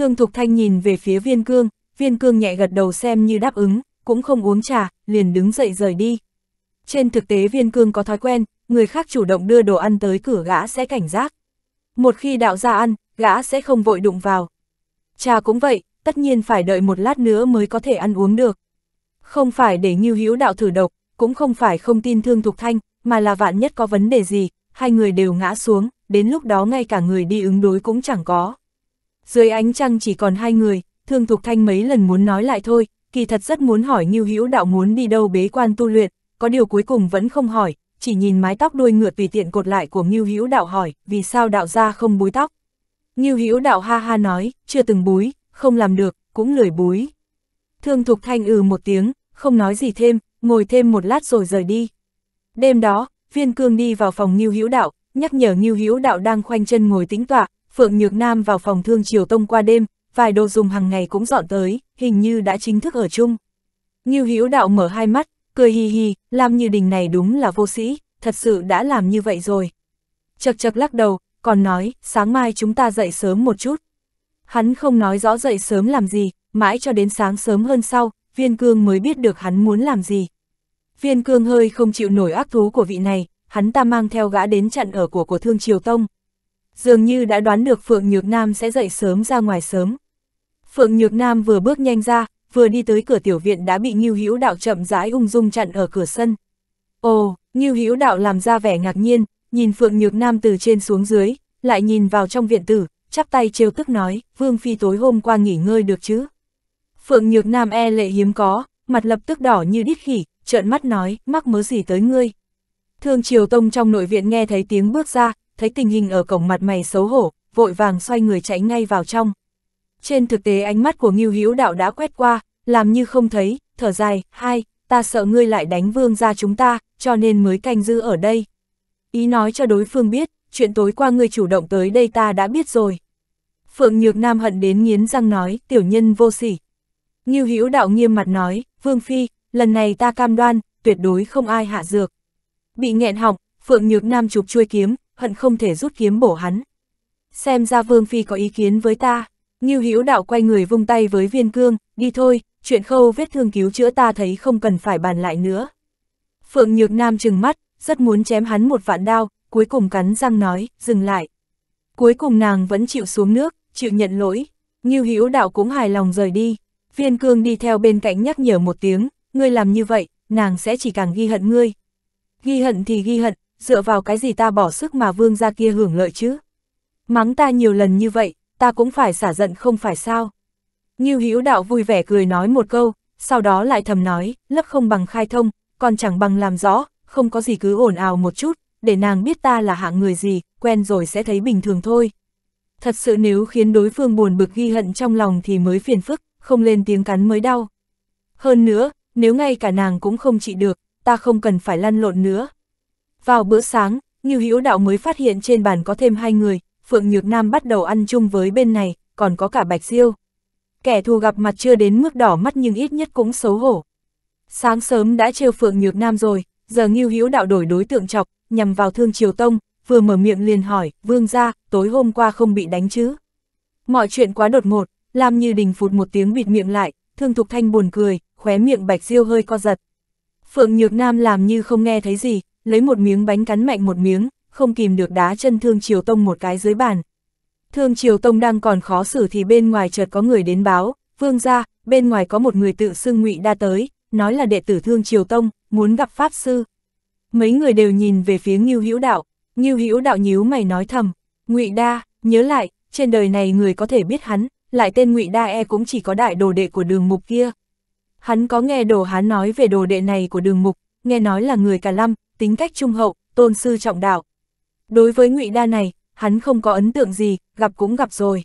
Thương Thục Thanh nhìn về phía viên cương, viên cương nhẹ gật đầu xem như đáp ứng, cũng không uống trà, liền đứng dậy rời đi. Trên thực tế viên cương có thói quen, người khác chủ động đưa đồ ăn tới cửa gã sẽ cảnh giác. Một khi đạo ra ăn, gã sẽ không vội đụng vào. Trà cũng vậy, tất nhiên phải đợi một lát nữa mới có thể ăn uống được. Không phải để nghiêu hữu đạo thử độc, cũng không phải không tin thương Thục Thanh, mà là vạn nhất có vấn đề gì, hai người đều ngã xuống, đến lúc đó ngay cả người đi ứng đối cũng chẳng có. Dưới ánh trăng chỉ còn hai người, Thương Thục Thanh mấy lần muốn nói lại thôi, kỳ thật rất muốn hỏi Ngưu Hữu Đạo muốn đi đâu bế quan tu luyện, có điều cuối cùng vẫn không hỏi, chỉ nhìn mái tóc đuôi ngựa vì tiện cột lại của Ngưu Hữu Đạo hỏi, vì sao đạo gia không búi tóc? Ngưu Hữu Đạo ha ha nói, chưa từng búi, không làm được, cũng lười búi. Thương Thục Thanh ừ một tiếng, không nói gì thêm, ngồi thêm một lát rồi rời đi. Đêm đó, Viên Cương đi vào phòng Ngưu Hữu Đạo, nhắc nhở Ngưu Hữu Đạo đang khoanh chân ngồi tính tọa, Phượng Nhược Nam vào phòng thương Triều Tông qua đêm, vài đồ dùng hàng ngày cũng dọn tới, hình như đã chính thức ở chung. Ngưu Hữu Đạo mở hai mắt, cười hì hì, làm Như Đình này đúng là vô sĩ, thật sự đã làm như vậy rồi. Chật chật lắc đầu, còn nói, sáng mai chúng ta dậy sớm một chút. Hắn không nói rõ dậy sớm làm gì, mãi cho đến sáng sớm hơn sau, Viên Cương mới biết được hắn muốn làm gì. Viên Cương hơi không chịu nổi ác thú của vị này, hắn ta mang theo gã đến chặn ở của của Thương Triều Tông dường như đã đoán được Phượng Nhược Nam sẽ dậy sớm ra ngoài sớm. Phượng Nhược Nam vừa bước nhanh ra, vừa đi tới cửa tiểu viện đã bị Ngưu Hữu Đạo chậm rãi ung dung chặn ở cửa sân. Ồ, Ngưu Hữu Đạo làm ra vẻ ngạc nhiên, nhìn Phượng Nhược Nam từ trên xuống dưới, lại nhìn vào trong viện tử, chắp tay trêu tức nói, Vương Phi tối hôm qua nghỉ ngơi được chứ. Phượng Nhược Nam e lệ hiếm có, mặt lập tức đỏ như đít khỉ, trợn mắt nói, mắc mớ gì tới ngươi. Thương Triều Tông trong nội viện nghe thấy tiếng bước ra, thấy tình hình ở cổng mặt mày xấu hổ, vội vàng xoay người chạy ngay vào trong. Trên thực tế ánh mắt của Ngưu Hữu Đạo đã quét qua, làm như không thấy, thở dài, hai, ta sợ ngươi lại đánh vương ra chúng ta, cho nên mới canh giữ ở đây. Ý nói cho đối phương biết, chuyện tối qua ngươi chủ động tới đây ta đã biết rồi. Phượng Nhược Nam hận đến nghiến răng nói, tiểu nhân vô sỉ. Ngưu Hữu Đạo nghiêm mặt nói, Vương Phi, lần này ta cam đoan, tuyệt đối không ai hạ dược. Bị nghẹn họng, Phượng Nhược Nam chụp chuôi kiếm, hận không thể rút kiếm bổ hắn. Xem ra Vương Phi có ý kiến với ta, Ngưu Hữu Đạo quay người vung tay với viên cương, đi thôi, chuyện khâu vết thương cứu chữa ta thấy không cần phải bàn lại nữa. Phượng Nhược Nam trừng mắt, rất muốn chém hắn một vạn đao, cuối cùng cắn răng nói, dừng lại. Cuối cùng nàng vẫn chịu xuống nước, chịu nhận lỗi, Ngưu Hữu Đạo cũng hài lòng rời đi. Viên cương đi theo bên cạnh nhắc nhở một tiếng, ngươi làm như vậy, nàng sẽ chỉ càng ghi hận ngươi. Ghi hận thì ghi hận, dựa vào cái gì ta bỏ sức mà vương gia kia hưởng lợi chứ? Mắng ta nhiều lần như vậy, ta cũng phải xả giận không phải sao? Nghiêu Hữu đạo vui vẻ cười nói một câu, sau đó lại thầm nói, lấp không bằng khai thông, còn chẳng bằng làm rõ, không có gì cứ ồn ào một chút, để nàng biết ta là hạng người gì, quen rồi sẽ thấy bình thường thôi. Thật sự nếu khiến đối phương buồn bực ghi hận trong lòng thì mới phiền phức, không lên tiếng cắn mới đau. Hơn nữa, nếu ngay cả nàng cũng không trị được, ta không cần phải lăn lộn nữa, vào bữa sáng, Ngưu Hữu Đạo mới phát hiện trên bàn có thêm hai người, Phượng Nhược Nam bắt đầu ăn chung với bên này, còn có cả Bạch Diêu. Kẻ thù gặp mặt chưa đến mức đỏ mắt nhưng ít nhất cũng xấu hổ. Sáng sớm đã trêu Phượng Nhược Nam rồi, giờ Ngưu Hữu Đạo đổi đối tượng chọc, nhằm vào Thương Triều Tông, vừa mở miệng liền hỏi, "Vương gia, tối hôm qua không bị đánh chứ?" Mọi chuyện quá đột ngột, làm Như Đình phụt một tiếng bịt miệng lại, Thương Thục Thanh buồn cười, khóe miệng Bạch Diêu hơi co giật. Phượng Nhược Nam làm như không nghe thấy gì, lấy một miếng bánh cắn mạnh một miếng, không kìm được đá chân Thương Triều Tông một cái dưới bàn. Thương Triều Tông đang còn khó xử thì bên ngoài chợt có người đến báo, vương ra, bên ngoài có một người tự xưng ngụy đa tới, nói là đệ tử Thương Triều Tông, muốn gặp Pháp Sư. Mấy người đều nhìn về phía Ngưu Hữu Đạo, Ngưu Hữu Đạo nhíu mày nói thầm, ngụy đa, nhớ lại, trên đời này người có thể biết hắn, lại tên ngụy đa e cũng chỉ có đại đồ đệ của đường mục kia. Hắn có nghe đồ hắn nói về đồ đệ này của đường mục, nghe nói là người cả lâm, tính cách trung hậu, tôn sư trọng đạo. Đối với ngụy Đa này, hắn không có ấn tượng gì, gặp cũng gặp rồi.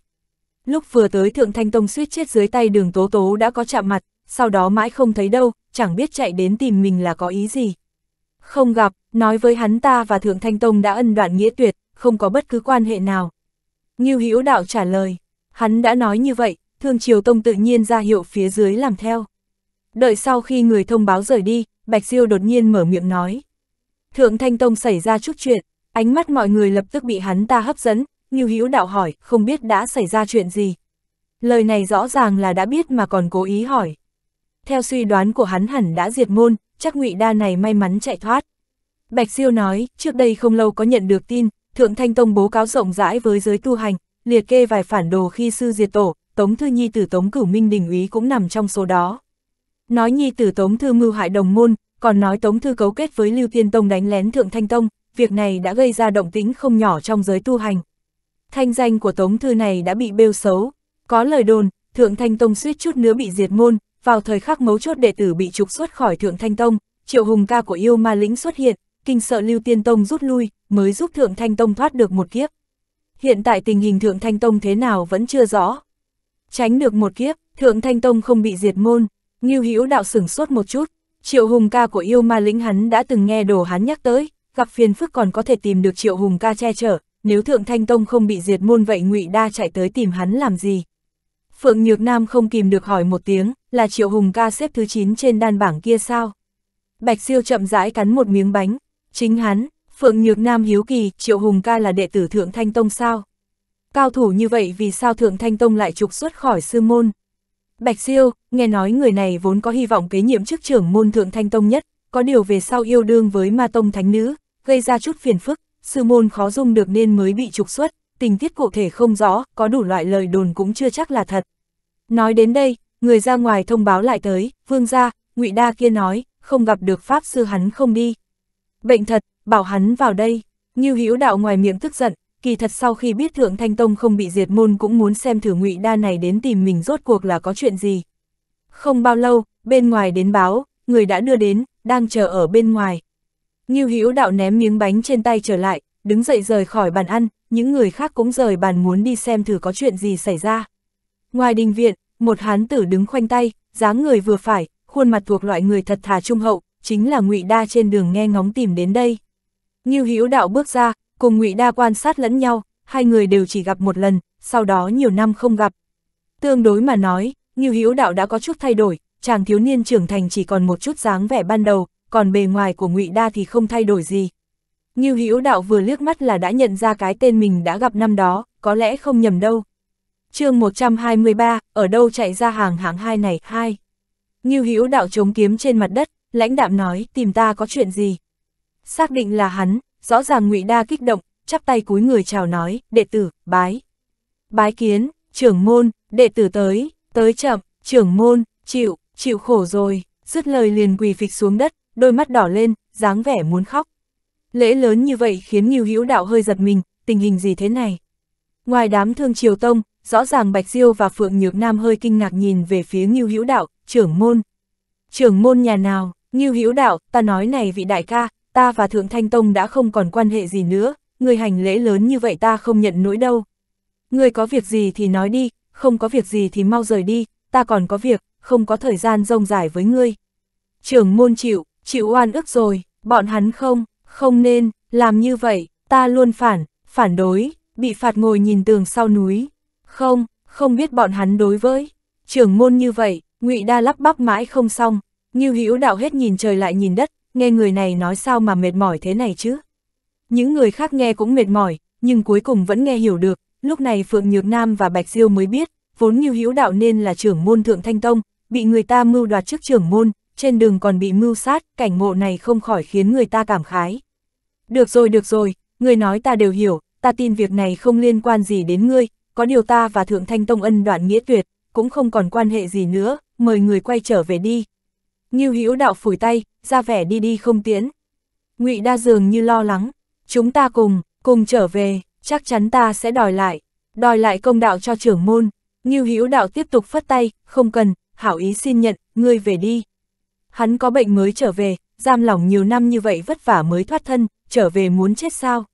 Lúc vừa tới Thượng Thanh Tông suýt chết dưới tay đường Tố Tố đã có chạm mặt, sau đó mãi không thấy đâu, chẳng biết chạy đến tìm mình là có ý gì. Không gặp, nói với hắn ta và Thượng Thanh Tông đã ân đoạn nghĩa tuyệt, không có bất cứ quan hệ nào. Ngưu Hữu Đạo trả lời, hắn đã nói như vậy, Thương Triều Tông tự nhiên ra hiệu phía dưới làm theo. Đợi sau khi người thông báo rời đi, Bạch Diêu đột nhiên mở miệng nói. Thượng Thanh Tông xảy ra chút chuyện, ánh mắt mọi người lập tức bị hắn ta hấp dẫn, như hữu đạo hỏi, không biết đã xảy ra chuyện gì. Lời này rõ ràng là đã biết mà còn cố ý hỏi. Theo suy đoán của hắn hẳn đã diệt môn, chắc ngụy đa này may mắn chạy thoát. Bạch Siêu nói, trước đây không lâu có nhận được tin, Thượng Thanh Tông bố cáo rộng rãi với giới tu hành, liệt kê vài phản đồ khi sư diệt tổ, Tống Thư Nhi tử Tống Cửu Minh Đình Úy cũng nằm trong số đó. Nói Nhi tử Tống Thư mưu hại đồng môn, còn nói Tống Thư cấu kết với Lưu Tiên Tông đánh lén Thượng Thanh Tông, việc này đã gây ra động tĩnh không nhỏ trong giới tu hành. Thanh danh của Tống Thư này đã bị bêu xấu, có lời đồn, Thượng Thanh Tông suýt chút nữa bị diệt môn, vào thời khắc mấu chốt đệ tử bị trục xuất khỏi Thượng Thanh Tông, Triệu Hùng ca của yêu ma lĩnh xuất hiện, kinh sợ Lưu Tiên Tông rút lui, mới giúp Thượng Thanh Tông thoát được một kiếp. Hiện tại tình hình Thượng Thanh Tông thế nào vẫn chưa rõ. Tránh được một kiếp, Thượng Thanh Tông không bị diệt môn, Ngưu Hữu đạo sửng sốt một chút, Triệu Hùng ca của yêu ma lĩnh hắn đã từng nghe đồ hắn nhắc tới, gặp phiền phức còn có thể tìm được Triệu Hùng ca che chở, nếu Thượng Thanh Tông không bị diệt môn vậy ngụy Đa chạy tới tìm hắn làm gì. Phượng Nhược Nam không kìm được hỏi một tiếng, là Triệu Hùng ca xếp thứ 9 trên đan bảng kia sao? Bạch Siêu chậm rãi cắn một miếng bánh, chính hắn, Phượng Nhược Nam hiếu kỳ, Triệu Hùng ca là đệ tử Thượng Thanh Tông sao? Cao thủ như vậy vì sao Thượng Thanh Tông lại trục xuất khỏi sư môn? Bạch siêu nghe nói người này vốn có hy vọng kế nhiệm chức trưởng môn thượng thanh tông nhất, có điều về sau yêu đương với ma tông thánh nữ, gây ra chút phiền phức, sư môn khó dung được nên mới bị trục xuất, tình tiết cụ thể không rõ, có đủ loại lời đồn cũng chưa chắc là thật. Nói đến đây, người ra ngoài thông báo lại tới, vương gia, ngụy Đa kia nói, không gặp được pháp sư hắn không đi. Bệnh thật, bảo hắn vào đây, như Hữu đạo ngoài miệng tức giận, kỳ thật sau khi biết Thượng Thanh Tông không bị diệt môn cũng muốn xem thử ngụy đa này đến tìm mình rốt cuộc là có chuyện gì. Không bao lâu, bên ngoài đến báo, người đã đưa đến, đang chờ ở bên ngoài. như Hữu đạo ném miếng bánh trên tay trở lại, đứng dậy rời khỏi bàn ăn, những người khác cũng rời bàn muốn đi xem thử có chuyện gì xảy ra. Ngoài đình viện, một hán tử đứng khoanh tay, dáng người vừa phải, khuôn mặt thuộc loại người thật thà trung hậu, chính là Ngụy Đa trên đường nghe ngóng tìm đến đây. như Hữu đạo bước ra, cùng Ngụy Đa quan sát lẫn nhau, hai người đều chỉ gặp một lần, sau đó nhiều năm không gặp. Tương đối mà nói, Ngưu Hữu Đạo đã có chút thay đổi, chàng thiếu niên trưởng thành chỉ còn một chút dáng vẻ ban đầu, còn bề ngoài của Ngụy Đa thì không thay đổi gì. Ngưu Hữu Đạo vừa liếc mắt là đã nhận ra cái tên mình đã gặp năm đó, có lẽ không nhầm đâu. Chương 123, ở đâu chạy ra hàng hàng hai này, hai. Ngưu Hữu Đạo chống kiếm trên mặt đất, lãnh đạm nói, tìm ta có chuyện gì? Xác định là hắn, rõ ràng ngụy đa kích động, chắp tay cúi người chào nói, đệ tử, bái. Bái kiến, trưởng môn, đệ tử tới, tới chậm, trưởng môn, chịu, chịu khổ rồi, dứt lời liền quỳ phịch xuống đất, đôi mắt đỏ lên, dáng vẻ muốn khóc. Lễ lớn như vậy khiến Ngưu Hữu Đạo hơi giật mình, tình hình gì thế này? Ngoài đám thương triều tông, rõ ràng Bạch Diêu và Phượng Nhược Nam hơi kinh ngạc nhìn về phía Ngưu Hữu Đạo, trưởng môn. Trưởng môn nhà nào? Ngưu Hữu Đạo, ta nói này vị đại ca, ta và Thượng Thanh Tông đã không còn quan hệ gì nữa, người hành lễ lớn như vậy ta không nhận nỗi đâu. Người có việc gì thì nói đi, không có việc gì thì mau rời đi, ta còn có việc, không có thời gian rông dài với ngươi. Trưởng môn chịu, chịu oan ức rồi, bọn hắn không, không nên, làm như vậy, ta luôn phản, phản đối, bị phạt ngồi nhìn tường sau núi. Không, không biết bọn hắn đối với. Trưởng môn như vậy, ngụy Đa lắp bắp mãi không xong, như Hữu đạo hết nhìn trời lại nhìn đất, nghe người này nói sao mà mệt mỏi thế này chứ. Những người khác nghe cũng mệt mỏi, nhưng cuối cùng vẫn nghe hiểu được, lúc này Phượng Nhược Nam và Bạch Diêu mới biết, vốn như hữu đạo nên là trưởng môn Thượng Thanh Tông, bị người ta mưu đoạt chức trưởng môn, trên đường còn bị mưu sát, cảnh ngộ này không khỏi khiến người ta cảm khái. Được rồi, được rồi, người nói ta đều hiểu, ta tin việc này không liên quan gì đến ngươi, có điều ta và Thượng Thanh Tông ân đoạn nghĩa tuyệt, cũng không còn quan hệ gì nữa, mời người quay trở về đi. Ngưu Hữu Đạo phủi tay, ra vẻ đi đi không tiến, Ngụy Đa dường như lo lắng, chúng ta cùng, cùng trở về, chắc chắn ta sẽ đòi lại, đòi lại công đạo cho trưởng môn. Ngưu Hữu Đạo tiếp tục phất tay, không cần, hảo ý xin nhận, ngươi về đi. Hắn có bệnh mới trở về, giam lỏng nhiều năm như vậy vất vả mới thoát thân, trở về muốn chết sao?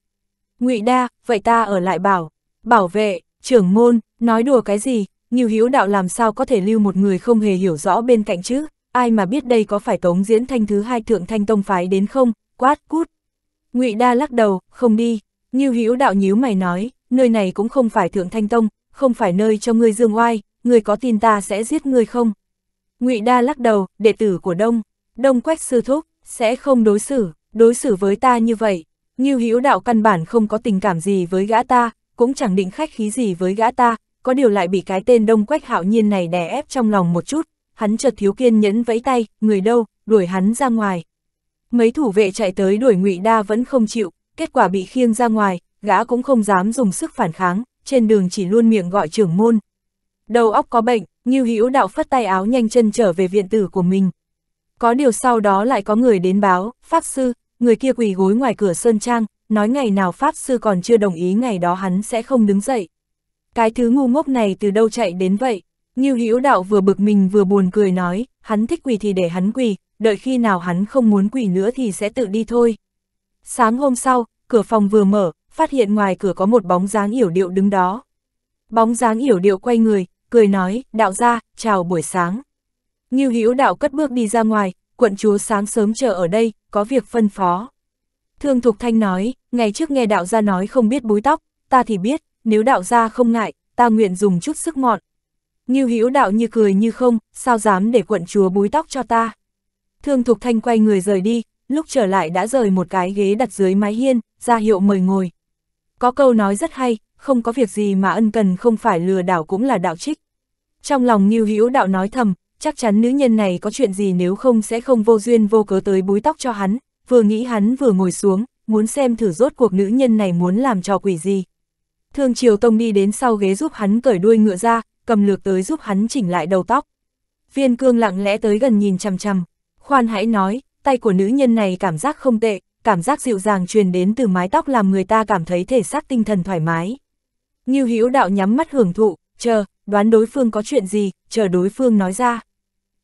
Ngụy Đa, vậy ta ở lại bảo, bảo vệ, trưởng môn, nói đùa cái gì, Ngưu Hữu Đạo làm sao có thể lưu một người không hề hiểu rõ bên cạnh chứ? ai mà biết đây có phải Tống Diễn Thanh thứ hai thượng thanh tông phái đến không, quát cút. ngụy Đa lắc đầu, không đi, Như Hữu đạo nhíu mày nói, nơi này cũng không phải thượng thanh tông, không phải nơi cho ngươi dương oai, ngươi có tin ta sẽ giết ngươi không? ngụy Đa lắc đầu, đệ tử của Đông, Đông Quách sư thúc, sẽ không đối xử, đối xử với ta như vậy. Như Hữu đạo căn bản không có tình cảm gì với gã ta, cũng chẳng định khách khí gì với gã ta, có điều lại bị cái tên Đông Quách Hạo Nhiên này đè ép trong lòng một chút, hắn chợt thiếu kiên nhẫn vẫy tay, người đâu, đuổi hắn ra ngoài. Mấy thủ vệ chạy tới đuổi ngụy Đa vẫn không chịu, kết quả bị khiêng ra ngoài, gã cũng không dám dùng sức phản kháng, trên đường chỉ luôn miệng gọi trưởng môn. Đầu óc có bệnh, Ngưu Hữu Đạo phất tay áo nhanh chân trở về viện tử của mình. Có điều sau đó lại có người đến báo, Pháp Sư, người kia quỳ gối ngoài cửa Sơn Trang, nói ngày nào Pháp Sư còn chưa đồng ý ngày đó hắn sẽ không đứng dậy. Cái thứ ngu ngốc này từ đâu chạy đến vậy? Như Hữu Đạo vừa bực mình vừa buồn cười nói, hắn thích quỳ thì để hắn quỳ, đợi khi nào hắn không muốn quỳ nữa thì sẽ tự đi thôi. Sáng hôm sau, cửa phòng vừa mở, phát hiện ngoài cửa có một bóng dáng yểu điệu đứng đó. Bóng dáng yểu điệu quay người, cười nói, đạo gia, chào buổi sáng. Như Hữu Đạo cất bước đi ra ngoài, quận chúa sáng sớm chờ ở đây, có việc phân phó. Thương Thục Thanh nói, ngày trước nghe đạo gia nói không biết búi tóc, ta thì biết, nếu đạo gia không ngại, ta nguyện dùng chút sức mọn, Ngưu Hữu Đạo như cười như không, sao dám để quận chúa búi tóc cho ta. Thương Thục Thanh quay người rời đi, lúc trở lại đã rời một cái ghế đặt dưới mái hiên, ra hiệu mời ngồi. Có câu nói rất hay, không có việc gì mà ân cần không phải lừa đảo cũng là đạo trích. Trong lòng Ngưu Hữu Đạo nói thầm, chắc chắn nữ nhân này có chuyện gì nếu không sẽ không vô duyên vô cớ tới búi tóc cho hắn, vừa nghĩ hắn vừa ngồi xuống, muốn xem thử rốt cuộc nữ nhân này muốn làm trò quỷ gì. Thương Triều Tông đi đến sau ghế giúp hắn cởi đuôi ngựa ra, cầm lược tới giúp hắn chỉnh lại đầu tóc. Viên cương lặng lẽ tới gần nhìn chằm chằm, khoan hãy nói, tay của nữ nhân này cảm giác không tệ, cảm giác dịu dàng truyền đến từ mái tóc làm người ta cảm thấy thể xác tinh thần thoải mái. Như hữu đạo nhắm mắt hưởng thụ, chờ, đoán đối phương có chuyện gì, chờ đối phương nói ra.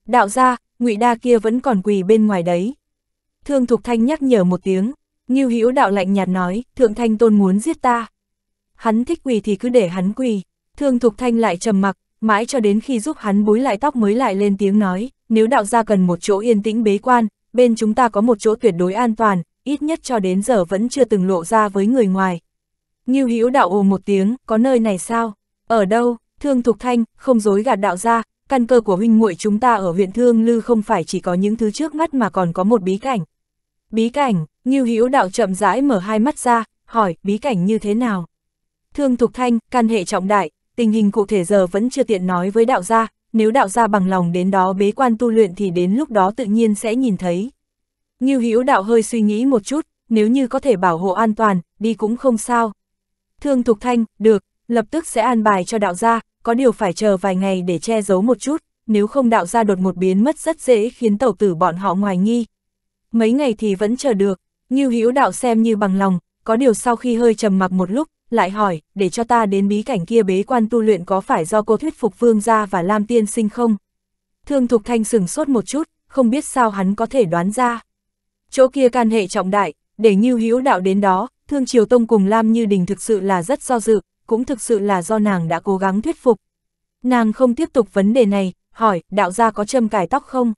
Đạo ra, ngụy đa kia vẫn còn quỳ bên ngoài đấy. Thương Thục Thanh nhắc nhở một tiếng, Ngưu Hữu đạo lạnh nhạt nói, Thượng Thanh Tôn muốn giết ta. Hắn thích quỳ thì cứ để hắn quỳ, Thương Thục Thanh lại trầm mặc, mãi cho đến khi giúp hắn búi lại tóc mới lại lên tiếng nói, nếu đạo gia cần một chỗ yên tĩnh bế quan, bên chúng ta có một chỗ tuyệt đối an toàn, ít nhất cho đến giờ vẫn chưa từng lộ ra với người ngoài. Ngưu Hữu đạo ồ một tiếng, có nơi này sao? Ở đâu? Thương Thục Thanh, không dối gạt đạo gia, căn cơ của huynh muội chúng ta ở huyện Thương Lư không phải chỉ có những thứ trước mắt mà còn có một bí cảnh. Bí cảnh, Ngưu Hữu đạo chậm rãi mở hai mắt ra, hỏi, bí cảnh như thế nào? Thương Thục Thanh, căn hệ trọng đại, tình hình cụ thể giờ vẫn chưa tiện nói với đạo gia, nếu đạo gia bằng lòng đến đó bế quan tu luyện thì đến lúc đó tự nhiên sẽ nhìn thấy. Như hữu đạo hơi suy nghĩ một chút, nếu như có thể bảo hộ an toàn, đi cũng không sao. Thương Thục Thanh, được, lập tức sẽ an bài cho đạo gia, có điều phải chờ vài ngày để che giấu một chút, nếu không đạo gia đột một biến mất rất dễ khiến tẩu tử bọn họ ngoài nghi. Mấy ngày thì vẫn chờ được, Như hữu đạo xem như bằng lòng, có điều sau khi hơi trầm mặc một lúc, lại hỏi, để cho ta đến bí cảnh kia bế quan tu luyện có phải do cô thuyết phục vương gia và Lam Tiên sinh không? Thương Thục Thanh sừng sốt một chút, không biết sao hắn có thể đoán ra. Chỗ kia can hệ trọng đại, để Ngưu Hữu Đạo đến đó, Thương Triều Tông cùng Lam Như Đình thực sự là rất do dự, cũng thực sự là do nàng đã cố gắng thuyết phục. Nàng không tiếp tục vấn đề này, hỏi, đạo gia có châm cài tóc không?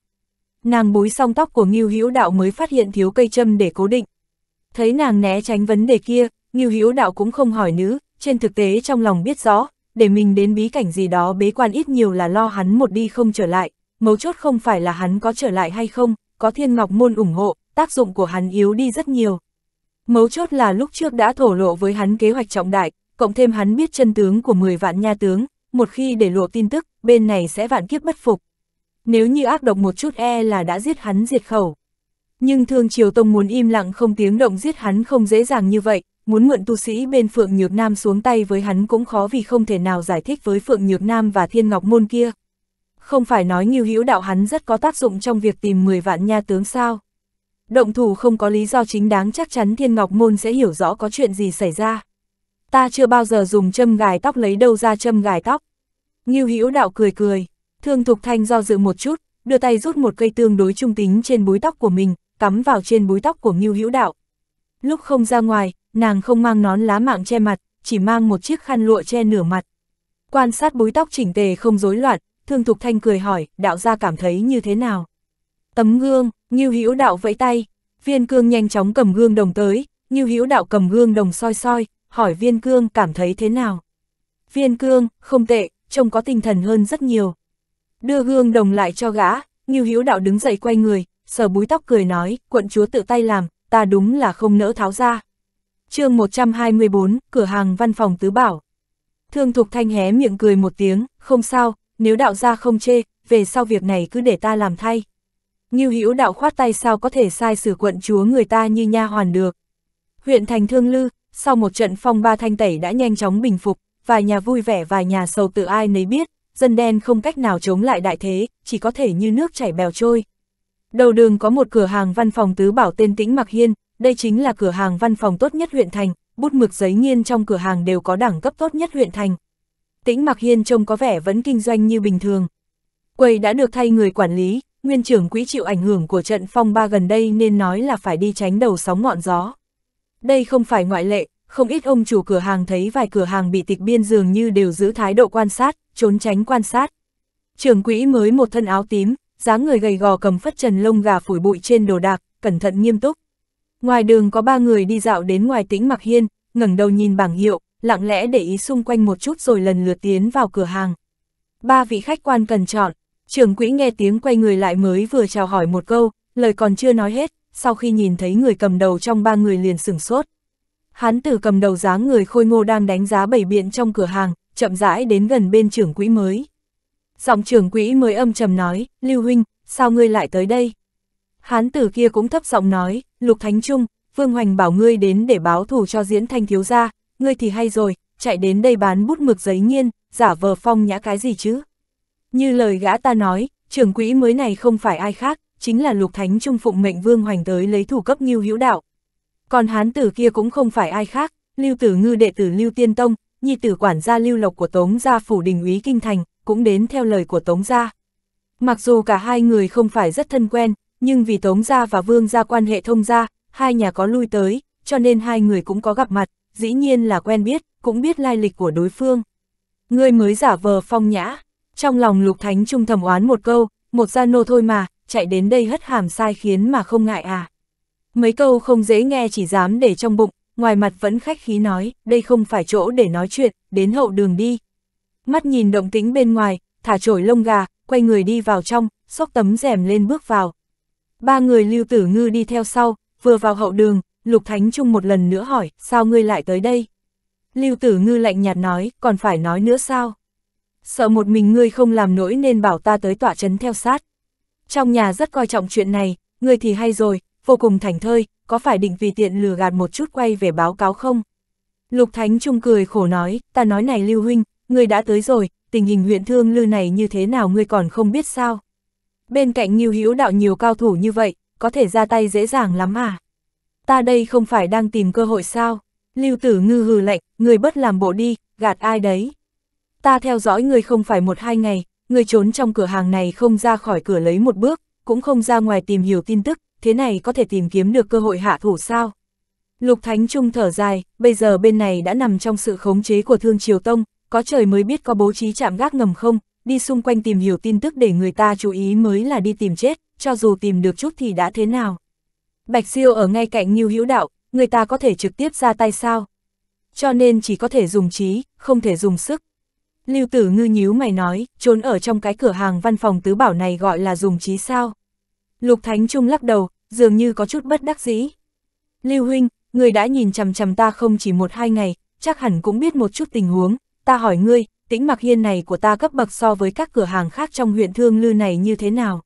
Nàng búi xong tóc của Ngưu Hữu Đạo mới phát hiện thiếu cây châm để cố định. Thấy nàng né tránh vấn đề kia, Ngưu Hữu Đạo cũng không hỏi nữ, trên thực tế trong lòng biết rõ, để mình đến bí cảnh gì đó bế quan ít nhiều là lo hắn một đi không trở lại, mấu chốt không phải là hắn có trở lại hay không, có thiên ngọc môn ủng hộ, tác dụng của hắn yếu đi rất nhiều. Mấu chốt là lúc trước đã thổ lộ với hắn kế hoạch trọng đại, cộng thêm hắn biết chân tướng của 10 vạn nha tướng, một khi để lộ tin tức, bên này sẽ vạn kiếp bất phục. Nếu như ác độc một chút e là đã giết hắn diệt khẩu. Nhưng Thương Triều Tông muốn im lặng không tiếng động giết hắn không dễ dàng như vậy, muốn mượn tu sĩ bên Phượng Nhược Nam xuống tay với hắn cũng khó vì không thể nào giải thích với Phượng Nhược Nam và Thiên Ngọc Môn kia. Không phải nói nghiêu hữu đạo hắn rất có tác dụng trong việc tìm 10 vạn nha tướng sao. Động thủ không có lý do chính đáng chắc chắn Thiên Ngọc Môn sẽ hiểu rõ có chuyện gì xảy ra. Ta chưa bao giờ dùng châm gài tóc lấy đâu ra châm gài tóc. Nghiêu hữu đạo cười cười, thương thục thanh do dự một chút, đưa tay rút một cây tương đối trung tính trên búi tóc của mình, cắm vào trên búi tóc của Ngưu Hữu Đạo. Lúc không ra ngoài, nàng không mang nón lá mạng che mặt, chỉ mang một chiếc khăn lụa che nửa mặt. Quan sát búi tóc chỉnh tề không rối loạn, Thương Thục Thanh cười hỏi, đạo gia cảm thấy như thế nào? Tấm gương, Ngưu Hữu đạo vẫy tay, Viên Cương nhanh chóng cầm gương đồng tới, Ngưu Hữu đạo cầm gương đồng soi soi, hỏi Viên Cương cảm thấy thế nào? Viên Cương, không tệ, trông có tinh thần hơn rất nhiều. Đưa gương đồng lại cho gã, Ngưu Hữu đạo đứng dậy quay người, sờ búi tóc cười nói, quận chúa tự tay làm, ta đúng là không nỡ tháo ra, chương 124, cửa hàng văn phòng tứ bảo. Thương Thục Thanh hé miệng cười một tiếng, không sao, nếu đạo gia không chê, về sau việc này cứ để ta làm thay. như Hữu đạo khoát tay sao có thể sai sử quận chúa người ta như nha hoàn được. Huyện thành Thương Lư, sau một trận phong ba thanh tẩy đã nhanh chóng bình phục, vài nhà vui vẻ vài nhà sầu tự ai nấy biết, dân đen không cách nào chống lại đại thế, chỉ có thể như nước chảy bèo trôi. Đầu đường có một cửa hàng văn phòng tứ bảo tên Tĩnh Mặc Hiên, đây chính là cửa hàng văn phòng tốt nhất huyện thành, bút mực giấy nghiên trong cửa hàng đều có đẳng cấp tốt nhất huyện thành. Tĩnh Mạc Hiên trông có vẻ vẫn kinh doanh như bình thường. Quầy đã được thay người quản lý, nguyên trưởng quỹ chịu ảnh hưởng của trận phong ba gần đây nên nói là phải đi tránh đầu sóng ngọn gió. Đây không phải ngoại lệ, không ít ông chủ cửa hàng thấy vài cửa hàng bị tịch biên dường như đều giữ thái độ quan sát, trốn tránh quan sát. Trưởng quỹ mới một thân áo tím, dáng người gầy gò cầm phất trần lông gà phủi bụi trên đồ đạc, cẩn thận nghiêm túc. Ngoài đường có ba người đi dạo đến ngoài tĩnh mặc hiên, ngẩng đầu nhìn bảng hiệu, lặng lẽ để ý xung quanh một chút rồi lần lượt tiến vào cửa hàng. Ba vị khách quan cần chọn, trưởng quỹ nghe tiếng quay người lại mới vừa chào hỏi một câu, lời còn chưa nói hết, sau khi nhìn thấy người cầm đầu trong ba người liền sửng sốt. Hán tử cầm đầu dáng người khôi ngô đang đánh giá bảy biện trong cửa hàng, chậm rãi đến gần bên trưởng quỹ mới. Giọng trưởng quỹ mới âm trầm nói, Lưu Huynh, sao ngươi lại tới đây? Hán tử kia cũng thấp giọng nói, Lục Thánh Trung, Vương Hoành bảo ngươi đến để báo thù cho diễn thanh thiếu gia, ngươi thì hay rồi, chạy đến đây bán bút mực giấy nghiên, giả vờ phong nhã cái gì chứ. Như lời gã ta nói, trưởng quỹ mới này không phải ai khác, chính là Lục Thánh Trung phụng mệnh Vương Hoành tới lấy thủ cấp nghiêu hữu đạo. Còn hán tử kia cũng không phải ai khác, lưu tử ngư đệ tử lưu tiên tông, nhi tử quản gia lưu lộc của Tống gia phủ đình úy kinh thành, cũng đến theo lời của Tống gia. Mặc dù cả hai người không phải rất thân quen, nhưng vì Tống Gia và Vương Gia quan hệ thông gia, hai nhà có lui tới, cho nên hai người cũng có gặp mặt, dĩ nhiên là quen biết, cũng biết lai lịch của đối phương. Ngươi mới giả vờ phong nhã, trong lòng Lục Thánh Trung thầm oán một câu, một gia nô thôi mà, chạy đến đây hất hàm sai khiến mà không ngại à. Mấy câu không dễ nghe chỉ dám để trong bụng, ngoài mặt vẫn khách khí nói, đây không phải chỗ để nói chuyện, đến hậu đường đi. Mắt nhìn động tĩnh bên ngoài, thả trổi lông gà, quay người đi vào trong, xốc tấm rèm lên bước vào, Ba người lưu tử ngư đi theo sau, vừa vào hậu đường, Lục Thánh Trung một lần nữa hỏi, sao ngươi lại tới đây? Lưu tử ngư lạnh nhạt nói, còn phải nói nữa sao? Sợ một mình ngươi không làm nổi nên bảo ta tới tọa chấn theo sát. Trong nhà rất coi trọng chuyện này, ngươi thì hay rồi, vô cùng thành thơi, có phải định vì tiện lừa gạt một chút quay về báo cáo không? Lục Thánh Trung cười khổ nói, ta nói này Lưu Huynh, ngươi đã tới rồi, tình hình huyện thương lư này như thế nào ngươi còn không biết sao? bên cạnh nhiều Hữu Đạo nhiều cao thủ như vậy, có thể ra tay dễ dàng lắm à? Ta đây không phải đang tìm cơ hội sao? Lưu Tử Ngư hừ lạnh, người bất làm bộ đi, gạt ai đấy? Ta theo dõi người không phải một hai ngày, người trốn trong cửa hàng này không ra khỏi cửa lấy một bước, cũng không ra ngoài tìm hiểu tin tức, thế này có thể tìm kiếm được cơ hội hạ thủ sao? Lục Thánh Trung thở dài, bây giờ bên này đã nằm trong sự khống chế của Thương Triều Tông, có trời mới biết có bố trí chạm gác ngầm không, đi xung quanh tìm hiểu tin tức để người ta chú ý mới là đi tìm chết, cho dù tìm được chút thì đã thế nào. Bạch Siêu ở ngay cạnh Ngưu Hữu Đạo, người ta có thể trực tiếp ra tay sao? Cho nên chỉ có thể dùng trí, không thể dùng sức. Lưu Tử Ngư nhíu mày nói, trốn ở trong cái cửa hàng văn phòng tứ bảo này gọi là dùng trí sao? Lục Thánh Trung lắc đầu, dường như có chút bất đắc dĩ. Lưu Huynh, người đã nhìn chằm chằm ta không chỉ một hai ngày, chắc hẳn cũng biết một chút tình huống, ta hỏi ngươi, tĩnh mặc hiên này của ta cấp bậc so với các cửa hàng khác trong huyện Thương Lư này như thế nào.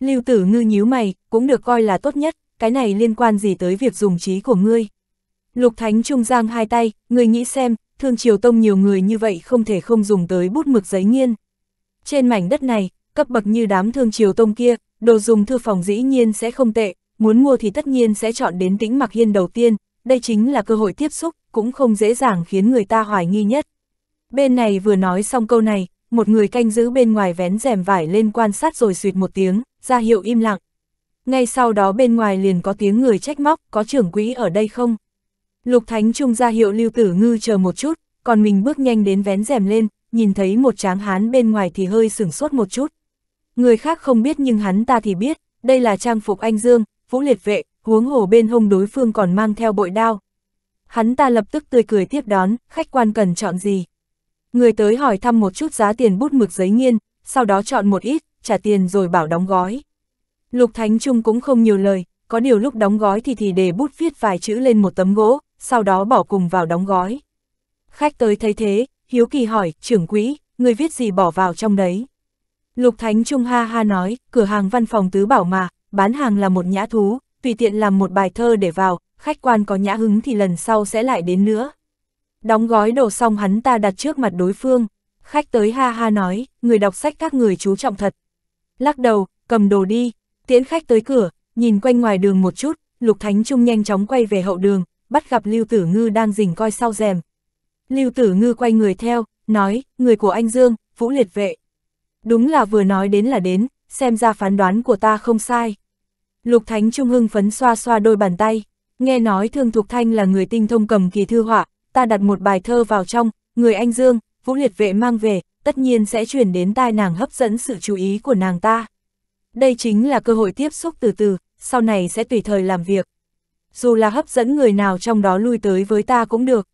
Lưu tử ngư nhíu mày, cũng được coi là tốt nhất, cái này liên quan gì tới việc dùng trí của ngươi. Lục Thánh Trung Giang hai tay, ngươi nghĩ xem, Thương Triều Tông nhiều người như vậy không thể không dùng tới bút mực giấy nghiên. Trên mảnh đất này, cấp bậc như đám Thương Triều Tông kia, đồ dùng thư phòng dĩ nhiên sẽ không tệ, muốn mua thì tất nhiên sẽ chọn đến tĩnh mặc hiên đầu tiên, đây chính là cơ hội tiếp xúc, cũng không dễ dàng khiến người ta hoài nghi nhất. Bên này vừa nói xong câu này, một người canh giữ bên ngoài vén rèm vải lên quan sát rồi suyệt một tiếng, ra hiệu im lặng. Ngay sau đó bên ngoài liền có tiếng người trách móc, có trưởng quỹ ở đây không? Lục Thánh Trung ra hiệu lưu tử ngư chờ một chút, còn mình bước nhanh đến vén rèm lên, nhìn thấy một tráng hán bên ngoài thì hơi sửng sốt một chút. Người khác không biết nhưng hắn ta thì biết, đây là trang phục anh Dương, vũ liệt vệ, huống hồ bên hông đối phương còn mang theo bội đao. Hắn ta lập tức tươi cười tiếp đón, khách quan cần chọn gì, Người tới hỏi thăm một chút giá tiền bút mực giấy nghiên, sau đó chọn một ít, trả tiền rồi bảo đóng gói. Lục Thánh Trung cũng không nhiều lời, có điều lúc đóng gói thì thì để bút viết vài chữ lên một tấm gỗ, sau đó bỏ cùng vào đóng gói. Khách tới thấy thế, Hiếu Kỳ hỏi, trưởng quỹ, người viết gì bỏ vào trong đấy? Lục Thánh Trung ha ha nói, cửa hàng văn phòng tứ bảo mà, bán hàng là một nhã thú, tùy tiện làm một bài thơ để vào, khách quan có nhã hứng thì lần sau sẽ lại đến nữa. Đóng gói đồ xong hắn ta đặt trước mặt đối phương, khách tới ha ha nói, người đọc sách các người chú trọng thật. Lắc đầu, cầm đồ đi, tiễn khách tới cửa, nhìn quanh ngoài đường một chút, Lục Thánh Trung nhanh chóng quay về hậu đường, bắt gặp Lưu Tử Ngư đang rình coi sau rèm. Lưu Tử Ngư quay người theo, nói, người của anh Dương, Vũ Liệt Vệ. Đúng là vừa nói đến là đến, xem ra phán đoán của ta không sai. Lục Thánh Trung hưng phấn xoa xoa đôi bàn tay, nghe nói Thương Thục Thanh là người tinh thông cầm kỳ thư họa, ta đặt một bài thơ vào trong, người anh Dương, Vũ Liệt Vệ mang về, tất nhiên sẽ chuyển đến tai nàng hấp dẫn sự chú ý của nàng ta. Đây chính là cơ hội tiếp xúc từ từ, sau này sẽ tùy thời làm việc. Dù là hấp dẫn người nào trong đó lui tới với ta cũng được.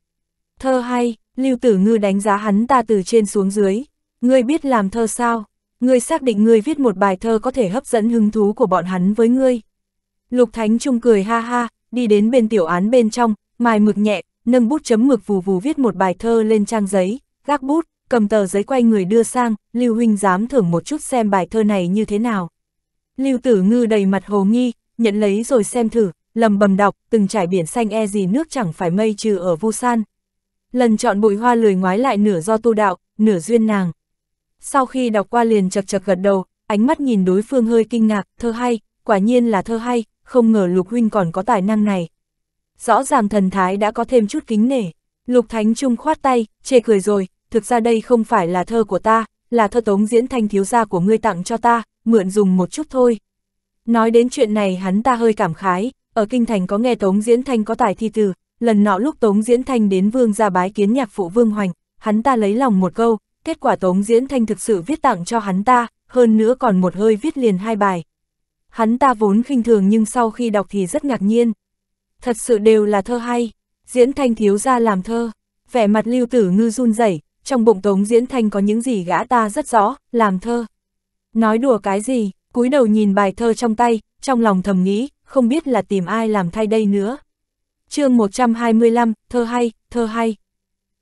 Thơ hay, Lưu Tử Ngư đánh giá hắn ta từ trên xuống dưới. Ngươi biết làm thơ sao? Ngươi xác định ngươi viết một bài thơ có thể hấp dẫn hứng thú của bọn hắn với ngươi. Lục Thánh Trung cười ha ha, đi đến bên tiểu án bên trong, mài mực nhẹ, nâng bút chấm mực vù vù viết một bài thơ lên trang giấy, gác bút, cầm tờ giấy quay người đưa sang, Lưu Huynh dám thưởng một chút xem bài thơ này như thế nào. Lưu Tử Ngư đầy mặt hồ nghi, nhận lấy rồi xem thử, lầm bầm đọc, từng trải biển xanh e gì nước chẳng phải mây trừ ở Vu San. Lần chọn bụi hoa lười ngoái lại nửa do tu đạo, nửa duyên nàng. Sau khi đọc qua liền chật chật gật đầu, ánh mắt nhìn đối phương hơi kinh ngạc, thơ hay, quả nhiên là thơ hay, không ngờ Lục Huynh còn có tài năng này rõ ràng thần thái đã có thêm chút kính nể. Lục Thánh Trung khoát tay, chê cười rồi, thực ra đây không phải là thơ của ta, là thơ tống diễn thanh thiếu gia của ngươi tặng cho ta, mượn dùng một chút thôi. Nói đến chuyện này hắn ta hơi cảm khái, ở Kinh Thành có nghe Tống Diễn Thanh có tài thi từ, lần nọ lúc Tống Diễn Thanh đến vương gia bái kiến nhạc phụ vương hoành, hắn ta lấy lòng một câu, kết quả Tống Diễn Thanh thực sự viết tặng cho hắn ta, hơn nữa còn một hơi viết liền hai bài. Hắn ta vốn khinh thường nhưng sau khi đọc thì rất ngạc nhiên thật sự đều là thơ hay, diễn thanh thiếu ra làm thơ, vẻ mặt lưu tử ngư run rẩy trong bụng tống diễn thanh có những gì gã ta rất rõ, làm thơ. Nói đùa cái gì, cúi đầu nhìn bài thơ trong tay, trong lòng thầm nghĩ, không biết là tìm ai làm thay đây nữa. chương 125, thơ hay, thơ hay.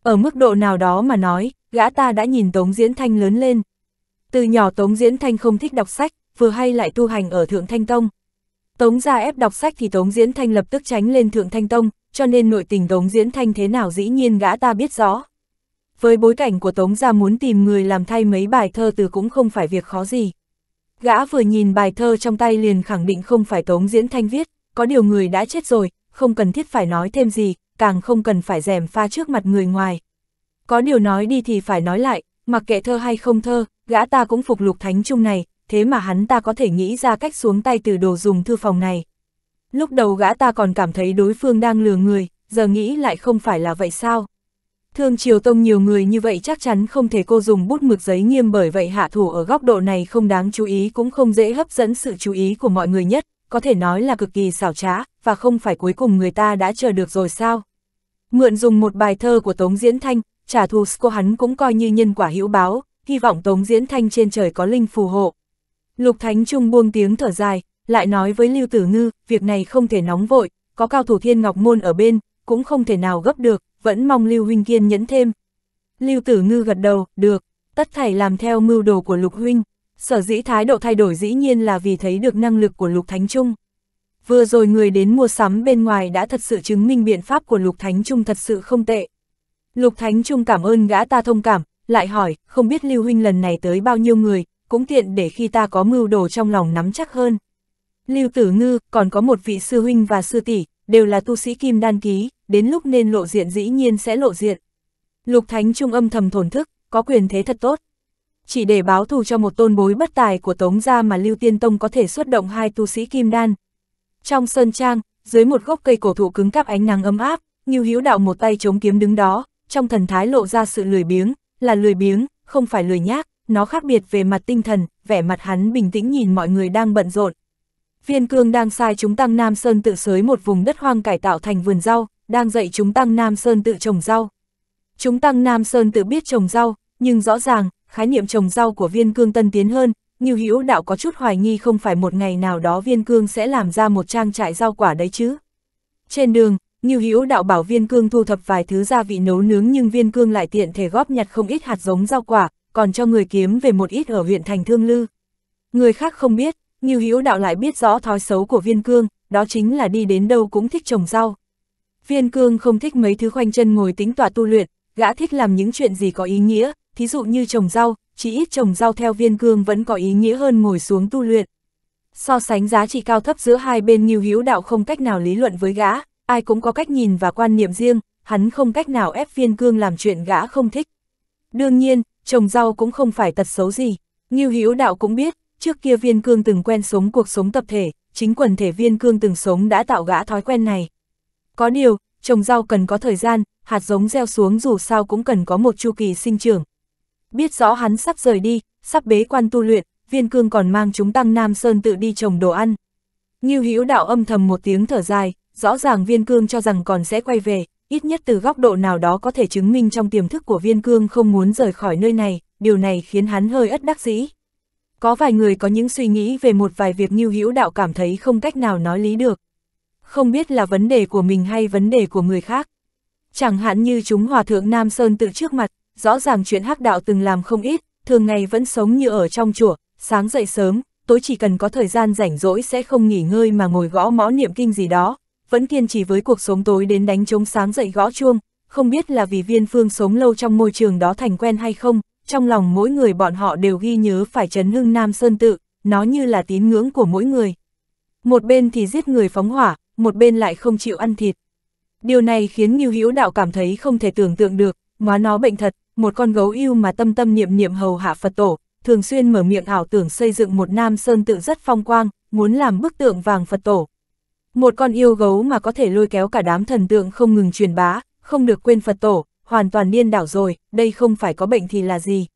Ở mức độ nào đó mà nói, gã ta đã nhìn Tống Diễn Thanh lớn lên. Từ nhỏ Tống Diễn Thanh không thích đọc sách, vừa hay lại tu hành ở Thượng Thanh Tông, Tống gia ép đọc sách thì Tống Diễn Thanh lập tức tránh lên Thượng Thanh Tông, cho nên nội tình Tống Diễn Thanh thế nào dĩ nhiên gã ta biết rõ. Với bối cảnh của Tống gia muốn tìm người làm thay mấy bài thơ từ cũng không phải việc khó gì. Gã vừa nhìn bài thơ trong tay liền khẳng định không phải Tống Diễn Thanh viết, có điều người đã chết rồi, không cần thiết phải nói thêm gì, càng không cần phải rèm pha trước mặt người ngoài. Có điều nói đi thì phải nói lại, mặc kệ thơ hay không thơ, gã ta cũng phục lục thánh trung này, thế mà hắn ta có thể nghĩ ra cách xuống tay từ đồ dùng thư phòng này. Lúc đầu gã ta còn cảm thấy đối phương đang lừa người, giờ nghĩ lại không phải là vậy sao. Thương Triều Tông nhiều người như vậy chắc chắn không thể cô dùng bút mực giấy nghiêm bởi vậy hạ thủ ở góc độ này không đáng chú ý cũng không dễ hấp dẫn sự chú ý của mọi người nhất, có thể nói là cực kỳ xảo trá, và không phải cuối cùng người ta đã chờ được rồi sao. Mượn dùng một bài thơ của Tống Diễn Thanh, trả thù cô hắn cũng coi như nhân quả hữu báo, hy vọng Tống Diễn Thanh trên trời có linh phù hộ, Lục Thánh Trung buông tiếng thở dài, lại nói với Lưu Tử Ngư, việc này không thể nóng vội, có cao thủ thiên ngọc môn ở bên, cũng không thể nào gấp được, vẫn mong Lưu Huynh kiên nhẫn thêm. Lưu Tử Ngư gật đầu, được, tất thảy làm theo mưu đồ của Lục Huynh. Sở dĩ thái độ thay đổi dĩ nhiên là vì thấy được năng lực của Lục Thánh Trung. Vừa rồi người đến mua sắm bên ngoài đã thật sự chứng minh biện pháp của Lục Thánh Trung thật sự không tệ. Lục Thánh Trung cảm ơn gã ta thông cảm, lại hỏi, không biết Lưu Huynh lần này tới bao nhiêu người, cũng tiện để khi ta có mưu đồ trong lòng nắm chắc hơn. Lưu Tử Ngư, còn có một vị sư huynh và sư tỷ, đều là tu sĩ kim đan ký, đến lúc nên lộ diện dĩ nhiên sẽ lộ diện. Lục Thánh Trung âm thầm thổn thức, có quyền thế thật tốt. Chỉ để báo thù cho một tôn bối bất tài của Tống gia mà Lưu Tiên Tông có thể xuất động hai tu sĩ kim đan. Trong sơn trang, dưới một gốc cây cổ thụ cứng cáp ánh nắng ấm áp, Ngưu Hữu Đạo một tay chống kiếm đứng đó, trong thần thái lộ ra sự lười biếng, là lười biếng, không phải lười nhác, nó khác biệt về mặt tinh thần, vẻ mặt hắn bình tĩnh nhìn mọi người đang bận rộn. Viên cương đang sai chúng Tăng Nam Sơn tự sới một vùng đất hoang cải tạo thành vườn rau, đang dạy chúng Tăng Nam Sơn tự trồng rau. Chúng Tăng Nam Sơn tự biết trồng rau, nhưng rõ ràng, khái niệm trồng rau của viên cương tân tiến hơn, như hữu đạo có chút hoài nghi không phải một ngày nào đó viên cương sẽ làm ra một trang trại rau quả đấy chứ. Trên đường, Nghiêu Hữu đạo bảo Viên Cương thu thập vài thứ gia vị nấu nướng nhưng Viên Cương lại tiện thể góp nhặt không ít hạt giống rau quả, còn cho người kiếm về một ít ở huyện thành Thương Lư. Người khác không biết, Ngưu Hữu Đạo lại biết rõ thói xấu của Viên Cương, đó chính là đi đến đâu cũng thích trồng rau. Viên Cương không thích mấy thứ khoanh chân ngồi tính tọa tu luyện, gã thích làm những chuyện gì có ý nghĩa, thí dụ như trồng rau, chỉ ít trồng rau theo Viên Cương vẫn có ý nghĩa hơn ngồi xuống tu luyện. So sánh giá trị cao thấp giữa hai bên Ngưu Hữu Đạo không cách nào lý luận với gã, ai cũng có cách nhìn và quan niệm riêng, hắn không cách nào ép Viên Cương làm chuyện gã không thích. Đương nhiên, trồng rau cũng không phải tật xấu gì. Ngưu Hữu Đạo cũng biết, trước kia viên cương từng quen sống cuộc sống tập thể, chính quần thể viên cương từng sống đã tạo gã thói quen này. Có điều, trồng rau cần có thời gian, hạt giống gieo xuống dù sao cũng cần có một chu kỳ sinh trưởng. Biết rõ hắn sắp rời đi, sắp bế quan tu luyện, viên cương còn mang chúng tăng Nam Sơn tự đi trồng đồ ăn. Ngưu Hữu Đạo âm thầm một tiếng thở dài, rõ ràng viên cương cho rằng còn sẽ quay về, ít nhất từ góc độ nào đó có thể chứng minh trong tiềm thức của viên cương không muốn rời khỏi nơi này, điều này khiến hắn hơi ất đắc dĩ. Có vài người có những suy nghĩ về một vài việc như hữu đạo cảm thấy không cách nào nói lý được. Không biết là vấn đề của mình hay vấn đề của người khác. Chẳng hạn như chúng hòa thượng Nam Sơn tự trước mặt, rõ ràng chuyện hắc đạo từng làm không ít, thường ngày vẫn sống như ở trong chùa, sáng dậy sớm, tối chỉ cần có thời gian rảnh rỗi sẽ không nghỉ ngơi mà ngồi gõ mõ niệm kinh gì đó, vẫn kiên trì với cuộc sống tối đến đánh trống sáng dậy gõ chuông, không biết là vì viên phương sống lâu trong môi trường đó thành quen hay không, trong lòng mỗi người bọn họ đều ghi nhớ phải trấn hưng Nam Sơn Tự, nó như là tín ngưỡng của mỗi người. Một bên thì giết người phóng hỏa, một bên lại không chịu ăn thịt. Điều này khiến Ngưu Hữu Đạo cảm thấy không thể tưởng tượng được, hóa nó bệnh thật, một con gấu yêu mà tâm tâm niệm niệm hầu hạ Phật tổ, thường xuyên mở miệng ảo tưởng xây dựng một Nam Sơn Tự rất phong quang, muốn làm bức tượng vàng Phật tổ, một con yêu gấu mà có thể lôi kéo cả đám thần tượng không ngừng truyền bá, không được quên Phật tổ, hoàn toàn điên đảo rồi, đây không phải có bệnh thì là gì.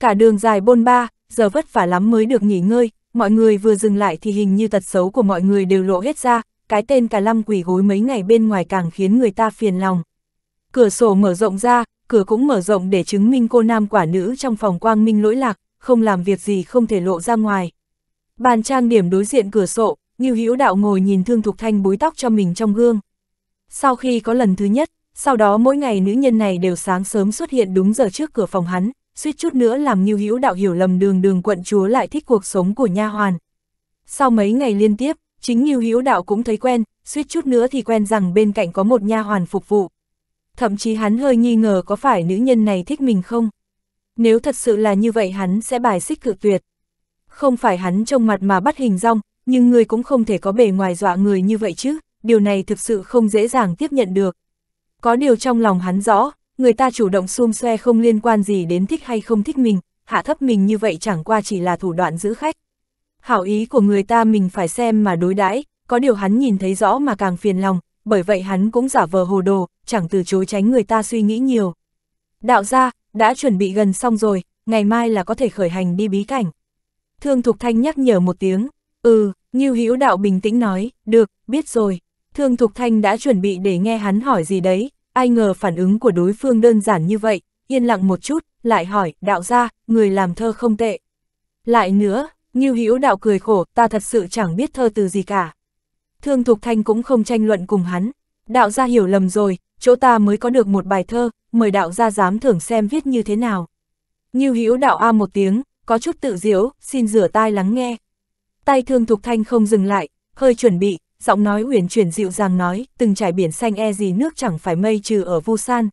Cả đường dài bôn ba, giờ vất vả lắm mới được nghỉ ngơi, mọi người vừa dừng lại thì hình như tật xấu của mọi người đều lộ hết ra, cái tên cả lăm quỷ gối mấy ngày bên ngoài càng khiến người ta phiền lòng. Cửa sổ mở rộng ra, cửa cũng mở rộng để chứng minh cô nam quả nữ trong phòng quang minh lỗi lạc, không làm việc gì không thể lộ ra ngoài. Bàn trang điểm đối diện cửa sổ, Ngưu Hữu Đạo ngồi nhìn Thương Thục Thanh búi tóc cho mình trong gương. Sau khi có lần thứ nhất, sau đó mỗi ngày nữ nhân này đều sáng sớm xuất hiện đúng giờ trước cửa phòng hắn, suýt chút nữa làm Ngưu Hữu Đạo hiểu lầm đường đường quận chúa lại thích cuộc sống của nha hoàn. Sau mấy ngày liên tiếp, chính Ngưu Hữu Đạo cũng thấy quen, suýt chút nữa thì quen rằng bên cạnh có một nha hoàn phục vụ. Thậm chí hắn hơi nghi ngờ có phải nữ nhân này thích mình không. Nếu thật sự là như vậy hắn sẽ bài xích cự tuyệt. Không phải hắn trông mặt mà bắt hình rong, nhưng ngươi cũng không thể có bề ngoài dọa người như vậy chứ, điều này thực sự không dễ dàng tiếp nhận được. Có điều trong lòng hắn rõ, người ta chủ động xung xoe không liên quan gì đến thích hay không thích mình, hạ thấp mình như vậy chẳng qua chỉ là thủ đoạn giữ khách. Hảo ý của người ta mình phải xem mà đối đãi có điều hắn nhìn thấy rõ mà càng phiền lòng, bởi vậy hắn cũng giả vờ hồ đồ, chẳng từ chối tránh người ta suy nghĩ nhiều. Đạo gia đã chuẩn bị gần xong rồi, ngày mai là có thể khởi hành đi bí cảnh. Thương Thục Thanh nhắc nhở một tiếng. Ừ, Như Hữu Đạo bình tĩnh nói, được, biết rồi. Thương Thục Thanh đã chuẩn bị để nghe hắn hỏi gì đấy, ai ngờ phản ứng của đối phương đơn giản như vậy, yên lặng một chút, lại hỏi, đạo gia, người làm thơ không tệ. Lại nữa, Như Hữu Đạo cười khổ, ta thật sự chẳng biết thơ từ gì cả. Thương Thục Thanh cũng không tranh luận cùng hắn, đạo gia hiểu lầm rồi, chỗ ta mới có được một bài thơ, mời đạo gia dám thưởng xem viết như thế nào. Như Hữu Đạo a một tiếng, có chút tự diễu, xin rửa tai lắng nghe. Tay thương Thục Thanh không dừng lại, hơi chuẩn bị, giọng nói uyển chuyển dịu dàng nói, từng trải biển xanh e gì nước chẳng phải mây trừ ở Vu San.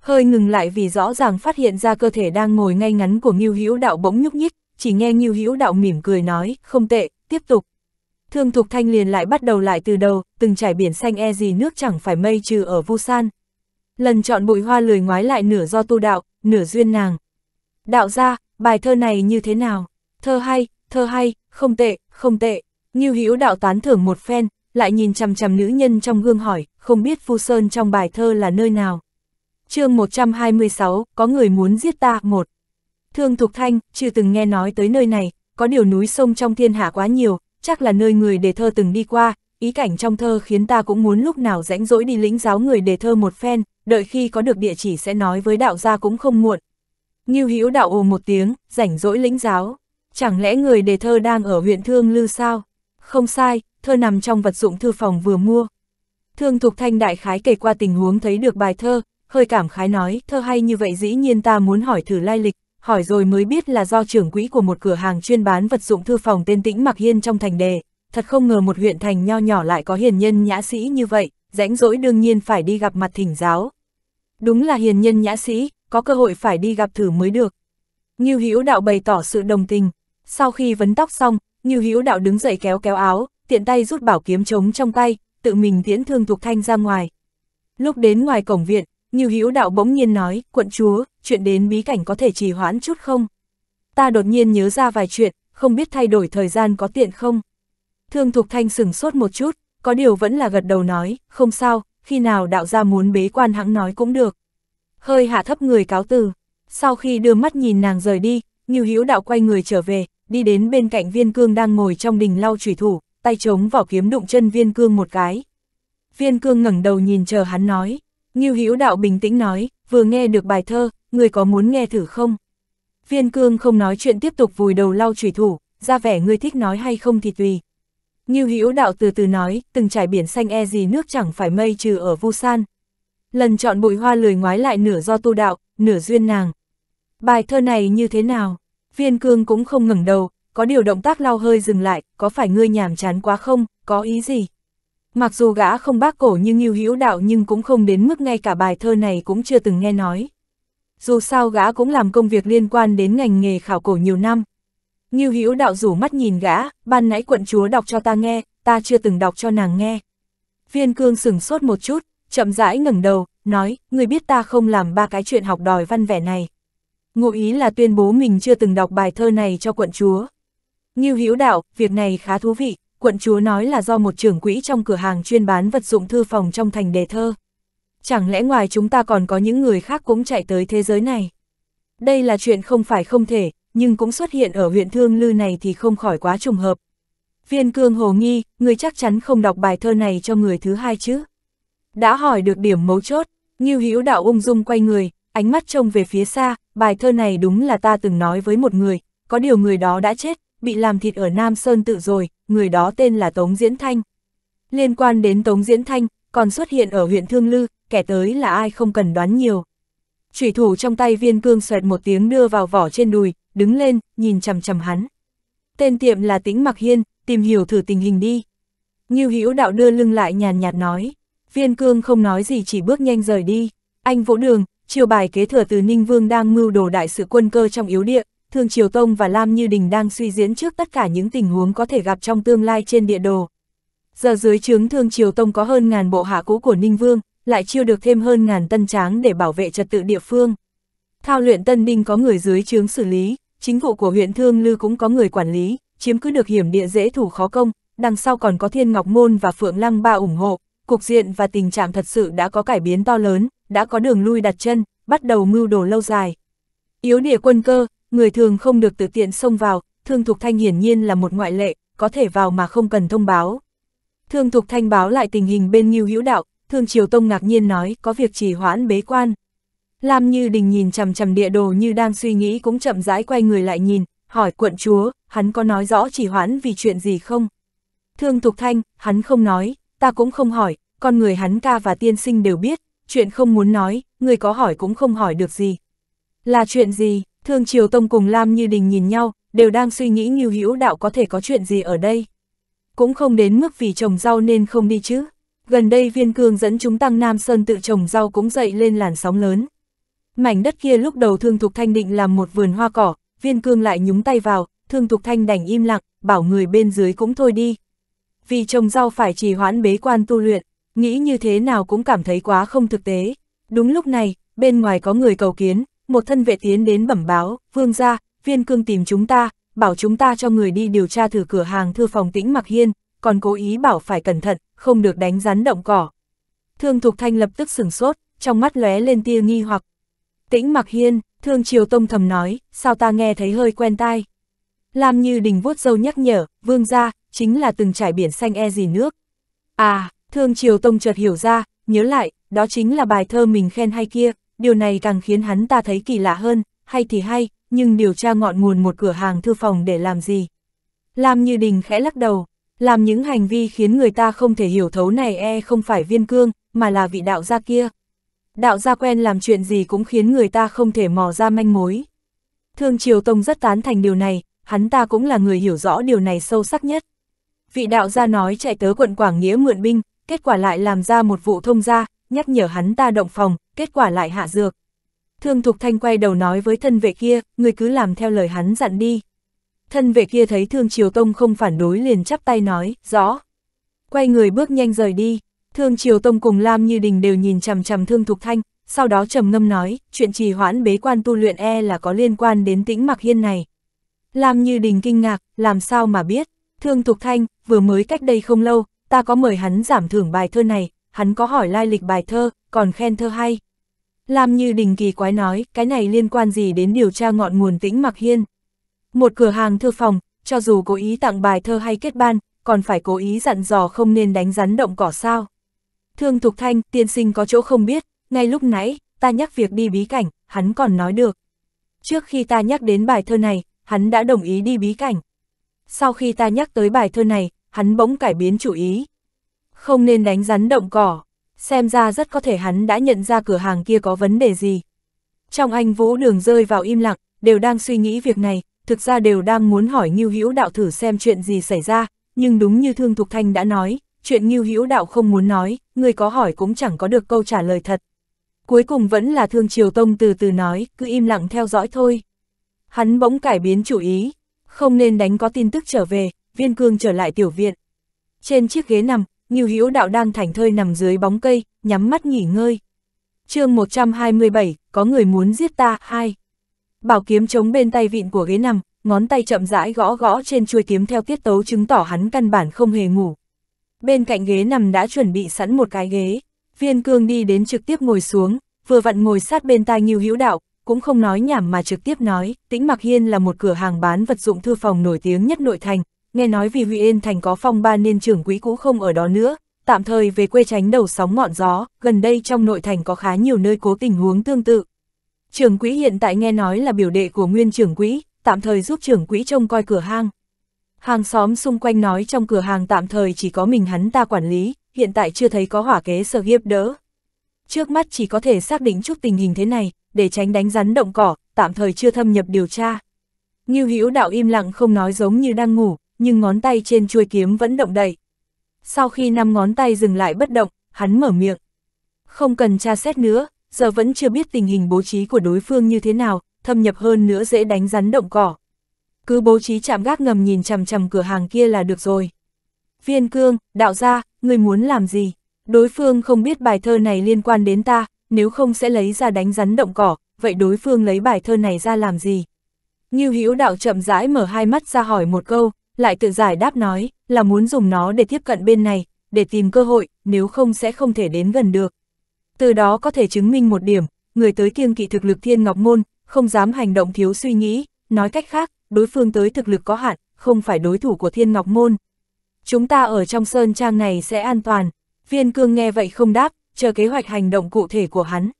Hơi ngừng lại vì rõ ràng phát hiện ra cơ thể đang ngồi ngay ngắn của Ngưu Hữu Đạo bỗng nhúc nhích, chỉ nghe Ngưu Hữu Đạo mỉm cười nói, không tệ, tiếp tục. Thương Thục Thanh liền lại bắt đầu lại từ đầu, từng trải biển xanh e gì nước chẳng phải mây trừ ở Vu San. Lần chọn bụi hoa lười ngoái lại nửa do tu đạo, nửa duyên nàng. Đạo gia, bài thơ này như thế nào? Thơ hay, thơ hay, không tệ, không tệ. Như Hữu đạo tán thưởng một phen, lại nhìn chằm chằm nữ nhân trong gương hỏi, không biết Phu Sơn trong bài thơ là nơi nào. chương 126, có người muốn giết ta, một. Thương Thục Thanh, chưa từng nghe nói tới nơi này, có điều núi sông trong thiên hạ quá nhiều, chắc là nơi người đề thơ từng đi qua, ý cảnh trong thơ khiến ta cũng muốn lúc nào rãnh rỗi đi lĩnh giáo người đề thơ một phen, đợi khi có được địa chỉ sẽ nói với đạo gia cũng không muộn. Nghiêu Hữu đạo ồ một tiếng, rảnh rỗi lĩnh giáo. Chẳng lẽ người đề thơ đang ở huyện Thương Lư sao? Không sai, thơ nằm trong vật dụng thư phòng vừa mua. Thương Thục Thanh đại khái kể qua tình huống thấy được bài thơ, hơi cảm khái nói, thơ hay như vậy dĩ nhiên ta muốn hỏi thử lai lịch, hỏi rồi mới biết là do trưởng quỹ của một cửa hàng chuyên bán vật dụng thư phòng tên Tĩnh Mặc Hiên trong thành đề. Thật không ngờ một huyện thành nho nhỏ lại có hiền nhân nhã sĩ như vậy, rãnh rỗi đương nhiên phải đi gặp mặt thỉnh giáo. Đúng là hiền nhân nhã sĩ, có cơ hội phải đi gặp thử mới được. Ngưu Hữu đạo bày tỏ sự đồng tình, sau khi vấn tóc xong, Như Hữu Đạo đứng dậy kéo kéo áo, tiện tay rút bảo kiếm trống trong tay, tự mình tiễn Thương thuộc Thanh ra ngoài. Lúc đến ngoài cổng viện, Như Hữu Đạo bỗng nhiên nói, quận chúa, chuyện đến bí cảnh có thể trì hoãn chút không? Ta đột nhiên nhớ ra vài chuyện, không biết thay đổi thời gian có tiện không? Thương Thục Thanh sừng sốt một chút, có điều vẫn là gật đầu nói, không sao, khi nào đạo gia muốn bế quan hãng nói cũng được. Hơi hạ thấp người cáo từ, sau khi đưa mắt nhìn nàng rời đi, Như Hữu Đạo quay người trở về, đi đến bên cạnh viên cương đang ngồi trong đình lau chủy thủ, tay chống vỏ kiếm đụng chân viên cương một cái. Viên cương ngẩng đầu nhìn chờ hắn nói, Ngưu Hữu Đạo bình tĩnh nói, vừa nghe được bài thơ, người có muốn nghe thử không? Viên cương không nói chuyện tiếp tục vùi đầu lau chủy thủ, ra vẻ người thích nói hay không thì tùy. Ngưu Hữu Đạo từ từ nói, từng trải biển xanh e gì nước chẳng phải mây trừ ở Vu San. Lần chọn bụi hoa lười ngoái lại nửa do tu đạo, nửa duyên nàng. Bài thơ này như thế nào? Viên cương cũng không ngẩng đầu, có điều động tác lau hơi dừng lại, có phải ngươi nhàm chán quá không, có ý gì? Mặc dù gã không bác cổ như Ngưu Hữu Đạo nhưng cũng không đến mức ngay cả bài thơ này cũng chưa từng nghe nói. Dù sao gã cũng làm công việc liên quan đến ngành nghề khảo cổ nhiều năm. Ngưu Hữu Đạo rủ mắt nhìn gã, ban nãy quận chúa đọc cho ta nghe, ta chưa từng đọc cho nàng nghe. Viên Cương sửng sốt một chút, chậm rãi ngẩng đầu, nói, người biết ta không làm ba cái chuyện học đòi văn vẻ này. Ngụ ý là tuyên bố mình chưa từng đọc bài thơ này cho quận chúa. Ngưu Hữu Đạo, việc này khá thú vị, quận chúa nói là do một trưởng quỹ trong cửa hàng chuyên bán vật dụng thư phòng trong thành đề thơ. Chẳng lẽ ngoài chúng ta còn có những người khác cũng chạy tới thế giới này? Đây là chuyện không phải không thể, nhưng cũng xuất hiện ở huyện Thương Lư này thì không khỏi quá trùng hợp. Viên Cương hồ nghi, người chắc chắn không đọc bài thơ này cho người thứ hai chứ. Đã hỏi được điểm mấu chốt, Ngưu Hữu Đạo ung dung quay người, ánh mắt trông về phía xa, bài thơ này đúng là ta từng nói với một người, có điều người đó đã chết, bị làm thịt ở Nam Sơn tự rồi, người đó tên là Tống Diễn Thanh. Liên quan đến Tống Diễn Thanh, còn xuất hiện ở huyện Thương Lư, kẻ tới là ai không cần đoán nhiều. Chủy thủ trong tay viên cương xoẹt một tiếng đưa vào vỏ trên đùi, đứng lên, nhìn chầm chầm hắn. Tên tiệm là Tĩnh Mặc Hiên, tìm hiểu thử tình hình đi. Như Hữu đạo đưa lưng lại nhàn nhạt nói, viên cương không nói gì chỉ bước nhanh rời đi. Anh vỗ đường, chiều bài kế thừa từ Ninh Vương đang mưu đồ đại sự quân cơ trong yếu địa, Thương Triều Tông và Lam Như Đình đang suy diễn trước tất cả những tình huống có thể gặp trong tương lai trên địa đồ. Giờ dưới trướng Thương Triều Tông có hơn ngàn bộ hạ cũ của Ninh Vương, lại chiêu được thêm hơn ngàn tân tráng để bảo vệ trật tự địa phương. Thao luyện Tân Ninh có người dưới trướng xử lý, chính vụ của huyện Thương Lư cũng có người quản lý, chiếm cứ được hiểm địa dễ thủ khó công, đằng sau còn có Thiên Ngọc Môn và Phượng Lăng Ba ủng hộ, cục diện và tình trạng thật sự đã có cải biến to lớn, đã có đường lui đặt chân, bắt đầu mưu đồ lâu dài. Yếu địa quân cơ, người thường không được tự tiện xông vào, Thương Thục Thanh hiển nhiên là một ngoại lệ, có thể vào mà không cần thông báo. Thương Thục Thanh báo lại tình hình bên Ngưu Hữu Đạo, Thương Triều Tông ngạc nhiên nói có việc trì hoãn bế quan. Lam Như Đình nhìn chằm chằm địa đồ như đang suy nghĩ cũng chậm rãi quay người lại nhìn, hỏi quận chúa, hắn có nói rõ trì hoãn vì chuyện gì không? Thương Thục Thanh, hắn không nói, ta cũng không hỏi, con người hắn ca và tiên sinh đều biết, chuyện không muốn nói, người có hỏi cũng không hỏi được gì. Là chuyện gì, Thương Triều Tông cùng Lam Như Đình nhìn nhau, đều đang suy nghĩ như hữu đạo có thể có chuyện gì ở đây. Cũng không đến mức vì trồng rau nên không đi chứ. Gần đây viên cương dẫn chúng tăng Nam Sơn tự trồng rau cũng dậy lên làn sóng lớn. Mảnh đất kia lúc đầu Thương Thục Thanh định làm một vườn hoa cỏ, viên cương lại nhúng tay vào, Thương Thục Thanh đành im lặng, bảo người bên dưới cũng thôi đi, vì trồng rau phải trì hoãn bế quan tu luyện, nghĩ như thế nào cũng cảm thấy quá không thực tế. Đúng lúc này, bên ngoài có người cầu kiến, một thân vệ tiến đến bẩm báo, vương gia, viên cương tìm chúng ta, bảo chúng ta cho người đi điều tra thử cửa hàng thư phòng tĩnh mặc hiên, còn cố ý bảo phải cẩn thận, không được đánh rắn động cỏ. Thương Thục Thanh lập tức sửng sốt, trong mắt lóe lên tia nghi hoặc. Tĩnh mặc hiên, Thương Triều Tông thầm nói, sao ta nghe thấy hơi quen tai. Làm như đình vuốt dâu nhắc nhở, vương gia, chính là từng trải biển xanh e gì nước. À, Thương Triều Tông chợt hiểu ra, nhớ lại, đó chính là bài thơ mình khen hay kia, điều này càng khiến hắn ta thấy kỳ lạ hơn, hay thì hay, nhưng điều tra ngọn nguồn một cửa hàng thư phòng để làm gì. Làm như đình khẽ lắc đầu, làm những hành vi khiến người ta không thể hiểu thấu này e không phải viên cương, mà là vị đạo gia kia. Đạo gia quen làm chuyện gì cũng khiến người ta không thể mò ra manh mối. Thương Triều Tông rất tán thành điều này, hắn ta cũng là người hiểu rõ điều này sâu sắc nhất vị đạo gia nói chạy tới quận Quảng Nghĩa mượn binh, kết quả lại làm ra một vụ thông gia, nhắc nhở hắn ta động phòng, kết quả lại hạ dược. Thương Thục Thanh quay đầu nói với thân vệ kia, người cứ làm theo lời hắn dặn đi. Thân vệ kia thấy Thương Triều Tông không phản đối liền chắp tay nói, rõ. Quay người bước nhanh rời đi, Thương Triều Tông cùng Lam Như Đình đều nhìn chằm chằm Thương Thục Thanh, sau đó trầm ngâm nói, chuyện trì hoãn bế quan tu luyện e là có liên quan đến tĩnh mặc hiên này. Lam Như Đình kinh ngạc, làm sao mà biết, Thương Thục Thanh, vừa mới cách đây không lâu, ta có mời hắn giảm thưởng bài thơ này, hắn có hỏi lai lịch bài thơ, còn khen thơ hay. Làm như đình kỳ quái nói, cái này liên quan gì đến điều tra ngọn nguồn tĩnh Mạc Hiên. Một cửa hàng thư phòng, cho dù cố ý tặng bài thơ hay kết ban, còn phải cố ý dặn dò không nên đánh rắn động cỏ sao. Thương Thục Thanh, tiên sinh có chỗ không biết, ngay lúc nãy, ta nhắc việc đi bí cảnh, hắn còn nói được. Trước khi ta nhắc đến bài thơ này, hắn đã đồng ý đi bí cảnh sau khi ta nhắc tới bài thơ này, hắn bỗng cải biến chủ ý. Không nên đánh rắn động cỏ, xem ra rất có thể hắn đã nhận ra cửa hàng kia có vấn đề gì. Trong anh vũ đường rơi vào im lặng, đều đang suy nghĩ việc này, thực ra đều đang muốn hỏi Ngưu Hữu Đạo thử xem chuyện gì xảy ra, nhưng đúng như Thương Thục Thanh đã nói, chuyện Ngưu Hữu Đạo không muốn nói, người có hỏi cũng chẳng có được câu trả lời thật. Cuối cùng vẫn là Thương Triều Tông từ từ nói, cứ im lặng theo dõi thôi. Hắn bỗng cải biến chủ ý, không nên đánh có tin tức trở về, viên cương trở lại tiểu viện. Trên chiếc ghế nằm, Nghiêu Hữu Đạo đang thảnh thơi nằm dưới bóng cây, nhắm mắt nghỉ ngơi. chương 127, có người muốn giết ta, hai. Bảo kiếm chống bên tay vịn của ghế nằm, ngón tay chậm rãi gõ gõ trên chuôi kiếm theo tiết tấu chứng tỏ hắn căn bản không hề ngủ. Bên cạnh ghế nằm đã chuẩn bị sẵn một cái ghế, viên cương đi đến trực tiếp ngồi xuống, vừa vặn ngồi sát bên tai Nghiêu Hữu Đạo, cũng không nói nhảm mà trực tiếp nói, Tĩnh Mạc Hiên là một cửa hàng bán vật dụng thư phòng nổi tiếng nhất nội thành, nghe nói vì Huy Yên Thành có phong ba nên trưởng quỹ cũ không ở đó nữa, tạm thời về quê tránh đầu sóng ngọn gió, gần đây trong nội thành có khá nhiều nơi cố tình huống tương tự. Trưởng quỹ hiện tại nghe nói là biểu đệ của nguyên trưởng quỹ, tạm thời giúp trưởng quỹ trông coi cửa hàng. Hàng xóm xung quanh nói trong cửa hàng tạm thời chỉ có mình hắn ta quản lý, hiện tại chưa thấy có hỏa kế sở hiếp đỡ trước mắt chỉ có thể xác định chút tình hình thế này, để tránh đánh rắn động cỏ, tạm thời chưa thâm nhập điều tra. Ngưu Hữu Đạo im lặng không nói giống như đang ngủ, nhưng ngón tay trên chuôi kiếm vẫn động đậy. Sau khi năm ngón tay dừng lại bất động, hắn mở miệng. Không cần tra xét nữa, giờ vẫn chưa biết tình hình bố trí của đối phương như thế nào, thâm nhập hơn nữa dễ đánh rắn động cỏ. Cứ bố trí chạm gác ngầm nhìn chằm chằm cửa hàng kia là được rồi. Viên cương, đạo gia, người muốn làm gì? đối phương không biết bài thơ này liên quan đến ta, nếu không sẽ lấy ra đánh rắn động cỏ, vậy đối phương lấy bài thơ này ra làm gì? Như Hữu Đạo chậm rãi mở hai mắt ra hỏi một câu, lại tự giải đáp nói, là muốn dùng nó để tiếp cận bên này, để tìm cơ hội, nếu không sẽ không thể đến gần được. Từ đó có thể chứng minh một điểm, người tới kiêng kỵ thực lực Thiên Ngọc Môn, không dám hành động thiếu suy nghĩ, nói cách khác, đối phương tới thực lực có hạn, không phải đối thủ của Thiên Ngọc Môn. Chúng ta ở trong sơn trang này sẽ an toàn, Viên cương nghe vậy không đáp, chờ kế hoạch hành động cụ thể của hắn.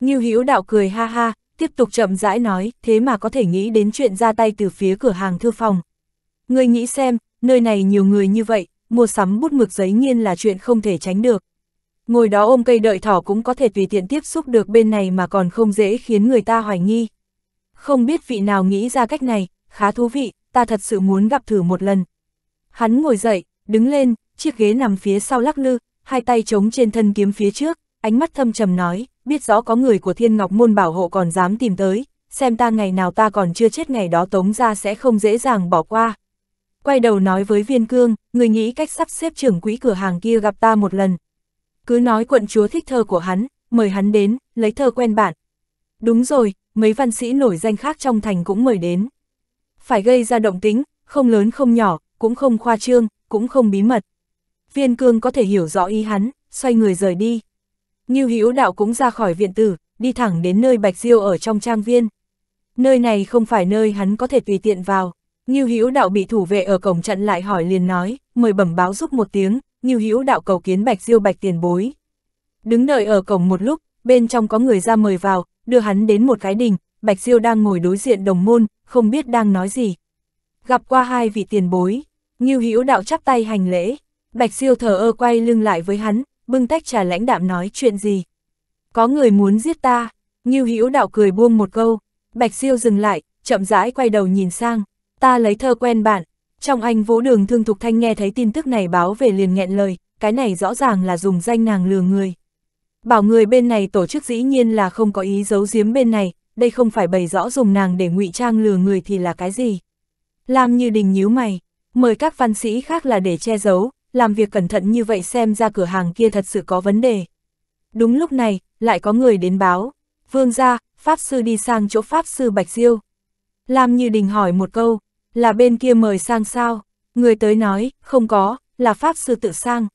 Như Hữu đạo cười ha ha, tiếp tục chậm rãi nói, thế mà có thể nghĩ đến chuyện ra tay từ phía cửa hàng thư phòng. Người nghĩ xem, nơi này nhiều người như vậy, mua sắm bút mực giấy nghiên là chuyện không thể tránh được. Ngồi đó ôm cây đợi thỏ cũng có thể tùy tiện tiếp xúc được bên này mà còn không dễ khiến người ta hoài nghi. Không biết vị nào nghĩ ra cách này, khá thú vị, ta thật sự muốn gặp thử một lần. Hắn ngồi dậy, đứng lên, chiếc ghế nằm phía sau lắc lư, hai tay chống trên thân kiếm phía trước, ánh mắt thâm trầm nói, biết rõ có người của thiên ngọc môn bảo hộ còn dám tìm tới, xem ta ngày nào ta còn chưa chết ngày đó tống ra sẽ không dễ dàng bỏ qua. Quay đầu nói với viên cương, người nghĩ cách sắp xếp trưởng quỹ cửa hàng kia gặp ta một lần. Cứ nói quận chúa thích thơ của hắn, mời hắn đến, lấy thơ quen bạn. Đúng rồi, mấy văn sĩ nổi danh khác trong thành cũng mời đến. Phải gây ra động tính, không lớn không nhỏ, cũng không khoa trương, cũng không bí mật viên cương có thể hiểu rõ ý hắn, xoay người rời đi. Ngưu Hữu Đạo cũng ra khỏi viện tử, đi thẳng đến nơi Bạch Diêu ở trong trang viên. Nơi này không phải nơi hắn có thể tùy tiện vào. Ngưu Hữu Đạo bị thủ vệ ở cổng chặn lại hỏi liền nói, mời bẩm báo giúp một tiếng, Ngưu Hữu Đạo cầu kiến Bạch Diêu Bạch tiền bối. Đứng đợi ở cổng một lúc, bên trong có người ra mời vào, đưa hắn đến một cái đình, Bạch Diêu đang ngồi đối diện đồng môn, không biết đang nói gì. Gặp qua hai vị tiền bối, Ngưu Hữu Đạo chắp tay hành lễ, Bạch Siêu thờ ơ quay lưng lại với hắn, bưng tách trà lãnh đạm nói chuyện gì. Có người muốn giết ta, Ngưu Hữu đạo cười buông một câu, Bạch Siêu dừng lại, chậm rãi quay đầu nhìn sang, ta lấy thơ quen bạn. Trong anh vỗ đường thương thục thanh nghe thấy tin tức này báo về liền nghẹn lời, cái này rõ ràng là dùng danh nàng lừa người. Bảo người bên này tổ chức dĩ nhiên là không có ý giấu giếm bên này, đây không phải bày rõ dùng nàng để ngụy trang lừa người thì là cái gì. Làm như đình nhíu mày, mời các văn sĩ khác là để che giấu, làm việc cẩn thận như vậy xem ra cửa hàng kia thật sự có vấn đề. Đúng lúc này, lại có người đến báo, vương gia Pháp Sư đi sang chỗ Pháp Sư Bạch Diêu. Lam Như Đình hỏi một câu, là bên kia mời sang sao? Người tới nói, không có, là Pháp Sư tự sang.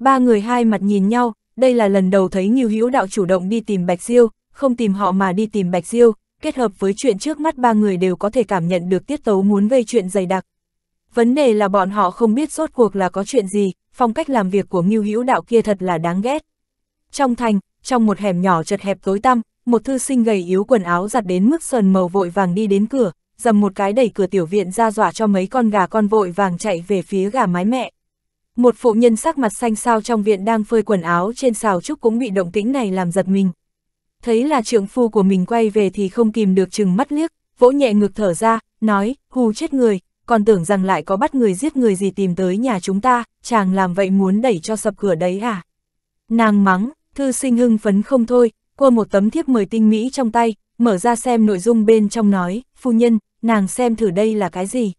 Ba người hai mặt nhìn nhau, đây là lần đầu thấy Nghiêu Hữu Đạo chủ động đi tìm Bạch Diêu, không tìm họ mà đi tìm Bạch Diêu, kết hợp với chuyện trước mắt ba người đều có thể cảm nhận được tiết tấu muốn gây chuyện dày đặc. Vấn đề là bọn họ không biết rốt cuộc là có chuyện gì, phong cách làm việc của Ngưu Hữu Đạo kia thật là đáng ghét. Trong thành, trong một hẻm nhỏ chật hẹp tối tăm, một thư sinh gầy yếu quần áo giặt đến mức sờn màu vội vàng đi đến cửa, dầm một cái đẩy cửa tiểu viện ra dọa cho mấy con gà con vội vàng chạy về phía gà mái mẹ. Một phụ nhân sắc mặt xanh xao trong viện đang phơi quần áo trên xào trúc cũng bị động tĩnh này làm giật mình. Thấy là trượng phu của mình quay về thì không kìm được chừng mắt liếc, vỗ nhẹ ngực thở ra, nói, hù chết người, còn tưởng rằng lại có bắt người giết người gì tìm tới nhà chúng ta, chàng làm vậy muốn đẩy cho sập cửa đấy à? Nàng mắng, thư sinh hưng phấn không thôi, qua một tấm thiếp mời tinh mỹ trong tay, mở ra xem nội dung bên trong nói, phu nhân, nàng xem thử đây là cái gì.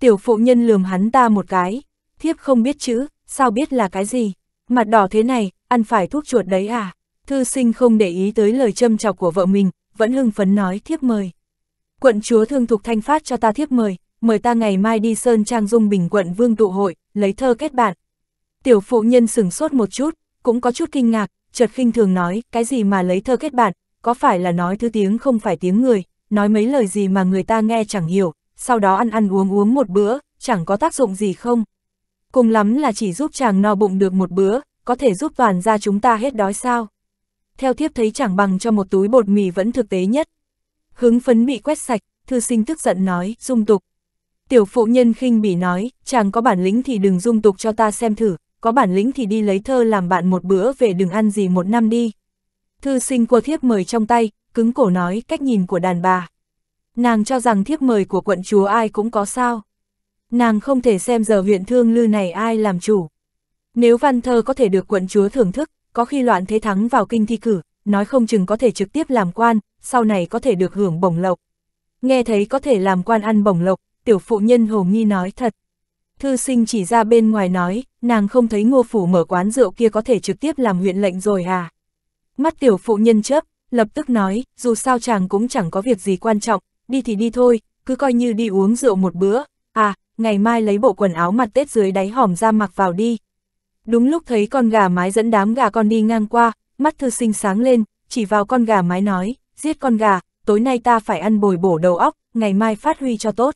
Tiểu phụ nhân lườm hắn ta một cái, thiếp không biết chữ, sao biết là cái gì, mặt đỏ thế này, ăn phải thuốc chuột đấy à? Thư sinh không để ý tới lời châm chọc của vợ mình, vẫn hưng phấn nói thiếp mời. Quận chúa thương thục thanh phát cho ta thiếp mời, mời ta ngày mai đi Sơn Trang Dung Bình quận Vương tụ hội, lấy thơ kết bạn. Tiểu phụ nhân sửng sốt một chút, cũng có chút kinh ngạc, chợt khinh thường nói, cái gì mà lấy thơ kết bạn, có phải là nói thứ tiếng không phải tiếng người, nói mấy lời gì mà người ta nghe chẳng hiểu, sau đó ăn ăn uống uống một bữa, chẳng có tác dụng gì không. Cùng lắm là chỉ giúp chàng no bụng được một bữa, có thể giúp toàn ra chúng ta hết đói sao. Theo thiếp thấy chẳng bằng cho một túi bột mì vẫn thực tế nhất. Hứng phấn bị quét sạch, thư sinh tức giận nói, dung tục, Tiểu phụ nhân khinh bỉ nói, chàng có bản lĩnh thì đừng dung tục cho ta xem thử, có bản lĩnh thì đi lấy thơ làm bạn một bữa về đừng ăn gì một năm đi. Thư sinh của thiếp mời trong tay, cứng cổ nói cách nhìn của đàn bà. Nàng cho rằng thiếp mời của quận chúa ai cũng có sao. Nàng không thể xem giờ huyện thương lư này ai làm chủ. Nếu văn thơ có thể được quận chúa thưởng thức, có khi loạn thế thắng vào kinh thi cử, nói không chừng có thể trực tiếp làm quan, sau này có thể được hưởng bổng lộc. Nghe thấy có thể làm quan ăn bổng lộc, tiểu phụ nhân hồ nghi nói thật. Thư sinh chỉ ra bên ngoài nói, nàng không thấy ngô phủ mở quán rượu kia có thể trực tiếp làm huyện lệnh rồi à. Mắt tiểu phụ nhân chớp, lập tức nói, dù sao chàng cũng chẳng có việc gì quan trọng, đi thì đi thôi, cứ coi như đi uống rượu một bữa, à, ngày mai lấy bộ quần áo mặt Tết dưới đáy hòm ra mặc vào đi. Đúng lúc thấy con gà mái dẫn đám gà con đi ngang qua, mắt thư sinh sáng lên, chỉ vào con gà mái nói, giết con gà, tối nay ta phải ăn bồi bổ đầu óc, ngày mai phát huy cho tốt.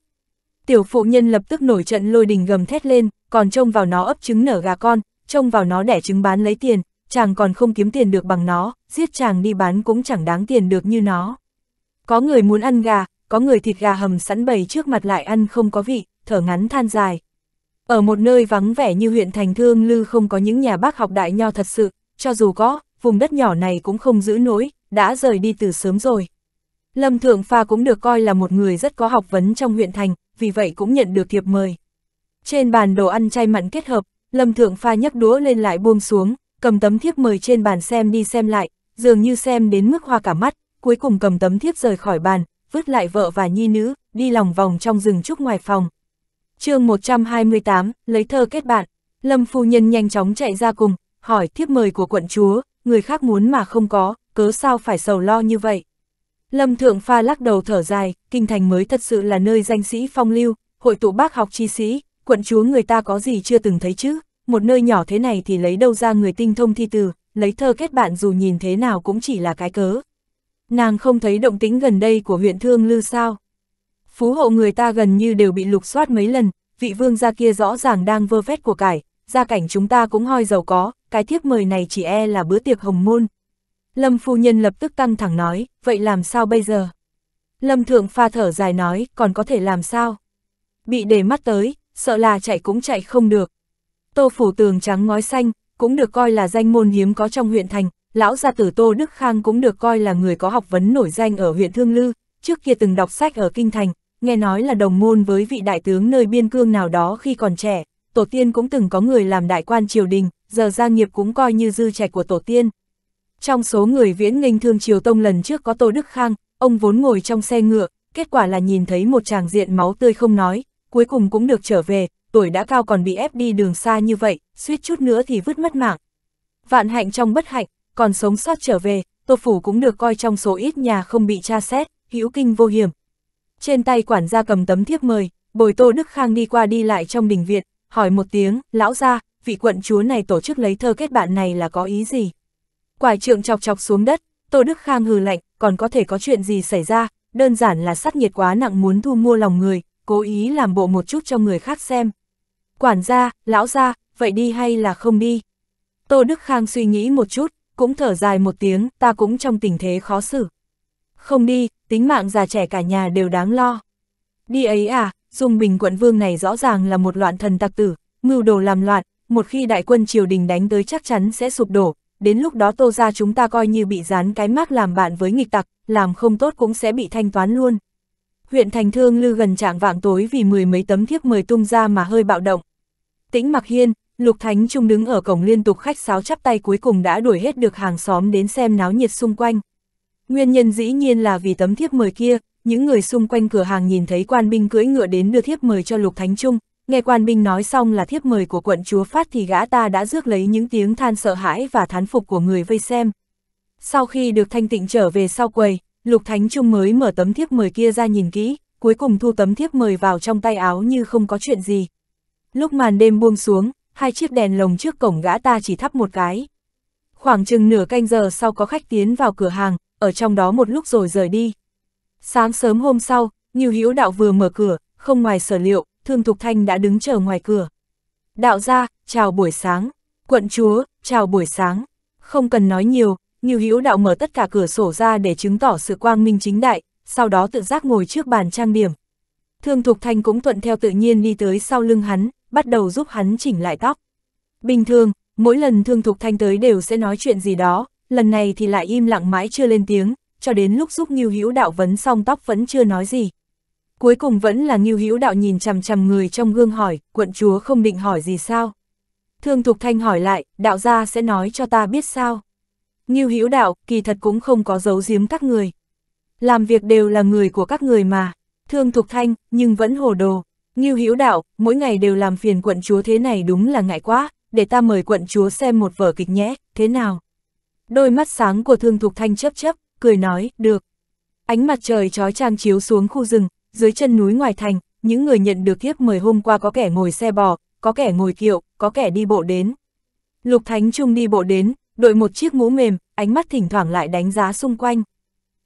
Tiểu phụ nhân lập tức nổi trận lôi đình gầm thét lên, còn trông vào nó ấp trứng nở gà con, trông vào nó đẻ trứng bán lấy tiền, chàng còn không kiếm tiền được bằng nó, giết chàng đi bán cũng chẳng đáng tiền được như nó. Có người muốn ăn gà, có người thịt gà hầm sẵn bày trước mặt lại ăn không có vị, thở ngắn than dài. Ở một nơi vắng vẻ như huyện Thành Thương Lư không có những nhà bác học đại nho thật sự, cho dù có, vùng đất nhỏ này cũng không giữ nổi, đã rời đi từ sớm rồi. Lâm Thượng Pha cũng được coi là một người rất có học vấn trong huyện thành, vì vậy cũng nhận được thiệp mời. Trên bàn đồ ăn chay mặn kết hợp, Lâm Thượng Pha nhấc đũa lên lại buông xuống, cầm tấm thiếp mời trên bàn xem đi xem lại, dường như xem đến mức hoa cả mắt, cuối cùng cầm tấm thiếp rời khỏi bàn, vứt lại vợ và nhi nữ, đi lòng vòng trong rừng trúc ngoài phòng. chương 128, lấy thơ kết bạn, Lâm Phu Nhân nhanh chóng chạy ra cùng, hỏi thiếp mời của quận chúa, người khác muốn mà không có, cớ sao phải sầu lo như vậy. Lâm Thượng Pha lắc đầu thở dài, kinh thành mới thật sự là nơi danh sĩ phong lưu, hội tụ bác học chi sĩ, quận chúa người ta có gì chưa từng thấy chứ, một nơi nhỏ thế này thì lấy đâu ra người tinh thông thi từ, lấy thơ kết bạn dù nhìn thế nào cũng chỉ là cái cớ. Nàng không thấy động tính gần đây của huyện Thương Lư sao. Phú hộ người ta gần như đều bị lục soát mấy lần, vị vương gia kia rõ ràng đang vơ vét của cải, gia cảnh chúng ta cũng hoi giàu có, cái thiếp mời này chỉ e là bữa tiệc hồng môn, Lâm phu nhân lập tức căng thẳng nói, vậy làm sao bây giờ? Lâm thượng pha thở dài nói, còn có thể làm sao? Bị để mắt tới, sợ là chạy cũng chạy không được. Tô phủ tường trắng ngói xanh, cũng được coi là danh môn hiếm có trong huyện thành, lão gia tử Tô Đức Khang cũng được coi là người có học vấn nổi danh ở huyện Thương Lư, trước kia từng đọc sách ở Kinh Thành, nghe nói là đồng môn với vị đại tướng nơi biên cương nào đó khi còn trẻ, tổ tiên cũng từng có người làm đại quan triều đình, giờ gia nghiệp cũng coi như dư trẻ của tổ tiên, trong số người viễn nghênh thương triều tông lần trước có Tô Đức Khang, ông vốn ngồi trong xe ngựa, kết quả là nhìn thấy một chàng diện máu tươi không nói, cuối cùng cũng được trở về, tuổi đã cao còn bị ép đi đường xa như vậy, suýt chút nữa thì vứt mất mạng. Vạn hạnh trong bất hạnh, còn sống sót trở về, Tô Phủ cũng được coi trong số ít nhà không bị tra xét, hữu kinh vô hiểm. Trên tay quản gia cầm tấm thiếp mời, bồi Tô Đức Khang đi qua đi lại trong đình viện, hỏi một tiếng, lão gia, vị quận chúa này tổ chức lấy thơ kết bạn này là có ý gì? Quải trượng chọc chọc xuống đất, Tô Đức Khang hừ lạnh, còn có thể có chuyện gì xảy ra, đơn giản là sát nhiệt quá nặng muốn thu mua lòng người, cố ý làm bộ một chút cho người khác xem. Quản gia, lão gia, vậy đi hay là không đi? Tô Đức Khang suy nghĩ một chút, cũng thở dài một tiếng, ta cũng trong tình thế khó xử. Không đi, tính mạng già trẻ cả nhà đều đáng lo. Đi ấy à, dùng Bình quận vương này rõ ràng là một loạn thần tặc tử, mưu đồ làm loạn, một khi đại quân triều đình đánh tới chắc chắn sẽ sụp đổ, đến lúc đó tô ra chúng ta coi như bị dán cái mác làm bạn với nghịch tặc, làm không tốt cũng sẽ bị thanh toán luôn. Huyện Thành Thương Lư gần trạng vạng tối vì mười mấy tấm thiếp mời tung ra mà hơi bạo động. Tĩnh Mặc Hiên, Lục Thánh Trung đứng ở cổng liên tục khách sáo chắp tay cuối cùng đã đuổi hết được hàng xóm đến xem náo nhiệt xung quanh. Nguyên nhân dĩ nhiên là vì tấm thiếp mời kia, những người xung quanh cửa hàng nhìn thấy quan binh cưỡi ngựa đến đưa thiếp mời cho Lục Thánh Trung, Nghe quan binh nói xong là thiếp mời của quận chúa phát thì gã ta đã rước lấy những tiếng than sợ hãi và thán phục của người vây xem. Sau khi được thanh tịnh trở về sau quầy, Lục Thánh Trung mới mở tấm thiếp mời kia ra nhìn kỹ, cuối cùng thu tấm thiếp mời vào trong tay áo như không có chuyện gì. Lúc màn đêm buông xuống, hai chiếc đèn lồng trước cổng gã ta chỉ thắp một cái. Khoảng chừng nửa canh giờ sau có khách tiến vào cửa hàng, ở trong đó một lúc rồi rời đi. Sáng sớm hôm sau, Nhiều Hữu Đạo vừa mở cửa, không ngoài sở liệu, Thương Thục Thanh đã đứng chờ ngoài cửa. Đạo gia, chào buổi sáng. Quận chúa, chào buổi sáng. Không cần nói nhiều, Nghiêu Hữu Đạo mở tất cả cửa sổ ra để chứng tỏ sự quang minh chính đại, sau đó tự giác ngồi trước bàn trang điểm. Thương Thục Thanh cũng thuận theo tự nhiên đi tới sau lưng hắn, bắt đầu giúp hắn chỉnh lại tóc. Bình thường, mỗi lần Thương Thục Thanh tới đều sẽ nói chuyện gì đó, lần này thì lại im lặng mãi chưa lên tiếng, cho đến lúc giúp Nghiêu Hữu Đạo vấn xong tóc vẫn chưa nói gì. Cuối cùng vẫn là Ngưu Hữu Đạo nhìn chằm chằm người trong gương hỏi, quận chúa không định hỏi gì sao? Thương Thục Thanh hỏi lại, đạo gia sẽ nói cho ta biết sao? Ngưu Hữu Đạo, kỳ thật cũng không có giấu giếm các người. Làm việc đều là người của các người mà. Thương Thục Thanh, nhưng vẫn hồ đồ. Ngưu Hữu Đạo, mỗi ngày đều làm phiền quận chúa thế này đúng là ngại quá, để ta mời quận chúa xem một vở kịch nhé, thế nào? Đôi mắt sáng của Thương Thục Thanh chấp chấp, cười nói, được. Ánh mặt trời trói trang chiếu xuống khu rừng, dưới chân núi ngoài thành, những người nhận được thiếp mời hôm qua có kẻ ngồi xe bò, có kẻ ngồi kiệu, có kẻ đi bộ đến. Lục Thánh Trung đi bộ đến, đội một chiếc mũ mềm, ánh mắt thỉnh thoảng lại đánh giá xung quanh.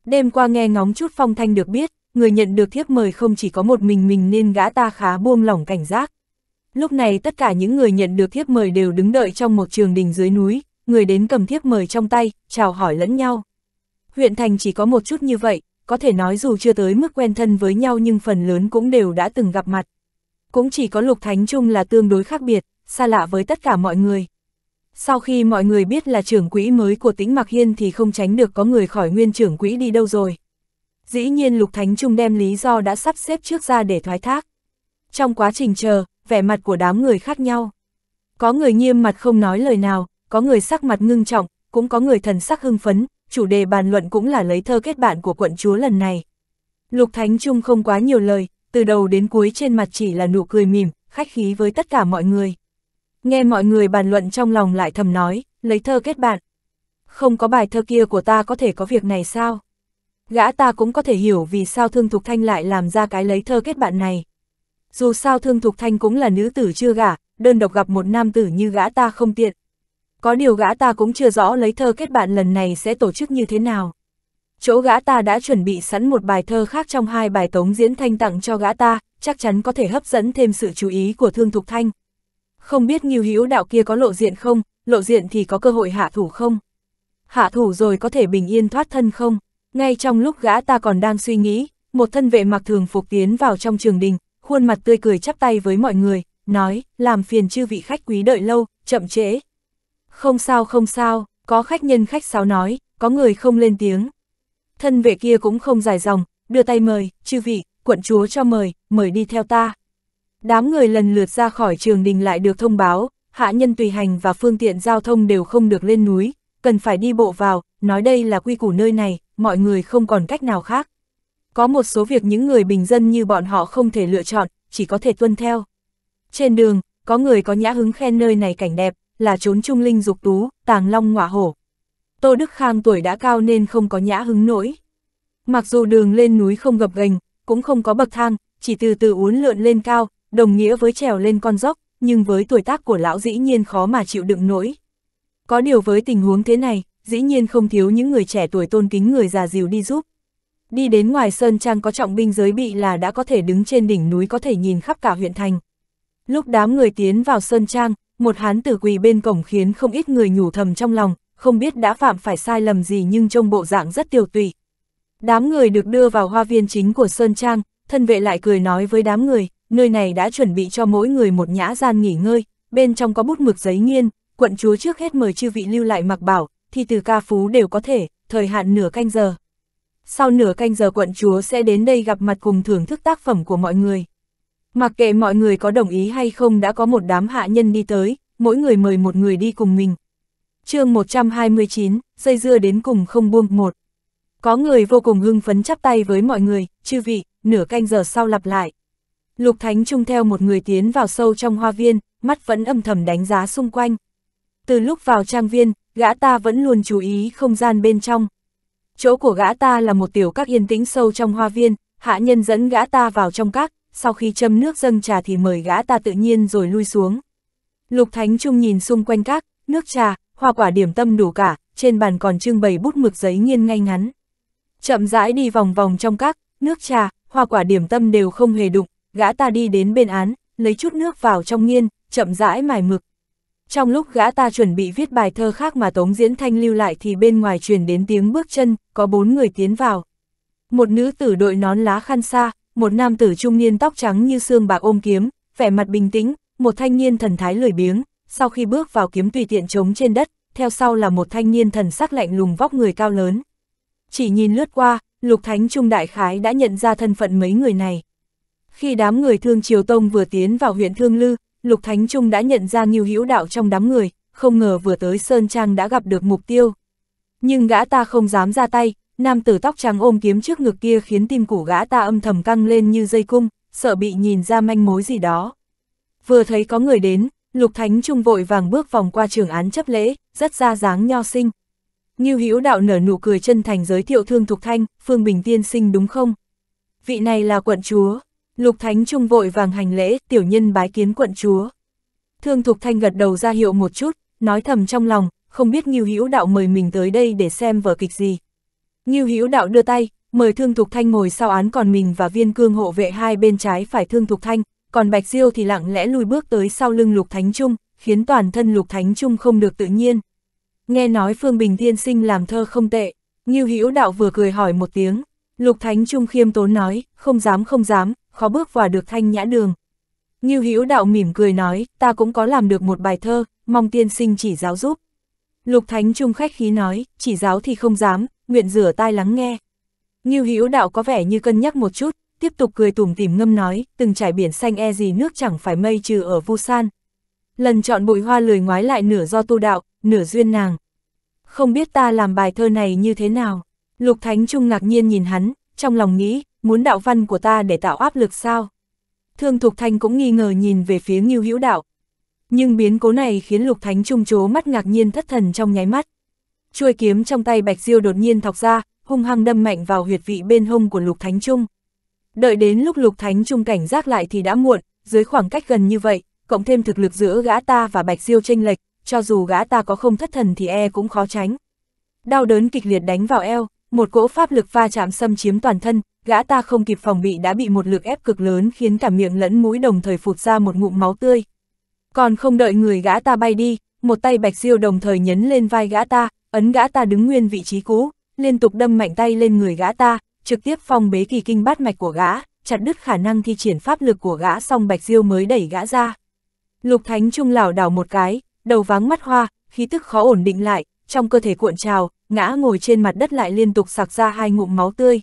Đêm qua nghe ngóng chút phong thanh được biết, người nhận được thiếp mời không chỉ có một mình mình nên gã ta khá buông lỏng cảnh giác. Lúc này tất cả những người nhận được thiếp mời đều đứng đợi trong một trường đình dưới núi, người đến cầm thiếp mời trong tay, chào hỏi lẫn nhau. Huyện thành chỉ có một chút như vậy, có thể nói dù chưa tới mức quen thân với nhau nhưng phần lớn cũng đều đã từng gặp mặt. Cũng chỉ có Lục Thánh Trung là tương đối khác biệt, xa lạ với tất cả mọi người. Sau khi mọi người biết là trưởng quỹ mới của tĩnh Mạc Hiên thì không tránh được có người khỏi nguyên trưởng quỹ đi đâu rồi. Dĩ nhiên Lục Thánh Trung đem lý do đã sắp xếp trước ra để thoái thác. Trong quá trình chờ, vẻ mặt của đám người khác nhau. Có người nghiêm mặt không nói lời nào, có người sắc mặt ngưng trọng, cũng có người thần sắc hưng phấn, chủ đề bàn luận cũng là lấy thơ kết bạn của quận chúa lần này. Lục Thánh Trung không quá nhiều lời, từ đầu đến cuối trên mặt chỉ là nụ cười mỉm, khách khí với tất cả mọi người. Nghe mọi người bàn luận trong lòng lại thầm nói, lấy thơ kết bạn. Không có bài thơ kia của ta có thể có việc này sao? Gã ta cũng có thể hiểu vì sao Thương Thục Thanh lại làm ra cái lấy thơ kết bạn này. Dù sao Thương Thục Thanh cũng là nữ tử chưa gả, đơn độc gặp một nam tử như gã ta không tiện, có điều gã ta cũng chưa rõ lấy thơ kết bạn lần này sẽ tổ chức như thế nào. Chỗ gã ta đã chuẩn bị sẵn một bài thơ khác trong hai bài tống diễn thanh tặng cho gã ta, chắc chắn có thể hấp dẫn thêm sự chú ý của Thương Thục Thanh. Không biết ngưu Hữu đạo kia có lộ diện không, lộ diện thì có cơ hội hạ thủ không? Hạ thủ rồi có thể bình yên thoát thân không? Ngay trong lúc gã ta còn đang suy nghĩ, một thân vệ mặc thường phục tiến vào trong trường đình, khuôn mặt tươi cười chắp tay với mọi người, nói, làm phiền chư vị khách quý đợi lâu, chậm trễ, không sao không sao, có khách nhân khách sáo nói, có người không lên tiếng. Thân vệ kia cũng không dài dòng, đưa tay mời, chư vị, quận chúa cho mời, mời đi theo ta. Đám người lần lượt ra khỏi trường đình lại được thông báo, hạ nhân tùy hành và phương tiện giao thông đều không được lên núi, cần phải đi bộ vào, nói đây là quy củ nơi này, mọi người không còn cách nào khác. Có một số việc những người bình dân như bọn họ không thể lựa chọn, chỉ có thể tuân theo. Trên đường, có người có nhã hứng khen nơi này cảnh đẹp, là trốn trung linh dục tú, tàng long ngọa hổ. Tô Đức Khang tuổi đã cao nên không có nhã hứng nổi. Mặc dù đường lên núi không gập ghềnh cũng không có bậc thang, chỉ từ từ uốn lượn lên cao, đồng nghĩa với trèo lên con dốc, nhưng với tuổi tác của lão dĩ nhiên khó mà chịu đựng nổi. Có điều với tình huống thế này, dĩ nhiên không thiếu những người trẻ tuổi tôn kính người già dìu đi giúp. Đi đến ngoài sơn trang có trọng binh giới bị là đã có thể đứng trên đỉnh núi có thể nhìn khắp cả huyện thành. Lúc đám người tiến vào sơn trang, một hán tử quỳ bên cổng khiến không ít người nhủ thầm trong lòng, không biết đã phạm phải sai lầm gì nhưng trông bộ dạng rất tiêu tụy. Đám người được đưa vào hoa viên chính của Sơn Trang, thân vệ lại cười nói với đám người, nơi này đã chuẩn bị cho mỗi người một nhã gian nghỉ ngơi, bên trong có bút mực giấy nghiên, quận chúa trước hết mời chư vị lưu lại mặc bảo, thì từ ca phú đều có thể, thời hạn nửa canh giờ. Sau nửa canh giờ quận chúa sẽ đến đây gặp mặt cùng thưởng thức tác phẩm của mọi người. Mặc kệ mọi người có đồng ý hay không đã có một đám hạ nhân đi tới, mỗi người mời một người đi cùng mình. chương 129, dây dưa đến cùng không buông một. Có người vô cùng hưng phấn chắp tay với mọi người, chư vị, nửa canh giờ sau lặp lại. Lục Thánh Trung theo một người tiến vào sâu trong hoa viên, mắt vẫn âm thầm đánh giá xung quanh. Từ lúc vào trang viên, gã ta vẫn luôn chú ý không gian bên trong. Chỗ của gã ta là một tiểu các yên tĩnh sâu trong hoa viên, hạ nhân dẫn gã ta vào trong các, sau khi châm nước dâng trà thì mời gã ta tự nhiên rồi lui xuống. Lục Thánh Trung nhìn xung quanh các, nước trà, hoa quả điểm tâm đủ cả, trên bàn còn trưng bày bút mực giấy nghiên ngay ngắn. Chậm rãi đi vòng vòng trong các, nước trà, hoa quả điểm tâm đều không hề đụng, gã ta đi đến bên án, lấy chút nước vào trong nghiên, chậm rãi mài mực. Trong lúc gã ta chuẩn bị viết bài thơ khác mà Tống Diễn Thanh lưu lại thì bên ngoài truyền đến tiếng bước chân, có bốn người tiến vào. Một nữ tử đội nón lá khăn xa, một nam tử trung niên tóc trắng như xương bạc ôm kiếm, vẻ mặt bình tĩnh, một thanh niên thần thái lười biếng, sau khi bước vào kiếm tùy tiện trống trên đất, theo sau là một thanh niên thần sắc lạnh lùng vóc người cao lớn. Chỉ nhìn lướt qua, Lục Thánh Trung Đại Khái đã nhận ra thân phận mấy người này. Khi đám người thương Triều Tông vừa tiến vào huyện Thương Lư, Lục Thánh Trung đã nhận ra nghiêu hữu đạo trong đám người, không ngờ vừa tới Sơn Trang đã gặp được mục tiêu. Nhưng gã ta không dám ra tay, Nam tử tóc trắng ôm kiếm trước ngực kia khiến tim củ gã ta âm thầm căng lên như dây cung, sợ bị nhìn ra manh mối gì đó. Vừa thấy có người đến, Lục Thánh Trung vội vàng bước vòng qua trường án chấp lễ, rất ra dáng nho sinh. Như Hữu Đạo nở nụ cười chân thành giới thiệu Thương Thục Thanh, Phương Bình Tiên sinh đúng không? Vị này là quận chúa. Lục Thánh Trung vội vàng hành lễ, tiểu nhân bái kiến quận chúa. Thương Thục Thanh gật đầu ra hiệu một chút, nói thầm trong lòng, không biết Ngưu Hữu Đạo mời mình tới đây để xem vở kịch gì, Ngưu Hữu Đạo đưa tay, mời Thương Thục Thanh ngồi sau án còn mình và Viên Cương hộ vệ hai bên trái phải Thương Thục Thanh, còn Bạch Diêu thì lặng lẽ lùi bước tới sau lưng Lục Thánh Trung, khiến toàn thân Lục Thánh Trung không được tự nhiên. Nghe nói Phương Bình Thiên Sinh làm thơ không tệ, Ngưu Hữu Đạo vừa cười hỏi một tiếng, Lục Thánh Trung khiêm tốn nói, không dám không dám, khó bước vào được thanh nhã đường. Ngưu Hữu Đạo mỉm cười nói, ta cũng có làm được một bài thơ, mong tiên sinh chỉ giáo giúp. Lục Thánh Trung khách khí nói, chỉ giáo thì không dám, nguyện rửa tai lắng nghe. Ngưu Hữu Đạo có vẻ như cân nhắc một chút, tiếp tục cười tủm tỉm ngâm nói, từng trải biển xanh e gì nước chẳng phải mây trừ ở Vu San. Lần chọn bụi hoa lười ngoái lại nửa do tu đạo, nửa duyên nàng. Không biết ta làm bài thơ này như thế nào? Lục Thánh Trung ngạc nhiên nhìn hắn, trong lòng nghĩ, muốn đạo văn của ta để tạo áp lực sao? Thương Thục Thanh cũng nghi ngờ nhìn về phía Ngưu Hữu Đạo, nhưng biến cố này khiến Lục Thánh Trung chố mắt ngạc nhiên thất thần trong nháy mắt. Chuôi kiếm trong tay Bạch Diêu đột nhiên thọc ra, hung hăng đâm mạnh vào huyệt vị bên hông của Lục Thánh Trung. Đợi đến lúc Lục Thánh Trung cảnh giác lại thì đã muộn, dưới khoảng cách gần như vậy, cộng thêm thực lực giữa gã ta và Bạch Diêu chênh lệch, cho dù gã ta có không thất thần thì e cũng khó tránh. Đau đớn kịch liệt đánh vào eo, một cỗ pháp lực va chạm xâm chiếm toàn thân, gã ta không kịp phòng bị đã bị một lực ép cực lớn khiến cả miệng lẫn mũi đồng thời phụt ra một ngụm máu tươi, còn không đợi người gã ta bay đi, một tay Bạch Diêu đồng thời nhấn lên vai gã ta, ấn gã ta đứng nguyên vị trí cũ, liên tục đâm mạnh tay lên người gã ta, trực tiếp phong bế kỳ kinh bát mạch của gã, chặt đứt khả năng thi triển pháp lực của gã xong Bạch Diêu mới đẩy gã ra. Lục Thánh Trung lảo đảo một cái, đầu váng mắt hoa, khí tức khó ổn định lại, trong cơ thể cuộn trào, ngã ngồi trên mặt đất lại liên tục sạc ra hai ngụm máu tươi.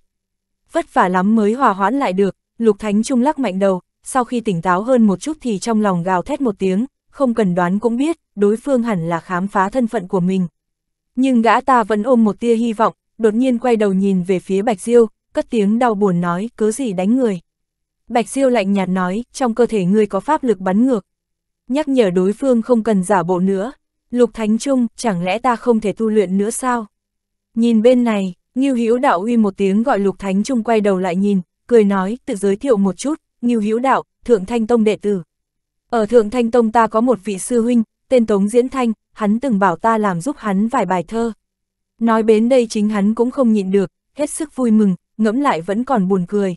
Vất vả lắm mới hòa hoãn lại được, Lục Thánh Trung lắc mạnh đầu, sau khi tỉnh táo hơn một chút thì trong lòng gào thét một tiếng, không cần đoán cũng biết, đối phương hẳn là khám phá thân phận của mình. Nhưng gã ta vẫn ôm một tia hy vọng, đột nhiên quay đầu nhìn về phía Bạch Diêu, cất tiếng đau buồn nói, cớ gì đánh người. Bạch Diêu lạnh nhạt nói, trong cơ thể ngươi có pháp lực bắn ngược. Nhắc nhở đối phương không cần giả bộ nữa. Lục Thánh Trung, chẳng lẽ ta không thể tu luyện nữa sao? Nhìn bên này, Ngưu Hữu Đạo uy một tiếng gọi Lục Thánh Trung quay đầu lại nhìn, cười nói, tự giới thiệu một chút, Ngưu Hữu Đạo, Thượng Thanh Tông đệ tử. Ở Thượng Thanh Tông ta có một vị sư huynh, tên Tống Diễn Thanh, hắn từng bảo ta làm giúp hắn vài bài thơ. Nói đến đây chính hắn cũng không nhịn được, hết sức vui mừng, ngẫm lại vẫn còn buồn cười.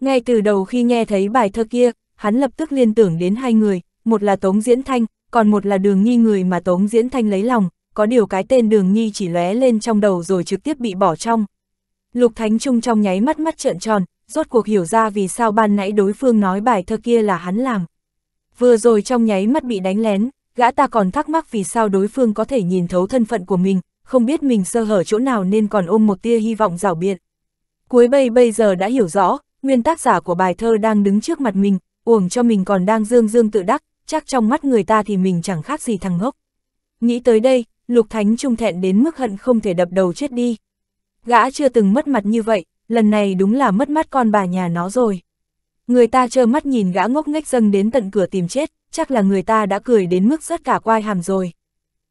Ngay từ đầu khi nghe thấy bài thơ kia, hắn lập tức liên tưởng đến hai người, một là Tống Diễn Thanh, còn một là Đường Nhi người mà Tống Diễn Thanh lấy lòng, có điều cái tên Đường Nhi chỉ lóe lên trong đầu rồi trực tiếp bị bỏ trong. Lục Thánh Trung trong nháy mắt mắt trợn tròn, rốt cuộc hiểu ra vì sao ban nãy đối phương nói bài thơ kia là hắn làm. Vừa rồi trong nháy mắt bị đánh lén, gã ta còn thắc mắc vì sao đối phương có thể nhìn thấu thân phận của mình, không biết mình sơ hở chỗ nào nên còn ôm một tia hy vọng rảo biện. Cuối bây bây giờ đã hiểu rõ, nguyên tác giả của bài thơ đang đứng trước mặt mình, uổng cho mình còn đang dương dương tự đắc, chắc trong mắt người ta thì mình chẳng khác gì thằng ngốc. Nghĩ tới đây, Lục Thánh Trung thẹn đến mức hận không thể đập đầu chết đi. Gã chưa từng mất mặt như vậy, lần này đúng là mất mắt con bà nhà nó rồi. Người ta trơ mắt nhìn gã ngốc nghếch dâng đến tận cửa tìm chết, chắc là người ta đã cười đến mức rất cả quai hàm rồi.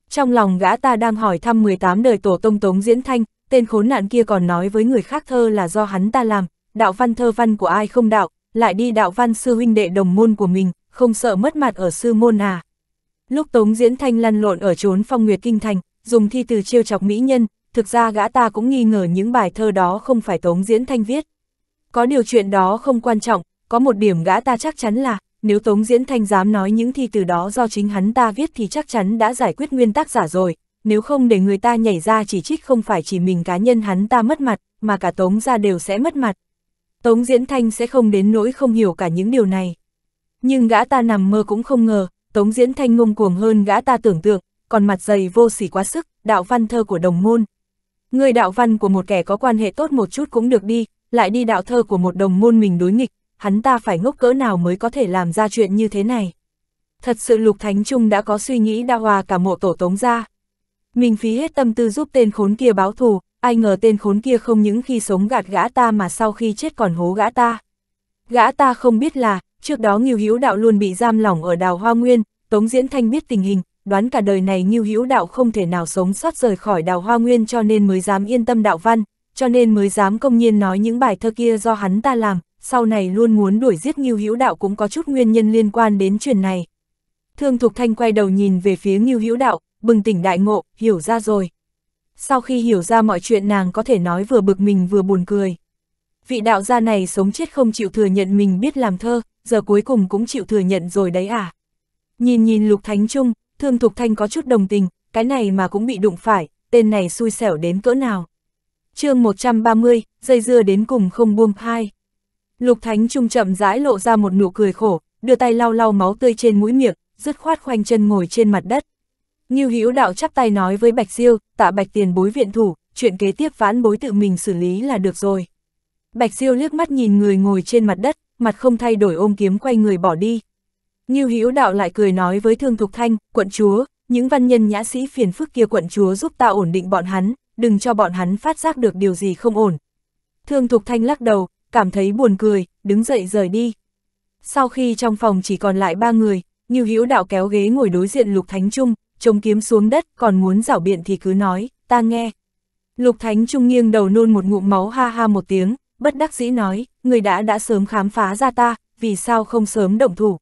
Trong lòng gã ta đang hỏi thăm 18 đời tổ tông tống diễn thanh, tên khốn nạn kia còn nói với người khác thơ là do hắn ta làm, đạo văn thơ văn của ai không đạo, lại đi đạo văn sư huynh đệ đồng môn của mình, không sợ mất mặt ở sư môn à. Lúc Tống Diễn Thanh lăn lộn ở trốn phong nguyệt kinh thành, dùng thi từ chiêu chọc mỹ nhân, thực ra gã ta cũng nghi ngờ những bài thơ đó không phải Tống Diễn Thanh viết. Có điều chuyện đó không quan trọng, có một điểm gã ta chắc chắn là, nếu Tống Diễn Thanh dám nói những thi từ đó do chính hắn ta viết thì chắc chắn đã giải quyết nguyên tác giả rồi, nếu không để người ta nhảy ra chỉ trích không phải chỉ mình cá nhân hắn ta mất mặt, mà cả Tống ra đều sẽ mất mặt. Tống Diễn Thanh sẽ không đến nỗi không hiểu cả những điều này. Nhưng gã ta nằm mơ cũng không ngờ, Tống Diễn Thanh ngông cuồng hơn gã ta tưởng tượng, còn mặt dày vô sỉ quá sức, đạo văn thơ của đồng môn, Người đạo văn của một kẻ có quan hệ tốt một chút cũng được đi, lại đi đạo thơ của một đồng môn mình đối nghịch, hắn ta phải ngốc cỡ nào mới có thể làm ra chuyện như thế này. Thật sự Lục Thánh Trung đã có suy nghĩ đa hòa cả mộ tổ tống ra. Mình phí hết tâm tư giúp tên khốn kia báo thù, ai ngờ tên khốn kia không những khi sống gạt gã ta mà sau khi chết còn hố gã ta. Gã ta không biết là, trước đó Nghiêu Hữu Đạo luôn bị giam lỏng ở đào Hoa Nguyên, Tống Diễn Thanh biết tình hình, đoán cả đời này Ngưu Hữu Đạo không thể nào sống sót rời khỏi đào hoa nguyên cho nên mới dám yên tâm đạo văn, cho nên mới dám công nhiên nói những bài thơ kia do hắn ta làm, sau này luôn muốn đuổi giết Ngưu Hữu Đạo cũng có chút nguyên nhân liên quan đến chuyện này. Thương Thục Thanh quay đầu nhìn về phía Ngưu Hữu Đạo, bừng tỉnh đại ngộ, hiểu ra rồi. Sau khi hiểu ra mọi chuyện nàng có thể nói vừa bực mình vừa buồn cười. Vị đạo gia này sống chết không chịu thừa nhận mình biết làm thơ, giờ cuối cùng cũng chịu thừa nhận rồi đấy à. Nhìn nhìn Lục Thánh Trung, Thương Thục Thanh có chút đồng tình, cái này mà cũng bị đụng phải, tên này xui xẻo đến cỡ nào. chương 130, dây dưa đến cùng không buông hai. Lục Thánh Trung chậm rãi lộ ra một nụ cười khổ, đưa tay lau lau máu tươi trên mũi miệng, dứt khoát khoanh chân ngồi trên mặt đất. Ngưu Hữu Đạo chắp tay nói với Bạch Diêu, tạ Bạch tiền bối viện thủ, chuyện kế tiếp phán bối tự mình xử lý là được rồi. Bạch Diêu liếc mắt nhìn người ngồi trên mặt đất, mặt không thay đổi ôm kiếm quay người bỏ đi. Ngưu Hữu Đạo lại cười nói với Thương Thục Thanh, quận chúa, những văn nhân nhã sĩ phiền phức kia quận chúa giúp ta ổn định bọn hắn, đừng cho bọn hắn phát giác được điều gì không ổn. Thương Thục Thanh lắc đầu, cảm thấy buồn cười, đứng dậy rời đi. Sau khi trong phòng chỉ còn lại ba người, Ngưu Hữu Đạo kéo ghế ngồi đối diện Lục Thánh Trung, chống kiếm xuống đất, còn muốn rảo biện thì cứ nói, ta nghe. Lục Thánh Trung nghiêng đầu nôn một ngụm máu ha ha một tiếng, bất đắc dĩ nói, người đã đã sớm khám phá ra ta, vì sao không sớm động thủ.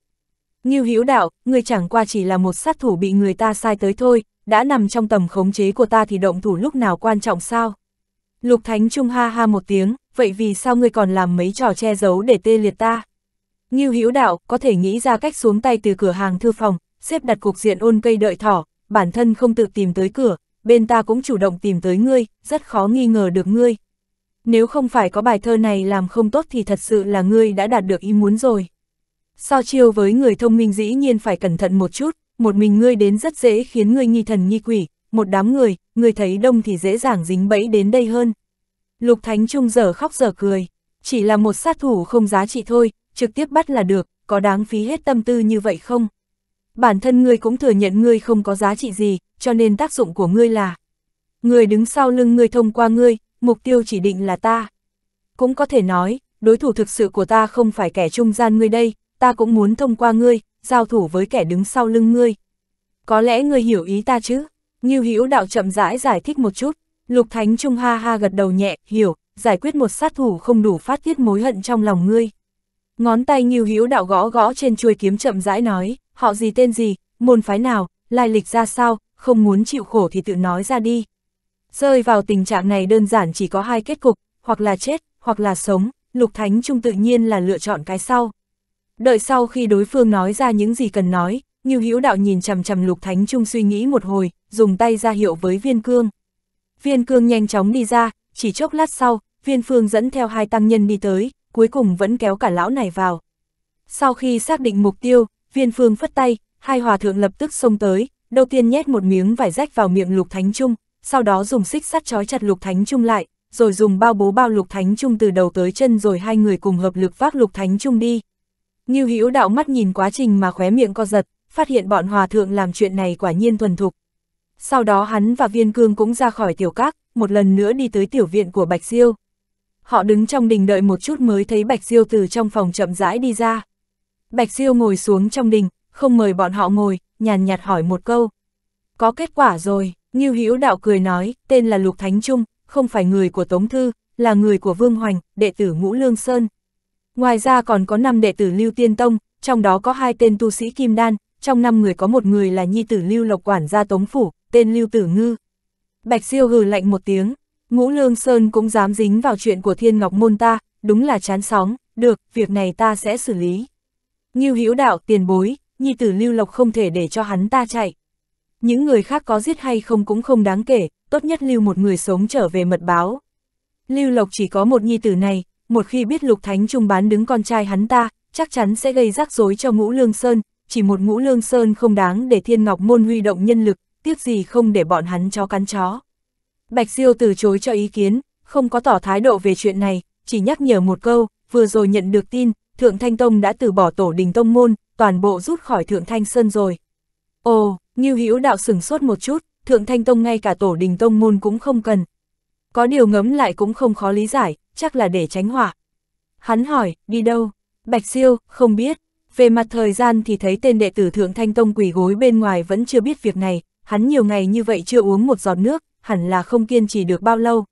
Ngưu Hữu Đạo, người chẳng qua chỉ là một sát thủ bị người ta sai tới thôi, đã nằm trong tầm khống chế của ta thì động thủ lúc nào quan trọng sao? Lục Thánh Trung ha ha một tiếng, vậy vì sao ngươi còn làm mấy trò che giấu để tê liệt ta? Ngưu Hữu Đạo có thể nghĩ ra cách xuống tay từ cửa hàng thư phòng, xếp đặt cục diện ôn cây đợi thỏ, bản thân không tự tìm tới cửa, bên ta cũng chủ động tìm tới ngươi, rất khó nghi ngờ được ngươi. Nếu không phải có bài thơ này làm không tốt thì thật sự là ngươi đã đạt được ý muốn rồi. So chiêu với người thông minh dĩ nhiên phải cẩn thận một chút, một mình ngươi đến rất dễ khiến ngươi nghi thần nghi quỷ, một đám người, ngươi thấy đông thì dễ dàng dính bẫy đến đây hơn. Lục Thánh Trung giờ khóc giờ cười, chỉ là một sát thủ không giá trị thôi, trực tiếp bắt là được, có đáng phí hết tâm tư như vậy không? Bản thân ngươi cũng thừa nhận ngươi không có giá trị gì, cho nên tác dụng của ngươi là Người đứng sau lưng ngươi thông qua ngươi, mục tiêu chỉ định là ta. Cũng có thể nói, đối thủ thực sự của ta không phải kẻ trung gian ngươi đây, ta cũng muốn thông qua ngươi, giao thủ với kẻ đứng sau lưng ngươi. Có lẽ ngươi hiểu ý ta chứ? Ngưu Hữu đạo chậm rãi giải, giải thích một chút, Lục Thánh Trung ha ha gật đầu nhẹ, hiểu, giải quyết một sát thủ không đủ phát tiết mối hận trong lòng ngươi. Ngón tay Ngưu Hữu đạo gõ gõ trên chuôi kiếm chậm rãi nói, họ gì tên gì, môn phái nào, lai lịch ra sao, không muốn chịu khổ thì tự nói ra đi. Rơi vào tình trạng này đơn giản chỉ có hai kết cục, hoặc là chết, hoặc là sống, Lục Thánh Trung tự nhiên là lựa chọn cái sau. Đợi sau khi đối phương nói ra những gì cần nói, Ngưu Hữu Đạo nhìn chằm chằm Lục Thánh Trung suy nghĩ một hồi, dùng tay ra hiệu với Viên Cương. Viên Cương nhanh chóng đi ra, chỉ chốc lát sau, Viên Phương dẫn theo hai tăng nhân đi tới, cuối cùng vẫn kéo cả lão này vào. Sau khi xác định mục tiêu, Viên Phương phất tay, hai hòa thượng lập tức xông tới, đầu tiên nhét một miếng vải rách vào miệng Lục Thánh Trung, sau đó dùng xích sắt trói chặt Lục Thánh Trung lại, rồi dùng bao bố bao Lục Thánh Trung từ đầu tới chân rồi hai người cùng hợp lực vác Lục Thánh Trung đi. Ngưu Hữu đạo mắt nhìn quá trình mà khóe miệng co giật, phát hiện bọn hòa thượng làm chuyện này quả nhiên thuần thục. Sau đó hắn và Viên Cương cũng ra khỏi tiểu các, một lần nữa đi tới tiểu viện của Bạch Diêu. Họ đứng trong đình đợi một chút mới thấy Bạch Diêu từ trong phòng chậm rãi đi ra. Bạch Diêu ngồi xuống trong đình, không mời bọn họ ngồi, nhàn nhạt hỏi một câu. Có kết quả rồi, Ngưu Hữu đạo cười nói, tên là Lục Thánh Trung, không phải người của Tống Thư, là người của Vương Hoành, đệ tử Ngũ Lương Sơn. Ngoài ra còn có 5 đệ tử Lưu Tiên Tông, trong đó có hai tên tu sĩ Kim Đan, trong 5 người có một người là nhi tử Lưu Lộc Quản gia Tống Phủ, tên Lưu Tử Ngư. Bạch Siêu gừ lạnh một tiếng, Ngũ Lương Sơn cũng dám dính vào chuyện của Thiên Ngọc Môn ta, đúng là chán sóng, được, việc này ta sẽ xử lý. Ngưu Hữu Đạo tiền bối, nhi tử Lưu Lộc không thể để cho hắn ta chạy. Những người khác có giết hay không cũng không đáng kể, tốt nhất lưu một người sống trở về mật báo. Lưu Lộc chỉ có một nhi tử này, một khi biết Lục Thánh Trung bán đứng con trai hắn ta, chắc chắn sẽ gây rắc rối cho Ngũ Lương Sơn, chỉ một Ngũ Lương Sơn không đáng để Thiên Ngọc Môn huy động nhân lực, tiếc gì không để bọn hắn chó cắn chó. Bạch Diêu từ chối cho ý kiến, không có tỏ thái độ về chuyện này, chỉ nhắc nhở một câu, vừa rồi nhận được tin, Thượng Thanh Tông đã từ bỏ tổ đình tông môn, toàn bộ rút khỏi Thượng Thanh Sơn rồi. Ồ, Ngưu Hữu đạo sửng sốt một chút, Thượng Thanh Tông ngay cả tổ đình tông môn cũng không cần. Có điều ngấm lại cũng không khó lý giải, chắc là để tránh họa. Hắn hỏi, đi đâu? Bạch Siêu, không biết. Về mặt thời gian thì thấy tên đệ tử Thượng Thanh Tông quỷ gối bên ngoài vẫn chưa biết việc này, hắn nhiều ngày như vậy chưa uống một giọt nước, hẳn là không kiên trì được bao lâu.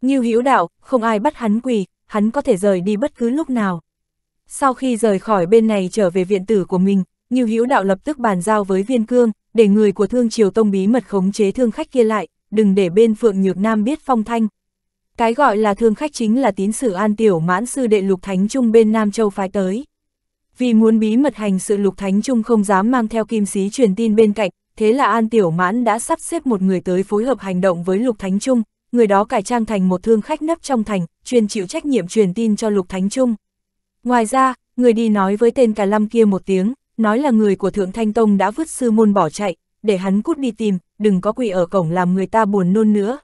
Như hữu đạo, không ai bắt hắn quỳ, hắn có thể rời đi bất cứ lúc nào. Sau khi rời khỏi bên này trở về viện tử của mình, Như hữu đạo lập tức bàn giao với viên cương, để người của thương triều tông bí mật khống chế thương khách kia lại, đừng để bên Phượng Nhược Nam biết phong thanh. Cái gọi là thương khách chính là tín sử an tiểu mãn sư đệ Lục Thánh Trung bên Nam Châu phái tới. Vì muốn bí mật hành sự Lục Thánh Trung không dám mang theo kim sĩ truyền tin bên cạnh, thế là An Tiểu Mãn đã sắp xếp một người tới phối hợp hành động với Lục Thánh Trung, người đó cải trang thành một thương khách nấp trong thành, chuyên chịu trách nhiệm truyền tin cho Lục Thánh Trung. Ngoài ra, người đi nói với tên cả lâm kia một tiếng, nói là người của Thượng Thanh Tông đã vứt sư môn bỏ chạy, để hắn cút đi tìm, đừng có quỳ ở cổng làm người ta buồn nôn nữa.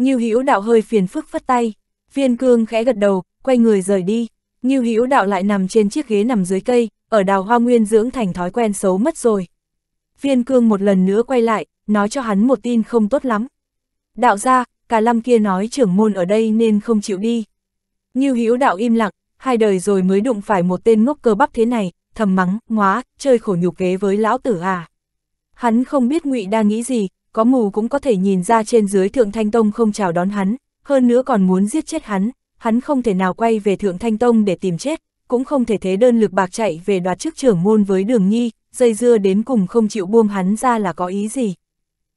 Ngưu Hữu Đạo hơi phiền phức phất tay, Viên Cương khẽ gật đầu, quay người rời đi. Ngưu Hữu Đạo lại nằm trên chiếc ghế nằm dưới cây, ở Đào Hoa Nguyên dưỡng thành thói quen xấu mất rồi. Viên Cương một lần nữa quay lại, nói cho hắn một tin không tốt lắm. Đạo gia, cả lâm kia nói trưởng môn ở đây nên không chịu đi. Ngưu Hữu Đạo im lặng, hai đời rồi mới đụng phải một tên ngốc cơ bắp thế này, thầm mắng, ngóa, chơi khổ nhục kế với lão tử à. Hắn không biết ngụy đang nghĩ gì, có mù cũng có thể nhìn ra trên dưới Thượng Thanh Tông không chào đón hắn, hơn nữa còn muốn giết chết hắn, hắn không thể nào quay về Thượng Thanh Tông để tìm chết, cũng không thể thế đơn lực bạc chạy về đoạt chức trưởng môn với đường nhi, dây dưa đến cùng không chịu buông hắn ra là có ý gì.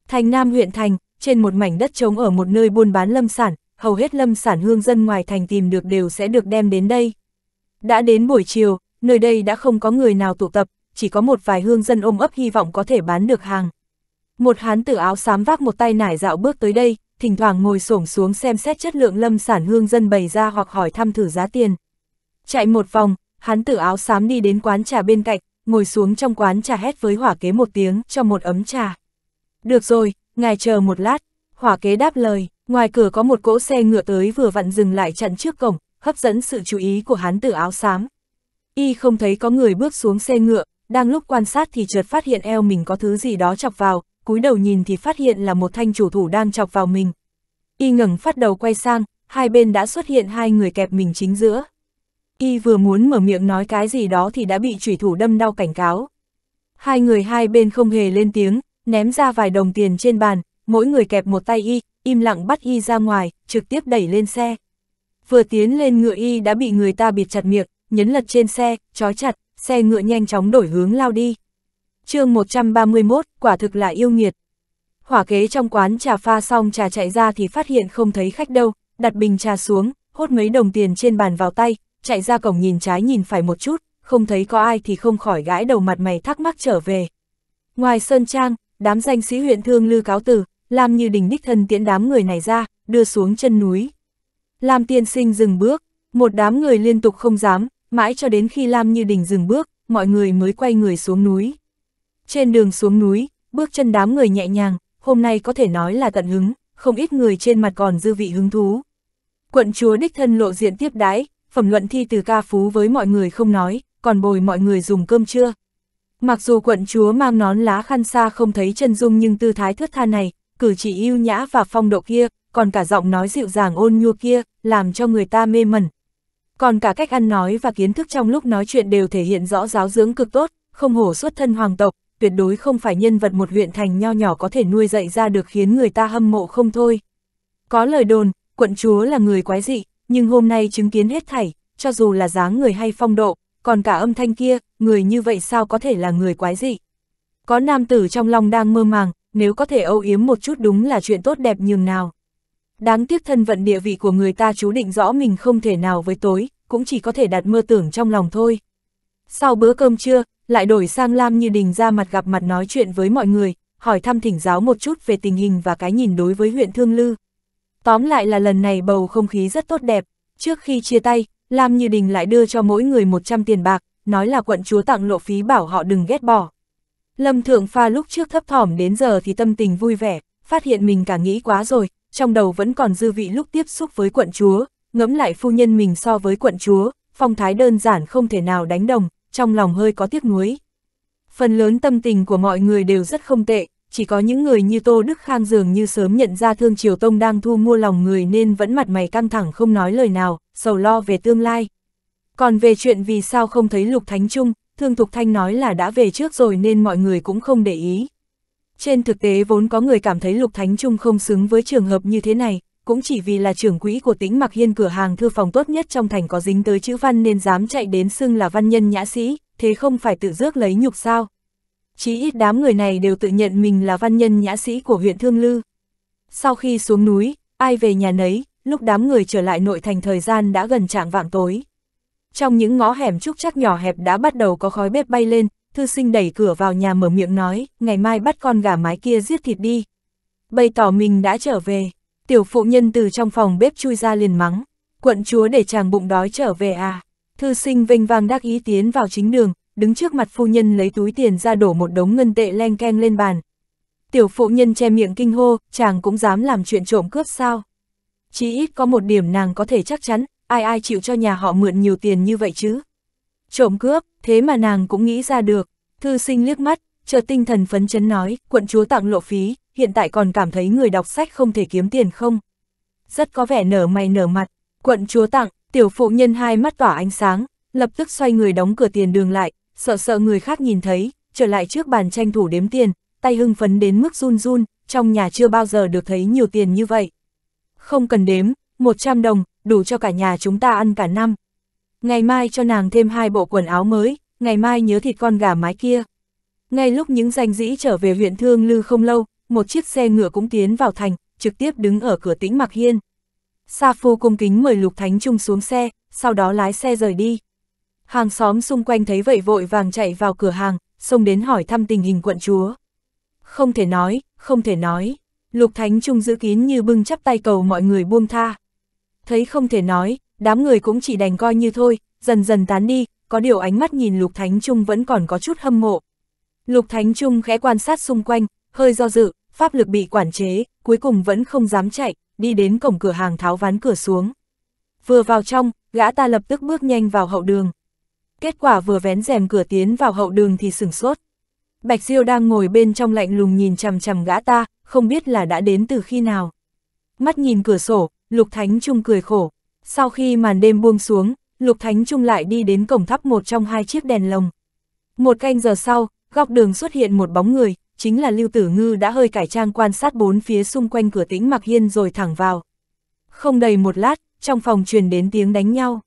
Thành Nam huyện Thành, trên một mảnh đất trống ở một nơi buôn bán lâm sản, hầu hết lâm sản hương dân ngoài thành tìm được đều sẽ được đem đến đây. Đã đến buổi chiều, nơi đây đã không có người nào tụ tập, chỉ có một vài hương dân ôm ấp hy vọng có thể bán được hàng. Một hán tử áo xám vác một tay nải dạo bước tới đây, thỉnh thoảng ngồi xổm xuống xem xét chất lượng lâm sản hương dân bày ra hoặc hỏi thăm thử giá tiền. Chạy một vòng, hán tử áo xám đi đến quán trà bên cạnh, ngồi xuống trong quán trà hét với hỏa kế một tiếng cho một ấm trà. Được rồi, ngài chờ một lát, hỏa kế đáp lời, ngoài cửa có một cỗ xe ngựa tới vừa vặn dừng lại chặn trước cổng, hấp dẫn sự chú ý của hán tử áo xám. Y không thấy có người bước xuống xe ngựa, đang lúc quan sát thì chợt phát hiện eo mình có thứ gì đó chọc vào, cúi đầu nhìn thì phát hiện là một thanh chủ thủ đang chọc vào mình. Y ngẩng phát đầu quay sang, hai bên đã xuất hiện hai người kẹp mình chính giữa. Y vừa muốn mở miệng nói cái gì đó thì đã bị chủy thủ đâm đau cảnh cáo. Hai người hai bên không hề lên tiếng, ném ra vài đồng tiền trên bàn, mỗi người kẹp một tay Y, im lặng bắt Y ra ngoài, trực tiếp đẩy lên xe. Vừa tiến lên ngựa Y đã bị người ta bịt chặt miệng, nhấn lật trên xe, trói chặt, xe ngựa nhanh chóng đổi hướng lao đi chương 131, quả thực là yêu nghiệt. Hỏa kế trong quán trà pha xong trà chạy ra thì phát hiện không thấy khách đâu, đặt bình trà xuống, hốt mấy đồng tiền trên bàn vào tay, chạy ra cổng nhìn trái nhìn phải một chút, không thấy có ai thì không khỏi gãi đầu mặt mày thắc mắc trở về. Ngoài Sơn Trang, đám danh sĩ huyện thương lư cáo từ, làm như đình đích thân tiễn đám người này ra, đưa xuống chân núi. Lam tiên sinh dừng bước, một đám người liên tục không dám, mãi cho đến khi Lam như đình dừng bước, mọi người mới quay người xuống núi. Trên đường xuống núi, bước chân đám người nhẹ nhàng, hôm nay có thể nói là tận hứng, không ít người trên mặt còn dư vị hứng thú. Quận chúa đích thân lộ diện tiếp đái, phẩm luận thi từ ca phú với mọi người không nói, còn bồi mọi người dùng cơm trưa. Mặc dù quận chúa mang nón lá khăn xa không thấy chân dung nhưng tư thái thước tha này, cử chỉ yêu nhã và phong độ kia, còn cả giọng nói dịu dàng ôn nhu kia, làm cho người ta mê mẩn. Còn cả cách ăn nói và kiến thức trong lúc nói chuyện đều thể hiện rõ giáo dưỡng cực tốt, không hổ xuất thân hoàng tộc, tuyệt đối không phải nhân vật một huyện thành nho nhỏ có thể nuôi dạy ra được khiến người ta hâm mộ không thôi. Có lời đồn, quận chúa là người quái dị, nhưng hôm nay chứng kiến hết thảy, cho dù là dáng người hay phong độ, còn cả âm thanh kia, người như vậy sao có thể là người quái dị. Có nam tử trong lòng đang mơ màng, nếu có thể âu yếm một chút đúng là chuyện tốt đẹp nhường nào. Đáng tiếc thân vận địa vị của người ta chú định rõ mình không thể nào với tối, cũng chỉ có thể đặt mơ tưởng trong lòng thôi. Sau bữa cơm trưa, lại đổi sang Lam Như Đình ra mặt gặp mặt nói chuyện với mọi người, hỏi thăm thỉnh giáo một chút về tình hình và cái nhìn đối với huyện Thương Lư. Tóm lại là lần này bầu không khí rất tốt đẹp, trước khi chia tay, Lam Như Đình lại đưa cho mỗi người 100 tiền bạc, nói là quận chúa tặng lộ phí bảo họ đừng ghét bỏ. Lâm Thượng Pha lúc trước thấp thỏm đến giờ thì tâm tình vui vẻ, phát hiện mình cả nghĩ quá rồi, trong đầu vẫn còn dư vị lúc tiếp xúc với quận chúa, ngẫm lại phu nhân mình so với quận chúa, phong thái đơn giản không thể nào đánh đồng, trong lòng hơi có tiếc nuối. Phần lớn tâm tình của mọi người đều rất không tệ, chỉ có những người như Tô Đức Khang dường như sớm nhận ra Thương Triều Tông đang thu mua lòng người nên vẫn mặt mày căng thẳng không nói lời nào, sầu lo về tương lai. Còn về chuyện vì sao không thấy Lục Thánh Trung, Thương Thục Thanh nói là đã về trước rồi nên mọi người cũng không để ý. Trên thực tế vốn có người cảm thấy Lục Thánh Trung không xứng với trường hợp như thế này, cũng chỉ vì là trưởng quỹ của tính mặc hiên cửa hàng thư phòng tốt nhất trong thành có dính tới chữ văn nên dám chạy đến xưng là văn nhân nhã sĩ, thế không phải tự rước lấy nhục sao. Chí ít đám người này đều tự nhận mình là văn nhân nhã sĩ của huyện Thương Lư. Sau khi xuống núi, ai về nhà nấy, lúc đám người trở lại nội thành thời gian đã gần trạng vạng tối. Trong những ngõ hẻm trúc chắc nhỏ hẹp đã bắt đầu có khói bếp bay lên, thư sinh đẩy cửa vào nhà mở miệng nói, ngày mai bắt con gà mái kia giết thịt đi. Bày tỏ mình đã trở về. Tiểu phụ nhân từ trong phòng bếp chui ra liền mắng, quận chúa để chàng bụng đói trở về à. Thư sinh vinh vang đắc ý tiến vào chính đường, đứng trước mặt phu nhân lấy túi tiền ra đổ một đống ngân tệ len ken lên bàn. Tiểu phụ nhân che miệng kinh hô, chàng cũng dám làm chuyện trộm cướp sao. Chỉ ít có một điểm nàng có thể chắc chắn, ai ai chịu cho nhà họ mượn nhiều tiền như vậy chứ. Trộm cướp, thế mà nàng cũng nghĩ ra được. Thư sinh liếc mắt, chợt tinh thần phấn chấn nói, quận chúa tặng lộ phí, hiện tại còn cảm thấy người đọc sách không thể kiếm tiền không? Rất có vẻ nở mày nở mặt, quận chúa tặng, tiểu phụ nhân hai mắt tỏa ánh sáng, lập tức xoay người đóng cửa tiền đường lại, sợ sợ người khác nhìn thấy, trở lại trước bàn tranh thủ đếm tiền, tay hưng phấn đến mức run run, trong nhà chưa bao giờ được thấy nhiều tiền như vậy. Không cần đếm, 100 đồng, đủ cho cả nhà chúng ta ăn cả năm. Ngày mai cho nàng thêm hai bộ quần áo mới, ngày mai nhớ thịt con gà mái kia. Ngay lúc những danh dĩ trở về huyện Thương Lư không lâu, một chiếc xe ngựa cũng tiến vào thành, trực tiếp đứng ở cửa tĩnh Mạc Hiên. Sa Phu cung kính mời Lục Thánh Trung xuống xe, sau đó lái xe rời đi. Hàng xóm xung quanh thấy vậy vội vàng chạy vào cửa hàng, xông đến hỏi thăm tình hình quận chúa. Không thể nói, không thể nói. Lục Thánh Trung giữ kín như bưng chắp tay cầu mọi người buông tha. Thấy không thể nói, đám người cũng chỉ đành coi như thôi, dần dần tán đi, có điều ánh mắt nhìn Lục Thánh Trung vẫn còn có chút hâm mộ. Lục Thánh Trung khẽ quan sát xung quanh, hơi do dự, pháp lực bị quản chế, cuối cùng vẫn không dám chạy, đi đến cổng cửa hàng tháo ván cửa xuống. Vừa vào trong, gã ta lập tức bước nhanh vào hậu đường. Kết quả vừa vén rèm cửa tiến vào hậu đường thì sửng sốt. Bạch Diêu đang ngồi bên trong lạnh lùng nhìn chằm chằm gã ta, không biết là đã đến từ khi nào. Mắt nhìn cửa sổ, Lục Thánh Trung cười khổ. Sau khi màn đêm buông xuống, Lục Thánh Trung lại đi đến cổng thắp một trong hai chiếc đèn lồng. Một canh giờ sau, góc đường xuất hiện một bóng người, chính là Lưu Tử Ngư đã hơi cải trang quan sát bốn phía xung quanh cửa tĩnh Mạc Hiên rồi thẳng vào. Không đầy một lát, trong phòng truyền đến tiếng đánh nhau.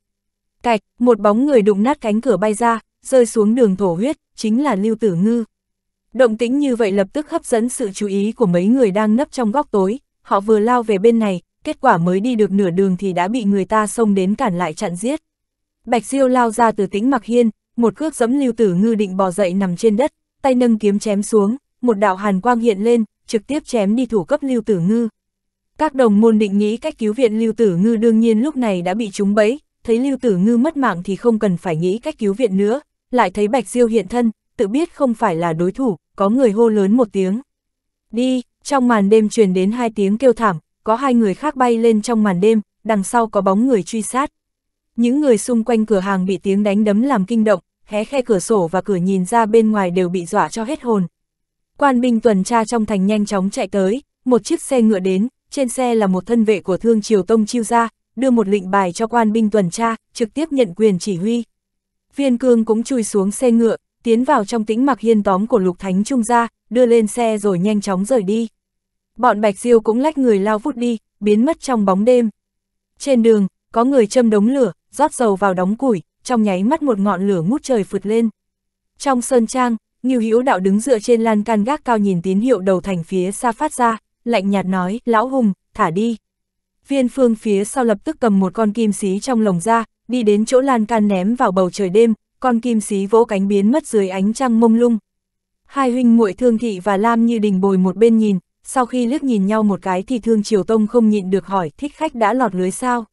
Cạch, một bóng người đụng nát cánh cửa bay ra, rơi xuống đường thổ huyết, chính là Lưu Tử Ngư. Động tĩnh như vậy lập tức hấp dẫn sự chú ý của mấy người đang nấp trong góc tối, họ vừa lao về bên này, kết quả mới đi được nửa đường thì đã bị người ta xông đến cản lại chặn giết. Bạch Diêu lao ra từ tĩnh Mạc Hiên, một cước giẫm lưu tử ngư định bò dậy nằm trên đất, tay nâng kiếm chém xuống, một đạo hàn quang hiện lên, trực tiếp chém đi thủ cấp lưu tử ngư. Các đồng môn định nghĩ cách cứu viện lưu tử ngư đương nhiên lúc này đã bị trúng bẫy, thấy lưu tử ngư mất mạng thì không cần phải nghĩ cách cứu viện nữa, lại thấy bạch diêu hiện thân, tự biết không phải là đối thủ, có người hô lớn một tiếng. Đi, trong màn đêm truyền đến hai tiếng kêu thảm, có hai người khác bay lên trong màn đêm, đằng sau có bóng người truy sát. Những người xung quanh cửa hàng bị tiếng đánh đấm làm kinh động, hé khe cửa sổ và cửa nhìn ra bên ngoài đều bị dọa cho hết hồn. Quan binh tuần tra trong thành nhanh chóng chạy tới, một chiếc xe ngựa đến, trên xe là một thân vệ của Thương Triều Tông chiêu ra, đưa một lệnh bài cho quan binh tuần tra, trực tiếp nhận quyền chỉ huy. Viên cương cũng chui xuống xe ngựa, tiến vào trong tĩnh mặc hiên tóm của Lục Thánh Trung ra, đưa lên xe rồi nhanh chóng rời đi. Bọn Bạch Diêu cũng lách người lao vút đi, biến mất trong bóng đêm. Trên đường, có người châm đống lửa, rót dầu vào đóng củi, trong nháy mắt một ngọn lửa ngút trời phượt lên. Trong sơn trang, Ngưu Hữu Đạo đứng dựa trên lan can gác cao nhìn tín hiệu đầu thành phía xa phát ra, lạnh nhạt nói, lão hùng, thả đi. Viên phương phía sau lập tức cầm một con kim xí trong lồng ra, đi đến chỗ lan can ném vào bầu trời đêm, con kim xí vỗ cánh biến mất dưới ánh trăng mông lung. Hai huynh muội Thương Thị và Lam Như Đình bồi một bên nhìn, sau khi liếc nhìn nhau một cái thì Thương Triều Tông không nhịn được hỏi thích khách đã lọt lưới sao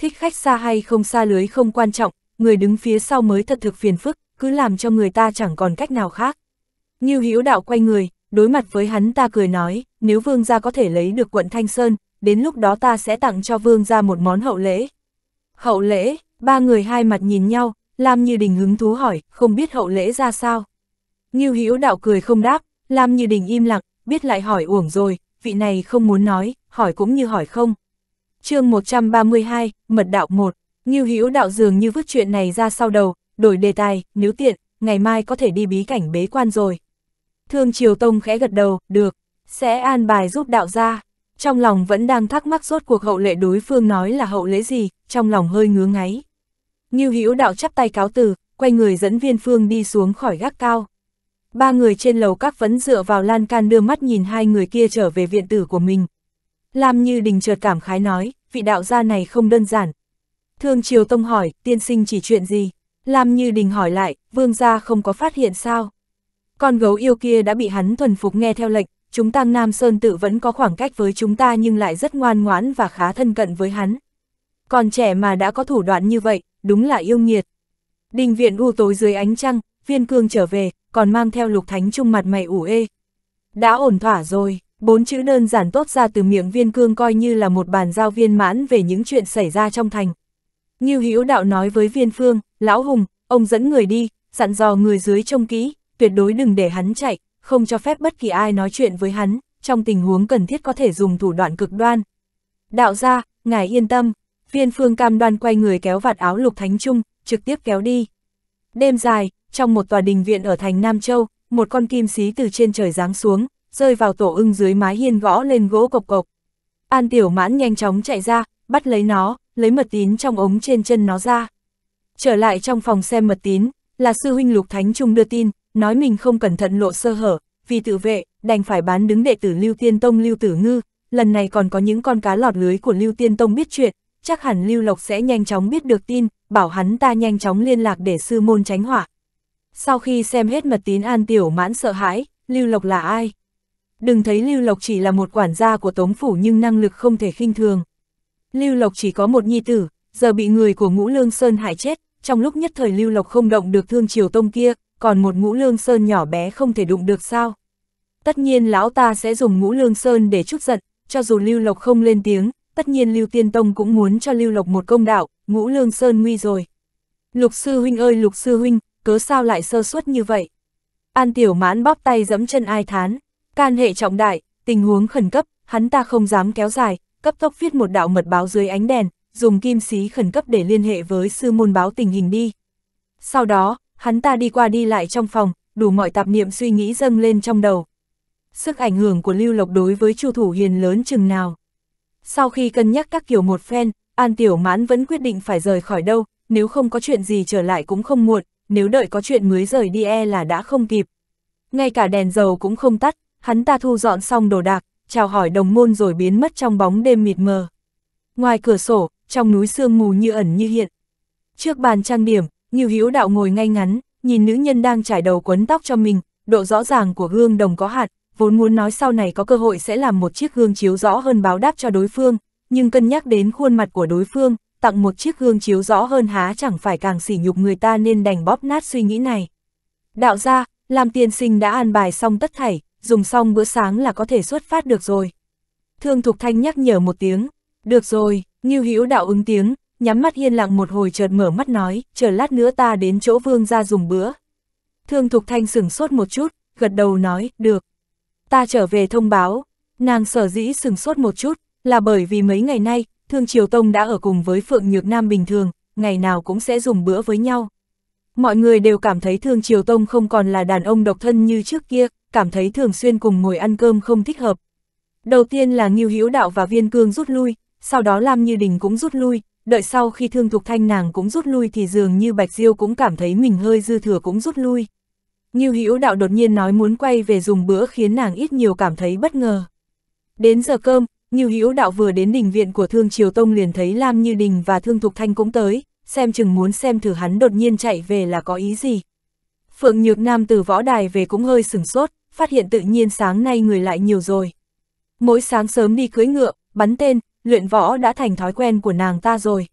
thích khách xa hay không xa lưới không quan trọng, người đứng phía sau mới thật thực phiền phức, cứ làm cho người ta chẳng còn cách nào khác. Như Hữu đạo quay người, đối mặt với hắn ta cười nói, nếu vương gia có thể lấy được quận Thanh Sơn, đến lúc đó ta sẽ tặng cho vương gia một món hậu lễ. Hậu lễ, ba người hai mặt nhìn nhau, Lam Như Đình hứng thú hỏi, không biết hậu lễ ra sao. như Hữu đạo cười không đáp, Lam Như Đình im lặng, biết lại hỏi uổng rồi, vị này không muốn nói, hỏi cũng như hỏi không chương 132, Mật Đạo 1, Ngưu Hữu Đạo dường như vứt chuyện này ra sau đầu, đổi đề tài, nếu tiện, ngày mai có thể đi bí cảnh bế quan rồi. Thương Triều Tông khẽ gật đầu, được, sẽ an bài giúp đạo ra. Trong lòng vẫn đang thắc mắc rốt cuộc hậu lệ đối phương nói là hậu lễ gì, trong lòng hơi ngứa ngáy. Ngưu Hữu Đạo chắp tay cáo từ, quay người dẫn viên phương đi xuống khỏi gác cao. Ba người trên lầu các vẫn dựa vào lan can đưa mắt nhìn hai người kia trở về viện tử của mình, Lam Như Đình chợt cảm khái nói, vị đạo gia này không đơn giản. Thương Triều Tông hỏi, tiên sinh chỉ chuyện gì? Lam Như Đình hỏi lại, vương gia không có phát hiện sao? Con gấu yêu kia đã bị hắn thuần phục nghe theo lệnh, chúng Tăng Nam Sơn tự vẫn có khoảng cách với chúng ta nhưng lại rất ngoan ngoãn và khá thân cận với hắn. Còn trẻ mà đã có thủ đoạn như vậy, đúng là yêu nghiệt. Đình viện u tối dưới ánh trăng, viên cương trở về, còn mang theo lục thánh trung mặt mày ủ ê. Đã ổn thỏa rồi, Bốn chữ đơn giản tốt ra từ miệng viên cương coi như là một bàn giao viên mãn về những chuyện xảy ra trong thành. Như Hữu đạo nói với viên phương, lão hùng, ông dẫn người đi, dặn dò người dưới trông kỹ, tuyệt đối đừng để hắn chạy, không cho phép bất kỳ ai nói chuyện với hắn, trong tình huống cần thiết có thể dùng thủ đoạn cực đoan. Đạo ra, ngài yên tâm, viên phương cam đoan quay người kéo vạt áo lục thánh trung, trực tiếp kéo đi. Đêm dài, trong một tòa đình viện ở thành Nam Châu, một con kim xí từ trên trời giáng xuống, rơi vào tổ ưng dưới mái hiên gõ lên gỗ cộc cộc. An tiểu mãn nhanh chóng chạy ra, bắt lấy nó, lấy mật tín trong ống trên chân nó ra. Trở lại trong phòng xem mật tín, là sư huynh Lục Thánh Trung đưa tin, nói mình không cẩn thận lộ sơ hở, vì tự vệ, đành phải bán đứng đệ tử Lưu Tiên Tông Lưu Tử Ngư, lần này còn có những con cá lọt lưới của Lưu Tiên Tông biết chuyện, chắc hẳn Lưu Lộc sẽ nhanh chóng biết được tin, bảo hắn ta nhanh chóng liên lạc để sư môn tránh hỏa. Sau khi xem hết mật tín An Tiểu Mãn sợ hãi, Lưu Lộc là ai? Đừng thấy Lưu Lộc chỉ là một quản gia của Tống Phủ nhưng năng lực không thể khinh thường. Lưu Lộc chỉ có một nhi tử, giờ bị người của Ngũ Lương Sơn hại chết, trong lúc nhất thời Lưu Lộc không động được thương triều tông kia, còn một Ngũ Lương Sơn nhỏ bé không thể đụng được sao. Tất nhiên lão ta sẽ dùng Ngũ Lương Sơn để chút giận, cho dù Lưu Lộc không lên tiếng, tất nhiên Lưu Tiên Tông cũng muốn cho Lưu Lộc một công đạo, Ngũ Lương Sơn nguy rồi. Lục sư huynh ơi lục sư huynh, cớ sao lại sơ suất như vậy? An tiểu mãn bóp tay giẫm chân ai thán. Can hệ trọng đại, tình huống khẩn cấp, hắn ta không dám kéo dài, cấp tốc viết một đạo mật báo dưới ánh đèn, dùng kim xí khẩn cấp để liên hệ với sư môn báo tình hình đi. Sau đó, hắn ta đi qua đi lại trong phòng, đủ mọi tạp niệm suy nghĩ dâng lên trong đầu. Sức ảnh hưởng của Lưu Lộc đối với Chu Thủ Hiền lớn chừng nào. Sau khi cân nhắc các kiểu một phen, An Tiểu Mãn vẫn quyết định phải rời khỏi đâu, nếu không có chuyện gì trở lại cũng không muộn, nếu đợi có chuyện mới rời đi e là đã không kịp. Ngay cả đèn dầu cũng không tắt, hắn ta thu dọn xong đồ đạc, chào hỏi đồng môn rồi biến mất trong bóng đêm mịt mờ. Ngoài cửa sổ, trong núi sương mù như ẩn như hiện. Trước bàn trang điểm, ngưu Hữu Đạo ngồi ngay ngắn, nhìn nữ nhân đang trải đầu quấn tóc cho mình, độ rõ ràng của gương đồng có hạn, vốn muốn nói sau này có cơ hội sẽ làm một chiếc gương chiếu rõ hơn báo đáp cho đối phương, nhưng cân nhắc đến khuôn mặt của đối phương, tặng một chiếc gương chiếu rõ hơn há chẳng phải càng sỉ nhục người ta nên đành bóp nát suy nghĩ này. Đạo gia làm tiền sinh đã an bài xong tất thảy, dùng xong bữa sáng là có thể xuất phát được rồi. Thương Thục Thanh nhắc nhở một tiếng, được rồi, Ngưu Hữu đạo ứng tiếng, nhắm mắt yên lặng một hồi chợt mở mắt nói, chờ lát nữa ta đến chỗ vương ra dùng bữa. Thương Thục Thanh sửng sốt một chút, gật đầu nói, được. Ta trở về thông báo, nàng sở dĩ sửng sốt một chút, là bởi vì mấy ngày nay, Thương Triều Tông đã ở cùng với Phượng Nhược Nam bình thường, ngày nào cũng sẽ dùng bữa với nhau. Mọi người đều cảm thấy Thương Triều Tông không còn là đàn ông độc thân như trước kia, cảm thấy thường xuyên cùng ngồi ăn cơm không thích hợp. Đầu tiên là Ngưu Hữu Đạo và Viên Cương rút lui, sau đó Lam Như Đình cũng rút lui, đợi sau khi Thương Thục Thanh nàng cũng rút lui thì dường như Bạch Diêu cũng cảm thấy mình hơi dư thừa cũng rút lui. Ngưu Hữu Đạo đột nhiên nói muốn quay về dùng bữa khiến nàng ít nhiều cảm thấy bất ngờ. Đến giờ cơm, Ngưu Hữu Đạo vừa đến đình viện của Thương Triều Tông liền thấy Lam Như Đình và Thương Thục Thanh cũng tới, xem chừng muốn xem thử hắn đột nhiên chạy về là có ý gì. Phượng Nhược Nam từ võ đài về cũng hơi sửng sốt, phát hiện tự nhiên sáng nay người lại nhiều rồi. Mỗi sáng sớm đi cưỡi ngựa, bắn tên, luyện võ đã thành thói quen của nàng ta rồi.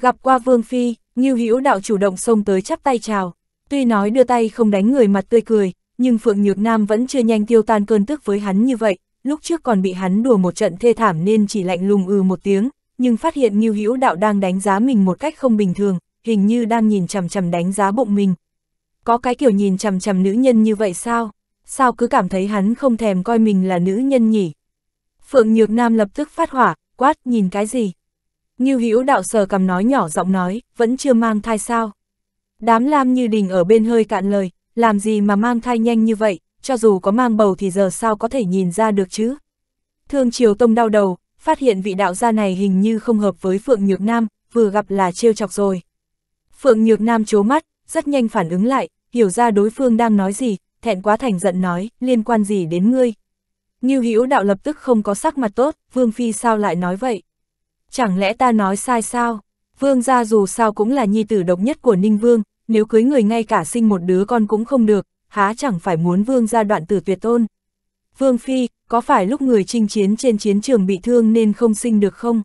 Gặp qua Vương Phi, Ngưu Hữu đạo chủ động xông tới chắp tay chào. Tuy nói đưa tay không đánh người mặt tươi cười, nhưng Phượng Nhược Nam vẫn chưa nhanh tiêu tan cơn tức với hắn như vậy. Lúc trước còn bị hắn đùa một trận thê thảm nên chỉ lạnh lùng ừ một tiếng, nhưng phát hiện Ngưu Hữu đạo đang đánh giá mình một cách không bình thường, hình như đang nhìn chằm chằm đánh giá bụng mình. Có cái kiểu nhìn chằm chằm nữ nhân như vậy sao? sao cứ cảm thấy hắn không thèm coi mình là nữ nhân nhỉ? Phượng Nhược Nam lập tức phát hỏa, quát nhìn cái gì? Như Hữu đạo sờ cầm nói nhỏ giọng nói, vẫn chưa mang thai sao? Đám Lam Như Đình ở bên hơi cạn lời, làm gì mà mang thai nhanh như vậy, cho dù có mang bầu thì giờ sao có thể nhìn ra được chứ? Thương Triều Tông đau đầu, phát hiện vị đạo gia này hình như không hợp với Phượng Nhược Nam, vừa gặp là trêu chọc rồi. Phượng Nhược Nam chố mắt, rất nhanh phản ứng lại, hiểu ra đối phương đang nói gì, thẹn quá thành giận nói, liên quan gì đến ngươi. Như Hữu đạo lập tức không có sắc mặt tốt, Vương Phi sao lại nói vậy? Chẳng lẽ ta nói sai sao? Vương gia dù sao cũng là nhi tử độc nhất của Ninh Vương, nếu cưới người ngay cả sinh một đứa con cũng không được, há chẳng phải muốn Vương gia đoạn tử tuyệt tôn. Vương Phi, có phải lúc người chinh chiến trên chiến trường bị thương nên không sinh được không?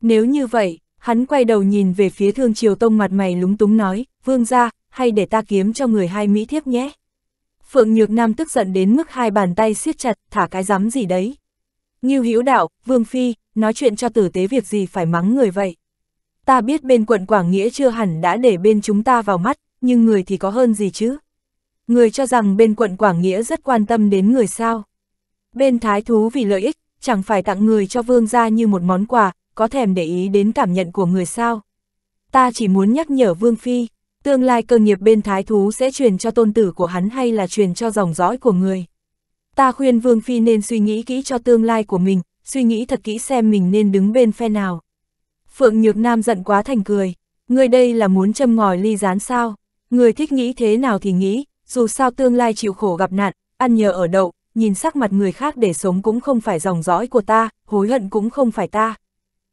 Nếu như vậy, hắn quay đầu nhìn về phía thương triều tông mặt mày lúng túng nói, Vương gia, hay để ta kiếm cho người hai Mỹ thiếp nhé. Phượng Nhược Nam tức giận đến mức hai bàn tay siết chặt, thả cái rắm gì đấy. Ngưu Hữu đạo, Vương Phi, nói chuyện cho tử tế việc gì phải mắng người vậy. Ta biết bên quận Quảng Nghĩa chưa hẳn đã để bên chúng ta vào mắt, nhưng người thì có hơn gì chứ? Người cho rằng bên quận Quảng Nghĩa rất quan tâm đến người sao? Bên thái thú vì lợi ích, chẳng phải tặng người cho vương gia như một món quà, có thèm để ý đến cảm nhận của người sao? Ta chỉ muốn nhắc nhở Vương Phi. Tương lai cơ nghiệp bên thái thú sẽ truyền cho tôn tử của hắn hay là truyền cho dòng dõi của người. Ta khuyên Vương Phi nên suy nghĩ kỹ cho tương lai của mình, suy nghĩ thật kỹ xem mình nên đứng bên phe nào. Phượng Nhược Nam giận quá thành cười, người đây là muốn châm ngòi ly rán sao, người thích nghĩ thế nào thì nghĩ, dù sao tương lai chịu khổ gặp nạn, ăn nhờ ở đậu, nhìn sắc mặt người khác để sống cũng không phải dòng dõi của ta, hối hận cũng không phải ta.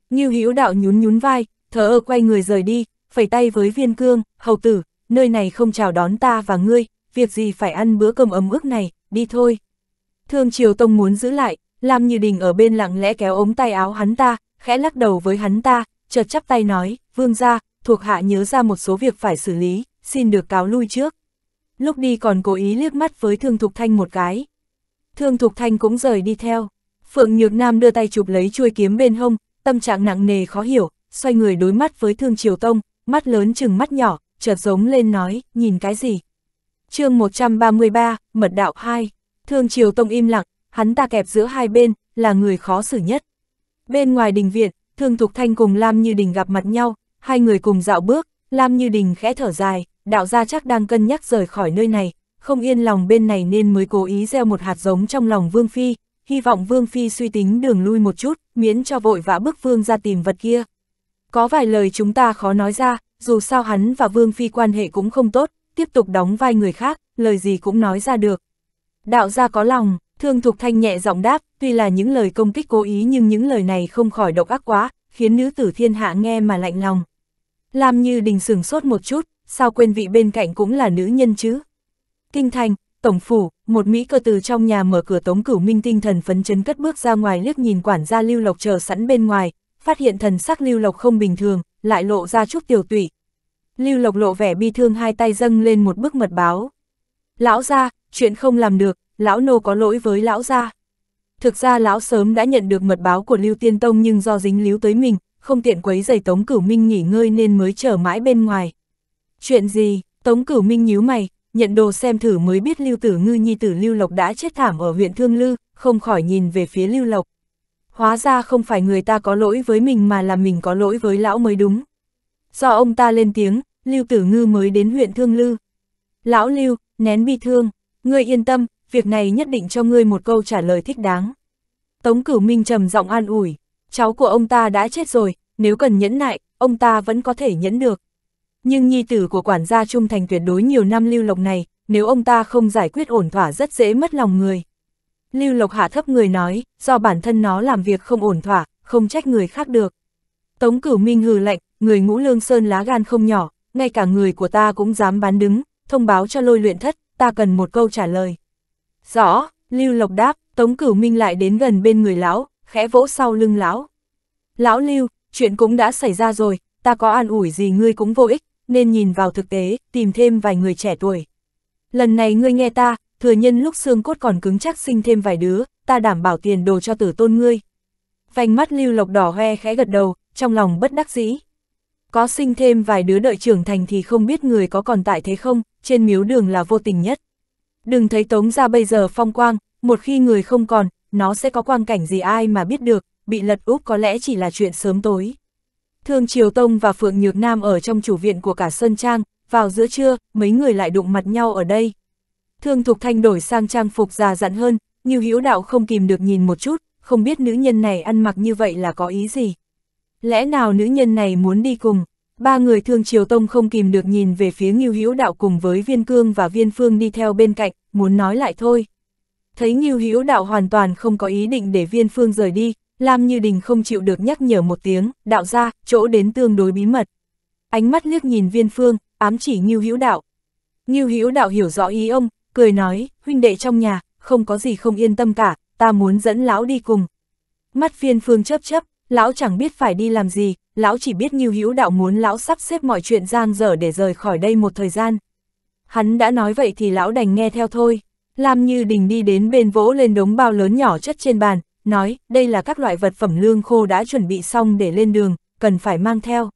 Như Hữu đạo nhún nhún vai, thở ơ quay người rời đi, phẩy tay với viên cương, hầu tử, nơi này không chào đón ta và ngươi, việc gì phải ăn bữa cơm ấm ức này, đi thôi. Thương Triều Tông muốn giữ lại, làm như đình ở bên lặng lẽ kéo ống tay áo hắn ta, khẽ lắc đầu với hắn ta, chợt chắp tay nói, vương ra, thuộc hạ nhớ ra một số việc phải xử lý, xin được cáo lui trước. Lúc đi còn cố ý liếc mắt với Thương Thục Thanh một cái. Thương Thục Thanh cũng rời đi theo. Phượng Nhược Nam đưa tay chụp lấy chuôi kiếm bên hông, tâm trạng nặng nề khó hiểu, xoay người đối mắt với Thương Triều Tông, mắt lớn chừng mắt nhỏ, chợt giống lên nói, nhìn cái gì? chương 133, Mật Đạo 2, Thương Triều Tông im lặng, hắn ta kẹp giữa hai bên, là người khó xử nhất. Bên ngoài đình viện, Thương Thục Thanh cùng Lam Như Đình gặp mặt nhau, hai người cùng dạo bước, Lam Như Đình khẽ thở dài, đạo gia chắc đang cân nhắc rời khỏi nơi này, không yên lòng bên này nên mới cố ý gieo một hạt giống trong lòng Vương Phi, hy vọng Vương Phi suy tính đường lui một chút, miễn cho vội vã bức Vương ra tìm vật kia. Có vài lời chúng ta khó nói ra, dù sao hắn và Vương Phi quan hệ cũng không tốt, tiếp tục đóng vai người khác, lời gì cũng nói ra được. Đạo gia có lòng, Thương Thục Thanh nhẹ giọng đáp, tuy là những lời công kích cố ý nhưng những lời này không khỏi độc ác quá, khiến nữ tử thiên hạ nghe mà lạnh lòng. Làm như đình sừng sốt một chút, sao quên vị bên cạnh cũng là nữ nhân chứ. Kinh thành, tổng phủ, một Mỹ cơ từ trong nhà mở cửa tống cửu minh tinh thần phấn chấn cất bước ra ngoài liếc nhìn quản gia lưu lộc chờ sẵn bên ngoài, phát hiện thần sắc Lưu Lộc không bình thường, lại lộ ra chút tiểu tụy. Lưu Lộc lộ vẻ bi thương hai tay dâng lên một bức mật báo. Lão ra, chuyện không làm được, lão nô có lỗi với lão ra. Thực ra lão sớm đã nhận được mật báo của Lưu Tiên Tông nhưng do dính líu tới mình, không tiện quấy giày Tống Cửu Minh nghỉ ngơi nên mới chờ mãi bên ngoài. Chuyện gì, Tống Cửu Minh nhíu mày, nhận đồ xem thử mới biết Lưu Tử Ngư Nhi Tử Lưu Lộc đã chết thảm ở huyện Thương Lư, không khỏi nhìn về phía Lưu Lộc hóa ra không phải người ta có lỗi với mình mà là mình có lỗi với lão mới đúng. Do ông ta lên tiếng, Lưu Tử Ngư mới đến huyện Thương Lư. Lão Lưu, nén bi thương, ngươi yên tâm, việc này nhất định cho ngươi một câu trả lời thích đáng. Tống Cửu Minh trầm giọng an ủi, cháu của ông ta đã chết rồi, nếu cần nhẫn nại, ông ta vẫn có thể nhẫn được. Nhưng nhi tử của quản gia trung thành tuyệt đối nhiều năm lưu lộc này, nếu ông ta không giải quyết ổn thỏa rất dễ mất lòng người. Lưu Lộc hạ thấp người nói, do bản thân nó làm việc không ổn thỏa, không trách người khác được. Tống Cửu Minh hừ lạnh, người ngũ lương sơn lá gan không nhỏ, ngay cả người của ta cũng dám bán đứng, thông báo cho lôi luyện thất, ta cần một câu trả lời. Rõ, Lưu Lộc đáp, Tống Cửu Minh lại đến gần bên người lão, khẽ vỗ sau lưng lão. Lão Lưu, chuyện cũng đã xảy ra rồi, ta có an ủi gì ngươi cũng vô ích, nên nhìn vào thực tế, tìm thêm vài người trẻ tuổi. Lần này ngươi nghe ta, thừa nhân lúc xương cốt còn cứng chắc sinh thêm vài đứa, ta đảm bảo tiền đồ cho tử tôn ngươi. Vành mắt lưu lộc đỏ hoe khẽ gật đầu, trong lòng bất đắc dĩ. Có sinh thêm vài đứa đợi trưởng thành thì không biết người có còn tại thế không, trên miếu đường là vô tình nhất. Đừng thấy tống ra bây giờ phong quang, một khi người không còn, nó sẽ có quang cảnh gì ai mà biết được, bị lật úp có lẽ chỉ là chuyện sớm tối. Thương Triều Tông và Phượng Nhược Nam ở trong chủ viện của cả Sơn Trang, vào giữa trưa, mấy người lại đụng mặt nhau ở đây. Thương Thục Thanh đổi sang trang phục già dặn hơn, Ngưu Hữu Đạo không kìm được nhìn một chút, không biết nữ nhân này ăn mặc như vậy là có ý gì. Lẽ nào nữ nhân này muốn đi cùng? Ba người Thương Triều Tông không kìm được nhìn về phía Ngưu Hữu Đạo cùng với Viên Cương và Viên Phương đi theo bên cạnh, muốn nói lại thôi. Thấy Ngưu Hữu Đạo hoàn toàn không có ý định để Viên Phương rời đi, Lam Như Đình không chịu được nhắc nhở một tiếng, đạo ra, chỗ đến tương đối bí mật. Ánh mắt liếc nhìn Viên Phương, ám chỉ Ngưu Hữu Đạo. Ngưu Hữu Đạo hiểu rõ ý ông, cười nói, huynh đệ trong nhà, không có gì không yên tâm cả, ta muốn dẫn lão đi cùng. Mắt phiên phương chấp chấp, lão chẳng biết phải đi làm gì, lão chỉ biết như hữu đạo muốn lão sắp xếp mọi chuyện gian dở để rời khỏi đây một thời gian. Hắn đã nói vậy thì lão đành nghe theo thôi. Lam Như Đình đi đến bên vỗ lên đống bao lớn nhỏ chất trên bàn, nói, đây là các loại vật phẩm lương khô đã chuẩn bị xong để lên đường, cần phải mang theo.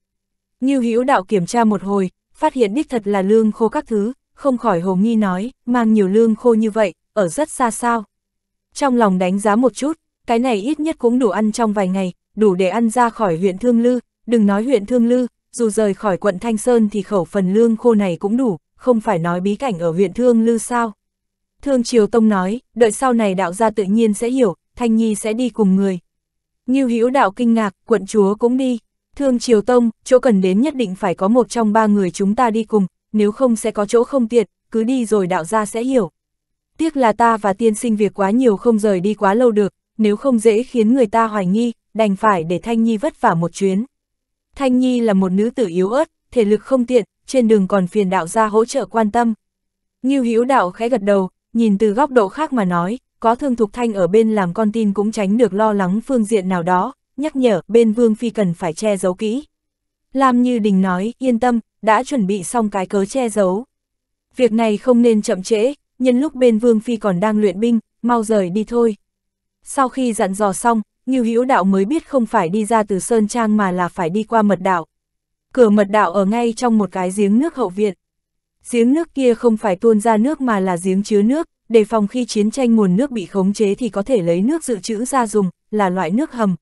Như Hữu Đạo kiểm tra một hồi, phát hiện đích thật là lương khô các thứ, không khỏi hồ nghi nói, mang nhiều lương khô như vậy, ở rất xa sao. Trong lòng đánh giá một chút, cái này ít nhất cũng đủ ăn trong vài ngày, đủ để ăn ra khỏi huyện Thương Lư, đừng nói huyện Thương Lư, dù rời khỏi quận Thanh Sơn thì khẩu phần lương khô này cũng đủ, không phải nói bí cảnh ở huyện Thương Lư sao. Thương Triều Tông nói, đợi sau này đạo gia tự nhiên sẽ hiểu, Thanh Nhi sẽ đi cùng người. Nghiêu Hữu đạo kinh ngạc, quận chúa cũng đi. Thương Triều Tông, chỗ cần đến nhất định phải có một trong ba người chúng ta đi cùng, nếu không sẽ có chỗ không tiện, cứ đi rồi đạo gia sẽ hiểu. Tiếc là ta và tiên sinh việc quá nhiều không rời đi quá lâu được, nếu không dễ khiến người ta hoài nghi, đành phải để Thanh Nhi vất vả một chuyến. Thanh Nhi là một nữ tử yếu ớt, thể lực không tiện, trên đường còn phiền đạo gia hỗ trợ quan tâm. Ngưu Hữu đạo khẽ gật đầu, nhìn từ góc độ khác mà nói, có thương thục thanh ở bên làm con tin cũng tránh được lo lắng phương diện nào đó, nhắc nhở bên Vương Phi cần phải che giấu kỹ. Lam Như Đình nói, yên tâm, đã chuẩn bị xong cái cớ che giấu. Việc này không nên chậm trễ, nhân lúc bên Vương Phi còn đang luyện binh, mau rời đi thôi. Sau khi dặn dò xong, Ngưu Hữu Đạo mới biết không phải đi ra từ Sơn Trang mà là phải đi qua mật đạo. Cửa mật đạo ở ngay trong một cái giếng nước hậu viện. Giếng nước kia không phải tuôn ra nước mà là giếng chứa nước, đề phòng khi chiến tranh nguồn nước bị khống chế thì có thể lấy nước dự trữ ra dùng, là loại nước hầm.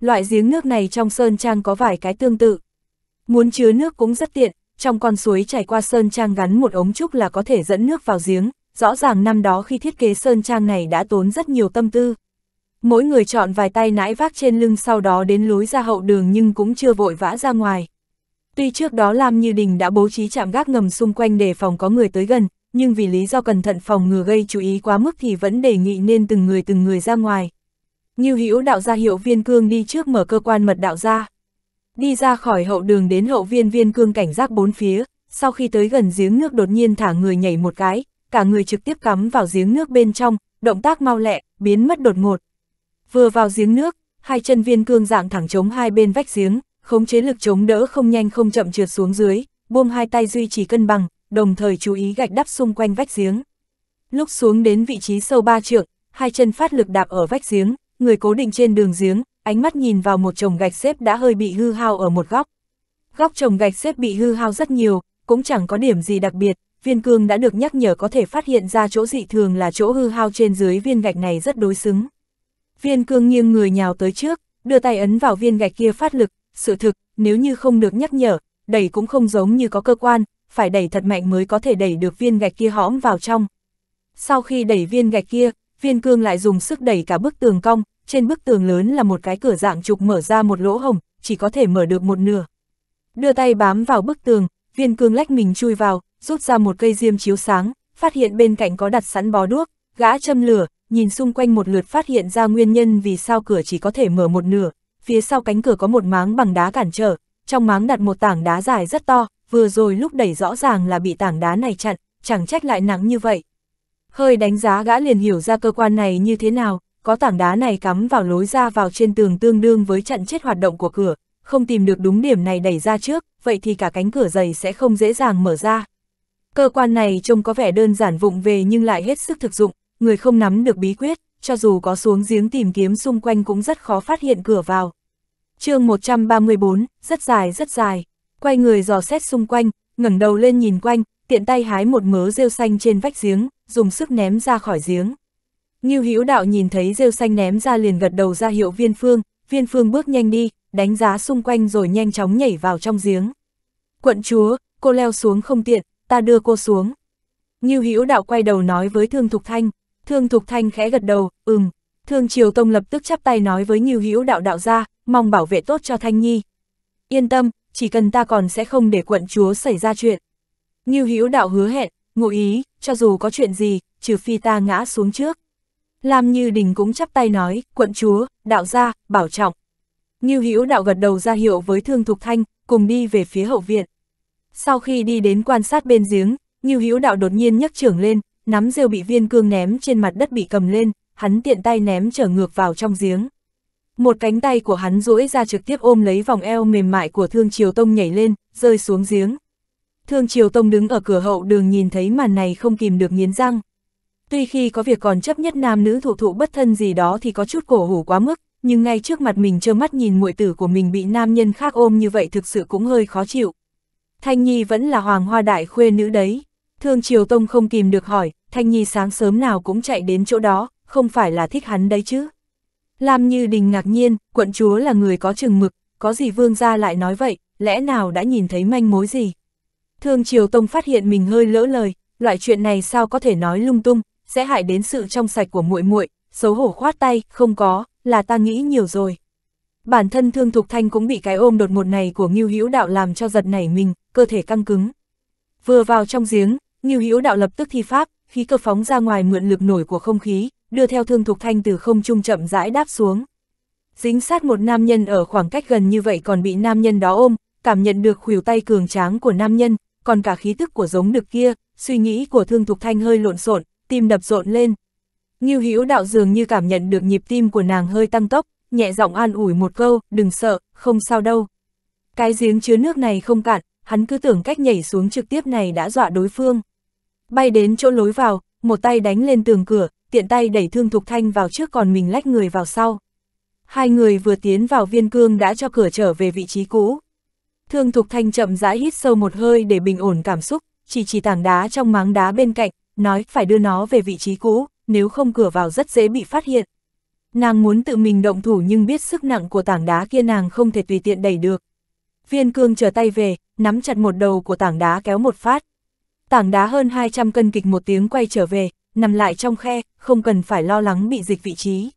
Loại giếng nước này trong Sơn Trang có vài cái tương tự. Muốn chứa nước cũng rất tiện, trong con suối chảy qua sơn trang gắn một ống trúc là có thể dẫn nước vào giếng, rõ ràng năm đó khi thiết kế sơn trang này đã tốn rất nhiều tâm tư. Mỗi người chọn vài tay nãi vác trên lưng sau đó đến lối ra hậu đường nhưng cũng chưa vội vã ra ngoài. Tuy trước đó Lam Như Đình đã bố trí chạm gác ngầm xung quanh để phòng có người tới gần, nhưng vì lý do cẩn thận phòng ngừa gây chú ý quá mức thì vẫn đề nghị nên từng người từng người ra ngoài. Như Hữu đạo ra hiệu viên cương đi trước mở cơ quan mật đạo ra. Đi ra khỏi hậu đường đến hậu viên viên cương cảnh giác bốn phía, sau khi tới gần giếng nước đột nhiên thả người nhảy một cái, cả người trực tiếp cắm vào giếng nước bên trong, động tác mau lẹ, biến mất đột ngột. Vừa vào giếng nước, hai chân viên cương dạng thẳng chống hai bên vách giếng, khống chế lực chống đỡ không nhanh không chậm trượt xuống dưới, buông hai tay duy trì cân bằng, đồng thời chú ý gạch đắp xung quanh vách giếng. Lúc xuống đến vị trí sâu ba trượng, hai chân phát lực đạp ở vách giếng, người cố định trên đường giếng, ánh mắt nhìn vào một chồng gạch xếp đã hơi bị hư hao ở một góc. Góc chồng gạch xếp bị hư hao rất nhiều, cũng chẳng có điểm gì đặc biệt, viên cương đã được nhắc nhở có thể phát hiện ra chỗ dị thường là chỗ hư hao trên dưới viên gạch này rất đối xứng. Viên cương nghiêng người nhào tới trước, đưa tay ấn vào viên gạch kia phát lực, sự thực, nếu như không được nhắc nhở, đẩy cũng không giống như có cơ quan, phải đẩy thật mạnh mới có thể đẩy được viên gạch kia hõm vào trong. Sau khi đẩy viên gạch kia, viên cương lại dùng sức đẩy cả bức tường cong, trên bức tường lớn là một cái cửa dạng trục mở ra một lỗ hồng, chỉ có thể mở được một nửa. Đưa tay bám vào bức tường, viên cương lách mình chui vào, rút ra một cây diêm chiếu sáng, phát hiện bên cạnh có đặt sẵn bó đuốc, gã châm lửa, nhìn xung quanh một lượt phát hiện ra nguyên nhân vì sao cửa chỉ có thể mở một nửa, phía sau cánh cửa có một máng bằng đá cản trở, trong máng đặt một tảng đá dài rất to, vừa rồi lúc đẩy rõ ràng là bị tảng đá này chặn, chẳng trách lại nắng như vậy. Hơi đánh giá gã liền hiểu ra cơ quan này như thế nào, có tảng đá này cắm vào lối ra vào trên tường tương đương với chặn chết hoạt động của cửa, không tìm được đúng điểm này đẩy ra trước, vậy thì cả cánh cửa dày sẽ không dễ dàng mở ra. Cơ quan này trông có vẻ đơn giản vụng về nhưng lại hết sức thực dụng, người không nắm được bí quyết, cho dù có xuống giếng tìm kiếm xung quanh cũng rất khó phát hiện cửa vào. chương 134, rất dài rất dài, quay người dò xét xung quanh, ngẩng đầu lên nhìn quanh, tiện tay hái một mớ rêu xanh trên vách giếng, dùng sức ném ra khỏi giếng. Ngưu Hữu Đạo nhìn thấy rêu xanh ném ra liền gật đầu ra hiệu Viên Phương, Viên Phương bước nhanh đi, đánh giá xung quanh rồi nhanh chóng nhảy vào trong giếng. Quận chúa, cô leo xuống không tiện, ta đưa cô xuống. Ngưu Hữu Đạo quay đầu nói với Thương Thục Thanh, Thương Thục Thanh khẽ gật đầu, ừm. Thương Triều Tông lập tức chắp tay nói với Ngưu Hữu Đạo đạo ra, mong bảo vệ tốt cho Thanh Nhi. Yên tâm, chỉ cần ta còn sẽ không để quận chúa xảy ra chuyện. Ngưu Hữu Đạo hứa hẹn, ngụ ý, cho dù có chuyện gì, trừ phi ta ngã xuống trước. Lam Như Đình cũng chắp tay nói, quận chúa, đạo gia, bảo trọng. như Hữu đạo gật đầu ra hiệu với Thương Thục Thanh, cùng đi về phía hậu viện. Sau khi đi đến quan sát bên giếng, như Hữu đạo đột nhiên nhấc trưởng lên, nắm rêu bị viên cương ném trên mặt đất bị cầm lên, hắn tiện tay ném trở ngược vào trong giếng. Một cánh tay của hắn duỗi ra trực tiếp ôm lấy vòng eo mềm mại của Thương Triều Tông nhảy lên, rơi xuống giếng. Thương Triều Tông đứng ở cửa hậu đường nhìn thấy màn này không kìm được nghiến răng. Tuy khi có việc còn chấp nhất nam nữ thụ thụ bất thân gì đó thì có chút cổ hủ quá mức, nhưng ngay trước mặt mình trơ mắt nhìn muội tử của mình bị nam nhân khác ôm như vậy thực sự cũng hơi khó chịu. Thanh Nhi vẫn là hoàng hoa đại khuê nữ đấy. Thương Triều Tông không kìm được hỏi, Thanh Nhi sáng sớm nào cũng chạy đến chỗ đó, không phải là thích hắn đấy chứ. Làm như đình ngạc nhiên, quận chúa là người có chừng mực, có gì vương gia lại nói vậy, lẽ nào đã nhìn thấy manh mối gì. Thương Triều Tông phát hiện mình hơi lỡ lời, loại chuyện này sao có thể nói lung tung, sẽ hại đến sự trong sạch của muội muội, xấu hổ khoát tay, không có, là ta nghĩ nhiều rồi. Bản thân Thương Thục Thanh cũng bị cái ôm đột ngột này của Ngưu Hữu Đạo làm cho giật nảy mình, cơ thể căng cứng. Vừa vào trong giếng, Ngưu Hữu Đạo lập tức thi pháp, khí cơ phóng ra ngoài mượn lực nổi của không khí, đưa theo Thương Thục Thanh từ không trung chậm rãi đáp xuống. Dính sát một nam nhân ở khoảng cách gần như vậy còn bị nam nhân đó ôm, cảm nhận được khuỷu tay cường tráng của nam nhân, còn cả khí tức của giống đực kia, suy nghĩ của Thương Thục Thanh hơi lộn xộn, tim đập rộn lên. Ngưu Hữu Đạo dường như cảm nhận được nhịp tim của nàng hơi tăng tốc, nhẹ giọng an ủi một câu, đừng sợ, không sao đâu. Cái giếng chứa nước này không cạn, hắn cứ tưởng cách nhảy xuống trực tiếp này đã dọa đối phương. Bay đến chỗ lối vào, một tay đánh lên tường cửa, tiện tay đẩy Thương Thục Thanh vào trước còn mình lách người vào sau. Hai người vừa tiến vào viên cương đã cho cửa trở về vị trí cũ. Thương Thục Thanh chậm rãi hít sâu một hơi để bình ổn cảm xúc, chỉ chỉ tảng đá trong máng đá bên cạnh, nói phải đưa nó về vị trí cũ, nếu không cửa vào rất dễ bị phát hiện. Nàng muốn tự mình động thủ nhưng biết sức nặng của tảng đá kia nàng không thể tùy tiện đẩy được. Viên cương trở tay về, nắm chặt một đầu của tảng đá kéo một phát. Tảng đá hơn 200 cân kịch một tiếng quay trở về, nằm lại trong khe, không cần phải lo lắng bị dịch vị trí.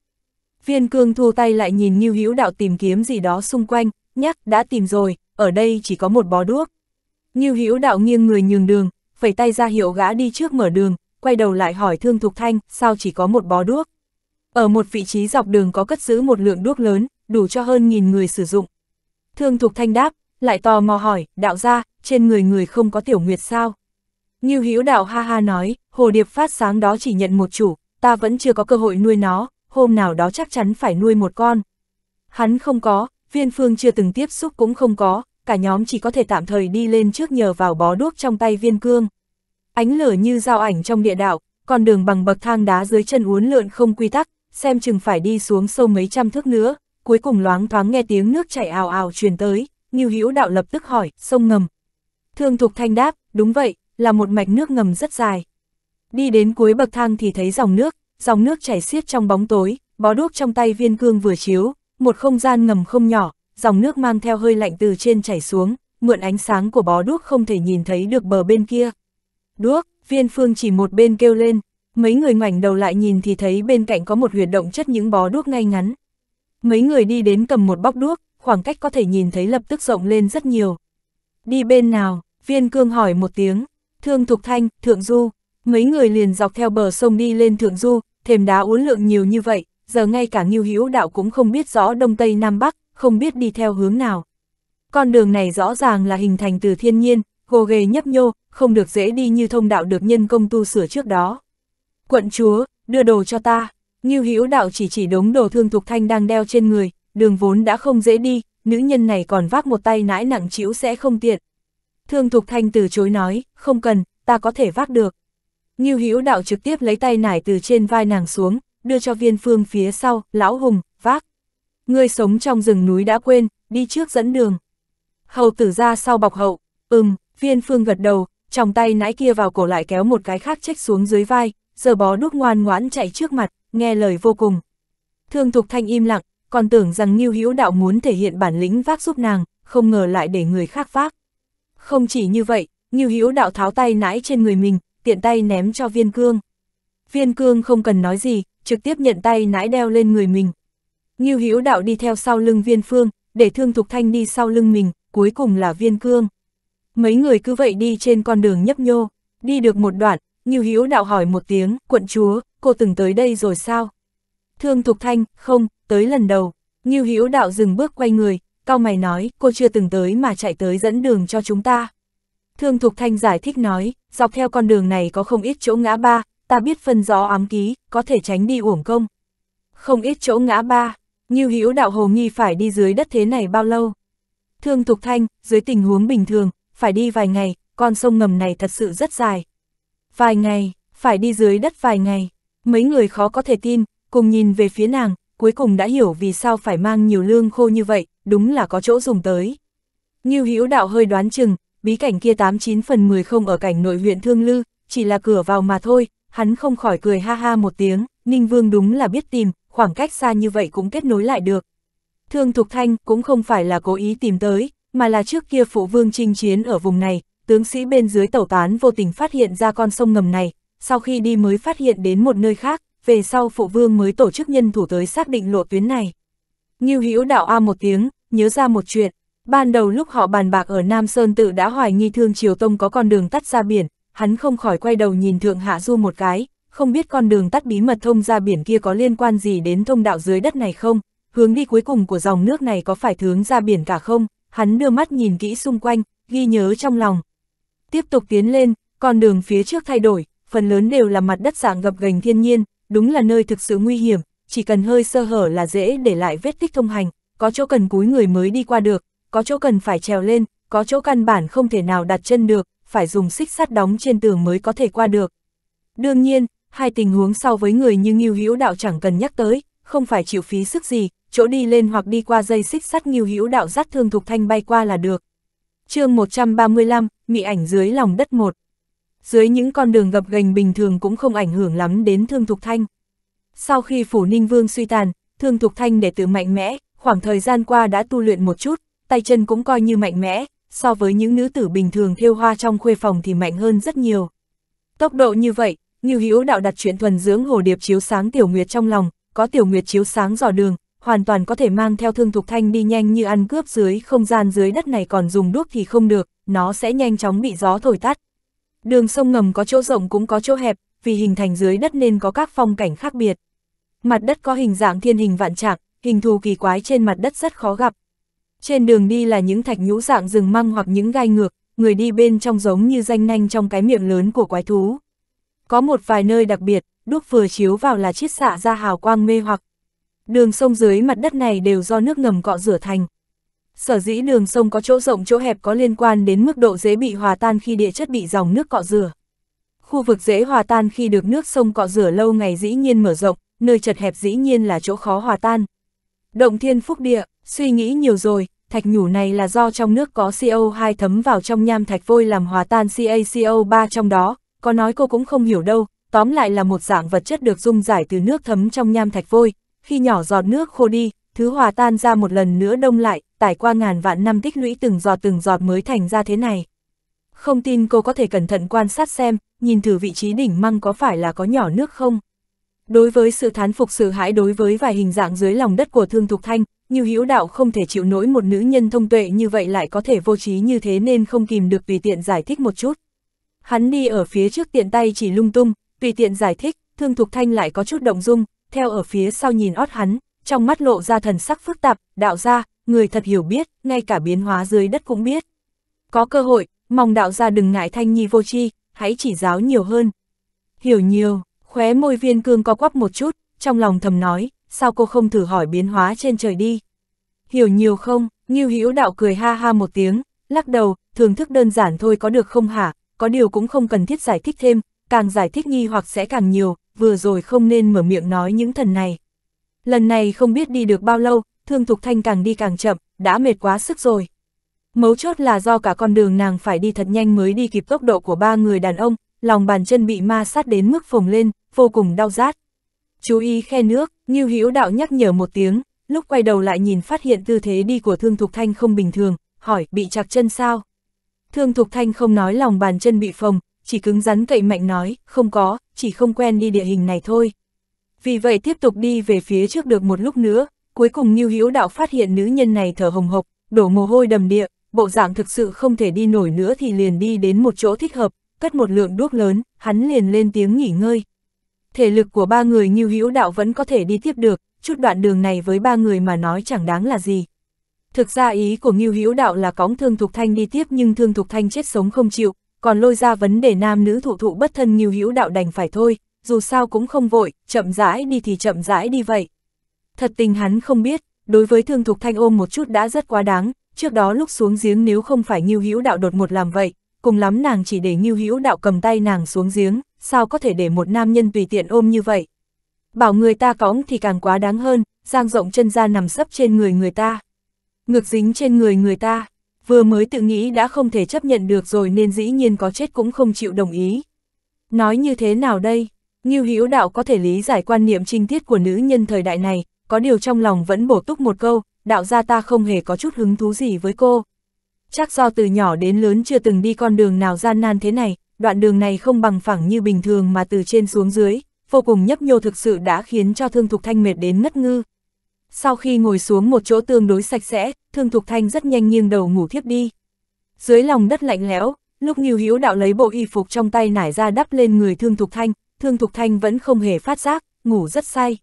Viên cương thu tay lại nhìn như hữu đạo tìm kiếm gì đó xung quanh, nhắc đã tìm rồi, ở đây chỉ có một bó đuốc. Như hữu đạo nghiêng người nhường đường, vẩy tay ra hiệu gã đi trước mở đường, quay đầu lại hỏi Thương Thục Thanh, sao chỉ có một bó đuốc. Ở một vị trí dọc đường có cất giữ một lượng đuốc lớn, đủ cho hơn nghìn người sử dụng. Thương Thục Thanh đáp, lại tò mò hỏi, đạo ra, trên người người không có tiểu nguyệt sao? Như hữu đạo ha ha nói, hồ điệp phát sáng đó chỉ nhận một chủ, ta vẫn chưa có cơ hội nuôi nó, hôm nào đó chắc chắn phải nuôi một con. Hắn không có, viên phương chưa từng tiếp xúc cũng không có, cả nhóm chỉ có thể tạm thời đi lên trước nhờ vào bó đuốc trong tay viên cương. Ánh lửa như dao ảnh trong địa đạo, con đường bằng bậc thang đá dưới chân uốn lượn không quy tắc, xem chừng phải đi xuống sâu mấy trăm thước nữa, cuối cùng loáng thoáng nghe tiếng nước chảy ào ào truyền tới, Ngưu Hữu Đạo lập tức hỏi, sông ngầm. Thương Thục Thanh đáp, đúng vậy, là một mạch nước ngầm rất dài. Đi đến cuối bậc thang thì thấy dòng nước, dòng nước chảy xiết trong bóng tối, bó đuốc trong tay viên cương vừa chiếu, một không gian ngầm không nhỏ, dòng nước mang theo hơi lạnh từ trên chảy xuống, mượn ánh sáng của bó đuốc không thể nhìn thấy được bờ bên kia. Đuốc, viên phương chỉ một bên kêu lên, mấy người ngoảnh đầu lại nhìn thì thấy bên cạnh có một huyệt động chất những bó đuốc ngay ngắn. Mấy người đi đến cầm một bóc đuốc, khoảng cách có thể nhìn thấy lập tức rộng lên rất nhiều. Đi bên nào, viên cương hỏi một tiếng, thương thục thanh, thượng du, mấy người liền dọc theo bờ sông đi lên thượng du, thềm đá uốn lượng nhiều như vậy, giờ ngay cả nghiêu hữu đạo cũng không biết rõ đông tây nam bắc, không biết đi theo hướng nào. Con đường này rõ ràng là hình thành từ thiên nhiên, gồ ghề nhấp nhô, không được dễ đi như thông đạo được nhân công tu sửa trước đó. Quận chúa, đưa đồ cho ta, Ngưu Hữu đạo chỉ chỉ đống đồ thương thuộc Thanh đang đeo trên người, đường vốn đã không dễ đi, nữ nhân này còn vác một tay nãi nặng chịu sẽ không tiện. Thương thuộc Thanh từ chối nói, không cần, ta có thể vác được. Ngưu Hữu đạo trực tiếp lấy tay nải từ trên vai nàng xuống, đưa cho viên phương phía sau, lão hùng, ngươi sống trong rừng núi đã quên, đi trước dẫn đường. Hầu tử ra sau bọc hậu, ừm, viên phương gật đầu, trong tay nãy kia vào cổ lại kéo một cái khác chếch xuống dưới vai, giờ bó đuốc ngoan ngoãn chạy trước mặt, nghe lời vô cùng. Thương Thục Thanh im lặng, còn tưởng rằng Ngưu Hữu Đạo muốn thể hiện bản lĩnh vác giúp nàng, không ngờ lại để người khác vác. Không chỉ như vậy, Ngưu Hữu Đạo tháo tay nãi trên người mình, tiện tay ném cho Viên Cương. Viên Cương không cần nói gì, trực tiếp nhận tay nãi đeo lên người mình, Ngưu Hữu Đạo đi theo sau lưng Viên Phương, để Thương Thục Thanh đi sau lưng mình, cuối cùng là Viên Cương. Mấy người cứ vậy đi trên con đường nhấp nhô, đi được một đoạn, Ngưu Hữu Đạo hỏi một tiếng, "Quận chúa, cô từng tới đây rồi sao?" Thương Thục Thanh, "Không, tới lần đầu." Ngưu Hữu Đạo dừng bước quay người, cao mày nói, "Cô chưa từng tới mà chạy tới dẫn đường cho chúng ta." Thương Thục Thanh giải thích nói, dọc theo con đường này có không ít chỗ ngã ba, ta biết phân rõ ám ký, có thể tránh đi uổng công. Không ít chỗ ngã ba, Ngưu Hữu Đạo hồ nghi phải đi dưới đất thế này bao lâu? Thương Thục Thanh, dưới tình huống bình thường, phải đi vài ngày, con sông ngầm này thật sự rất dài. Vài ngày, phải đi dưới đất vài ngày. Mấy người khó có thể tin, cùng nhìn về phía nàng, cuối cùng đã hiểu vì sao phải mang nhiều lương khô như vậy, đúng là có chỗ dùng tới. Ngưu Hữu Đạo hơi đoán chừng, bí cảnh kia 89 phần 10 không ở cảnh nội huyện Thương Lư, chỉ là cửa vào mà thôi, hắn không khỏi cười ha ha một tiếng, Ninh Vương đúng là biết tìm, khoảng cách xa như vậy cũng kết nối lại được. Thương Thục Thanh cũng không phải là cố ý tìm tới, mà là trước kia phụ vương chinh chiến ở vùng này, tướng sĩ bên dưới tẩu tán vô tình phát hiện ra con sông ngầm này, sau khi đi mới phát hiện đến một nơi khác, về sau phụ vương mới tổ chức nhân thủ tới xác định lộ tuyến này. Ngưu Hữu đạo a một tiếng, nhớ ra một chuyện, ban đầu lúc họ bàn bạc ở Nam Sơn tự đã hoài nghi Thương Triều Tông có con đường tắt ra biển, hắn không khỏi quay đầu nhìn Thượng Hạ Du một cái, không biết con đường tắt bí mật thông ra biển kia có liên quan gì đến thông đạo dưới đất này không, hướng đi cuối cùng của dòng nước này có phải hướng ra biển cả không, hắn đưa mắt nhìn kỹ xung quanh, ghi nhớ trong lòng. Tiếp tục tiến lên, con đường phía trước thay đổi, phần lớn đều là mặt đất dạng gập gành thiên nhiên, đúng là nơi thực sự nguy hiểm, chỉ cần hơi sơ hở là dễ để lại vết tích thông hành, có chỗ cần cúi người mới đi qua được, có chỗ cần phải trèo lên, có chỗ căn bản không thể nào đặt chân được, phải dùng xích sắt đóng trên tường mới có thể qua được. Đương nhiên, hai tình huống sau với người như Ngưu Hữu Đạo chẳng cần nhắc tới, không phải chịu phí sức gì, chỗ đi lên hoặc đi qua dây xích sắt Ngưu Hữu Đạo dắt thương thục thanh bay qua là được. chương 135, mị ảnh dưới lòng đất một Dưới những con đường gập ghềnh bình thường cũng không ảnh hưởng lắm đến thương thục thanh. Sau khi phủ ninh vương suy tàn, thương thục thanh để tự mạnh mẽ, khoảng thời gian qua đã tu luyện một chút, tay chân cũng coi như mạnh mẽ, so với những nữ tử bình thường thiêu hoa trong khuê phòng thì mạnh hơn rất nhiều. Tốc độ như vậy, như hữu đạo đặt chuyện thuần dưỡng hồ điệp chiếu sáng tiểu nguyệt trong lòng, có tiểu nguyệt chiếu sáng dò đường, hoàn toàn có thể mang theo thương thục thanh đi nhanh như ăn cướp dưới không gian dưới đất này còn dùng đuốc thì không được, nó sẽ nhanh chóng bị gió thổi tắt. Đường sông ngầm có chỗ rộng cũng có chỗ hẹp, vì hình thành dưới đất nên có các phong cảnh khác biệt. Mặt đất có hình dạng thiên hình vạn trạng, hình thù kỳ quái trên mặt đất rất khó gặp. Trên đường đi là những thạch nhũ dạng rừng măng hoặc những gai ngược, người đi bên trong giống như danh nanh trong cái miệng lớn của quái thú. Có một vài nơi đặc biệt, đuốc vừa chiếu vào là chiết xạ ra hào quang mê hoặc. Đường sông dưới mặt đất này đều do nước ngầm cọ rửa thành. Sở dĩ đường sông có chỗ rộng chỗ hẹp có liên quan đến mức độ dễ bị hòa tan khi địa chất bị dòng nước cọ rửa. Khu vực dễ hòa tan khi được nước sông cọ rửa lâu ngày dĩ nhiên mở rộng, nơi chật hẹp dĩ nhiên là chỗ khó hòa tan. Động thiên phúc địa, suy nghĩ nhiều rồi, thạch nhủ này là do trong nước có CO2 thấm vào trong nham thạch vôi làm hòa tan CaCO3 trong đó, có nói cô cũng không hiểu đâu, tóm lại là một dạng vật chất được dung giải từ nước thấm trong nham thạch vôi, khi nhỏ giọt nước khô đi, thứ hòa tan ra một lần nữa đông lại, trải qua ngàn vạn năm tích lũy từng giọt từng giọt mới thành ra thế này. Không tin cô có thể cẩn thận quan sát xem, nhìn thử vị trí đỉnh măng có phải là có nhỏ nước không. Đối với sự thán phục sự hãi đối với vài hình dạng dưới lòng đất của Thương Thục Thanh, như hữu đạo không thể chịu nổi một nữ nhân thông tuệ như vậy lại có thể vô trí như thế nên không kìm được tùy tiện giải thích một chút. Hắn đi ở phía trước tiện tay chỉ lung tung, tùy tiện giải thích, Thương Thục Thanh lại có chút động dung, theo ở phía sau nhìn ót hắn, trong mắt lộ ra thần sắc phức tạp, đạo gia người thật hiểu biết, ngay cả biến hóa dưới đất cũng biết. Có cơ hội, mong đạo gia đừng ngại Thanh Nhi vô chi, hãy chỉ giáo nhiều hơn. Hiểu nhiều, khóe môi viên cương co quắp một chút, trong lòng thầm nói, sao cô không thử hỏi biến hóa trên trời đi. Hiểu nhiều không, Ngưu Hữu đạo cười ha ha một tiếng, lắc đầu, thưởng thức đơn giản thôi có được không hả, có điều cũng không cần thiết giải thích thêm, càng giải thích nghi hoặc sẽ càng nhiều, vừa rồi không nên mở miệng nói những thần này. Lần này không biết đi được bao lâu, Thương Thục Thanh càng đi càng chậm, đã mệt quá sức rồi. Mấu chốt là do cả con đường nàng phải đi thật nhanh mới đi kịp tốc độ của ba người đàn ông, lòng bàn chân bị ma sát đến mức phồng lên, vô cùng đau rát. Chú ý khe nước, như Hữu Đạo nhắc nhở một tiếng, lúc quay đầu lại nhìn phát hiện tư thế đi của Thương Thục Thanh không bình thường, hỏi bị chạc chân sao? Thương Thục Thanh không nói lòng bàn chân bị phồng, chỉ cứng rắn cậy mạnh nói, không có, chỉ không quen đi địa hình này thôi. Vì vậy tiếp tục đi về phía trước được một lúc nữa, cuối cùng Nhiêu hiếu Đạo phát hiện nữ nhân này thở hồng hộc, đổ mồ hôi đầm địa, bộ dạng thực sự không thể đi nổi nữa thì liền đi đến một chỗ thích hợp, cất một lượng đuốc lớn, hắn liền lên tiếng nghỉ ngơi. Thể lực của ba người Nhiêu hiếu Đạo vẫn có thể đi tiếp được, chút đoạn đường này với ba người mà nói chẳng đáng là gì. Thực ra ý của Ngưu Hữu Đạo là cóng Thương Thục Thanh đi tiếp nhưng Thương Thục Thanh chết sống không chịu, còn lôi ra vấn đề nam nữ thụ thụ bất thân Ngưu Hữu Đạo đành phải thôi, dù sao cũng không vội, chậm rãi đi thì chậm rãi đi vậy. Thật tình hắn không biết, đối với Thương Thục Thanh ôm một chút đã rất quá đáng, trước đó lúc xuống giếng nếu không phải Ngưu Hữu Đạo đột một làm vậy, cùng lắm nàng chỉ để Ngưu Hữu Đạo cầm tay nàng xuống giếng, sao có thể để một nam nhân tùy tiện ôm như vậy. Bảo người ta cõng thì càng quá đáng hơn, giang rộng chân ra nằm sấp trên người người ta ngược dính trên người người ta, vừa mới tự nghĩ đã không thể chấp nhận được rồi nên dĩ nhiên có chết cũng không chịu đồng ý. Nói như thế nào đây, Ngưu Hữu Đạo có thể lý giải quan niệm trinh tiết của nữ nhân thời đại này, có điều trong lòng vẫn bổ túc một câu, đạo gia ta không hề có chút hứng thú gì với cô. Chắc do từ nhỏ đến lớn chưa từng đi con đường nào gian nan thế này, đoạn đường này không bằng phẳng như bình thường mà từ trên xuống dưới, vô cùng nhấp nhô thực sự đã khiến cho Thương Thục Thanh mệt đến ngất ngư. Sau khi ngồi xuống một chỗ tương đối sạch sẽ, Thương Thục Thanh rất nhanh nghiêng đầu ngủ thiếp đi. Dưới lòng đất lạnh lẽo, lúc Ngưu Hữu Đạo lấy bộ y phục trong tay nải ra đắp lên người Thương Thục Thanh, Thương Thục Thanh vẫn không hề phát giác, ngủ rất say.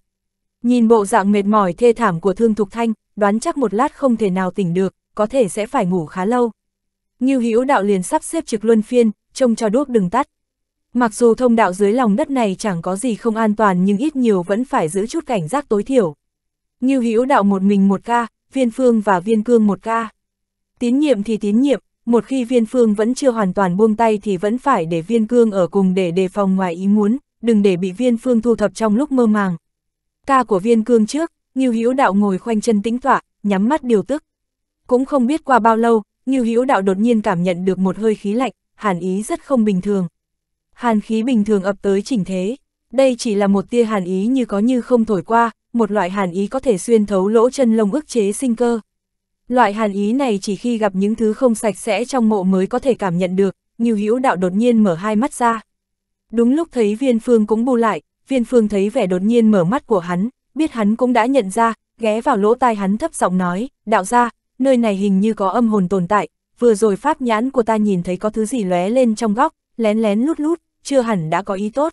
Nhìn bộ dạng mệt mỏi thê thảm của Thương Thục Thanh, đoán chắc một lát không thể nào tỉnh được, có thể sẽ phải ngủ khá lâu. Ngưu Hữu Đạo liền sắp xếp trực luân phiên, trông cho đuốc đừng tắt. Mặc dù thông đạo dưới lòng đất này chẳng có gì không an toàn nhưng ít nhiều vẫn phải giữ chút cảnh giác tối thiểu. Ngưu Hữu đạo một mình một ca, viên phương và viên cương một ca. Tín nhiệm thì tín nhiệm, một khi viên phương vẫn chưa hoàn toàn buông tay thì vẫn phải để viên cương ở cùng để đề phòng ngoài ý muốn, đừng để bị viên phương thu thập trong lúc mơ màng. Ca của viên cương trước, Ngưu Hữu đạo ngồi khoanh chân tĩnh tọa, nhắm mắt điều tức. Cũng không biết qua bao lâu, Ngưu Hữu đạo đột nhiên cảm nhận được một hơi khí lạnh, hàn ý rất không bình thường. Hàn khí bình thường ập tới chỉnh thế, đây chỉ là một tia hàn ý như có như không thổi qua, một loại hàn ý có thể xuyên thấu lỗ chân lông ức chế sinh cơ. Loại hàn ý này chỉ khi gặp những thứ không sạch sẽ trong mộ mới có thể cảm nhận được, như hữu đạo đột nhiên mở hai mắt ra. Đúng lúc thấy viên phương cũng bu lại, viên phương thấy vẻ đột nhiên mở mắt của hắn, biết hắn cũng đã nhận ra, ghé vào lỗ tai hắn thấp giọng nói, đạo ra, nơi này hình như có âm hồn tồn tại, vừa rồi pháp nhãn của ta nhìn thấy có thứ gì lóe lên trong góc, lén lén lút lút, chưa hẳn đã có ý tốt.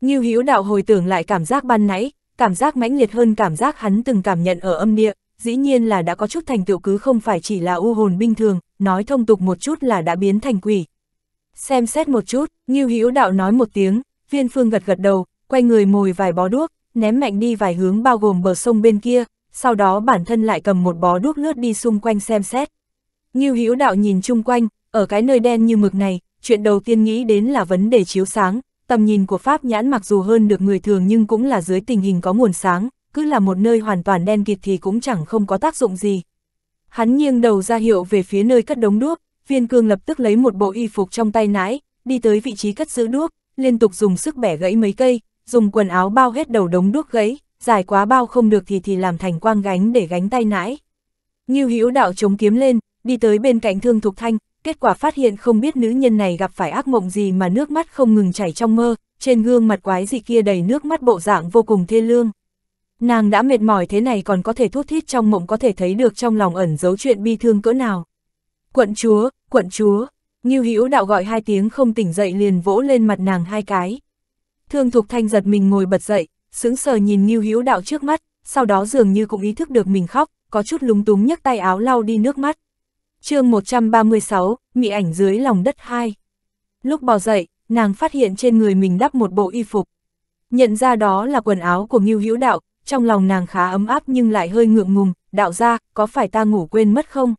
Như hữu đạo hồi tưởng lại cảm giác ban nãy, cảm giác mãnh liệt hơn cảm giác hắn từng cảm nhận ở âm địa, dĩ nhiên là đã có chút thành tựu cứ không phải chỉ là u hồn bình thường, nói thông tục một chút là đã biến thành quỷ. Xem xét một chút, Ngưu Hữu Đạo nói một tiếng, Viên Phương gật gật đầu, quay người mồi vài bó đuốc, ném mạnh đi vài hướng bao gồm bờ sông bên kia, sau đó bản thân lại cầm một bó đuốc lướt đi xung quanh xem xét. Ngưu Hữu Đạo nhìn chung quanh, ở cái nơi đen như mực này, chuyện đầu tiên nghĩ đến là vấn đề chiếu sáng, Tầm nhìn của Pháp nhãn mặc dù hơn được người thường nhưng cũng là dưới tình hình có nguồn sáng, cứ là một nơi hoàn toàn đen kịt thì cũng chẳng không có tác dụng gì. Hắn nghiêng đầu ra hiệu về phía nơi cất đống đuốc, viên cương lập tức lấy một bộ y phục trong tay nãi, đi tới vị trí cất giữ đuốc, liên tục dùng sức bẻ gãy mấy cây, dùng quần áo bao hết đầu đống đuốc gãy, dài quá bao không được thì thì làm thành quang gánh để gánh tay nãi. Ngưu Hữu đạo chống kiếm lên, đi tới bên cạnh Thương Thục Thanh, kết quả phát hiện không biết nữ nhân này gặp phải ác mộng gì mà nước mắt không ngừng chảy trong mơ, trên gương mặt quái dị kia đầy nước mắt bộ dạng vô cùng thê lương. Nàng đã mệt mỏi thế này còn có thể thuốc thít trong mộng có thể thấy được trong lòng ẩn giấu chuyện bi thương cỡ nào. Quận chúa, quận chúa, Ngưu Hữu đạo gọi hai tiếng không tỉnh dậy liền vỗ lên mặt nàng hai cái. Thương Thục Thanh giật mình ngồi bật dậy, sững sờ nhìn Ngưu Hữu đạo trước mắt, sau đó dường như cũng ý thức được mình khóc, có chút lúng túng nhấc tay áo lau đi nước mắt chương 136, mị ảnh dưới lòng đất 2. Lúc bò dậy, nàng phát hiện trên người mình đắp một bộ y phục. Nhận ra đó là quần áo của Ngưu Hữu Đạo, trong lòng nàng khá ấm áp nhưng lại hơi ngượng ngùng, đạo ra, có phải ta ngủ quên mất không?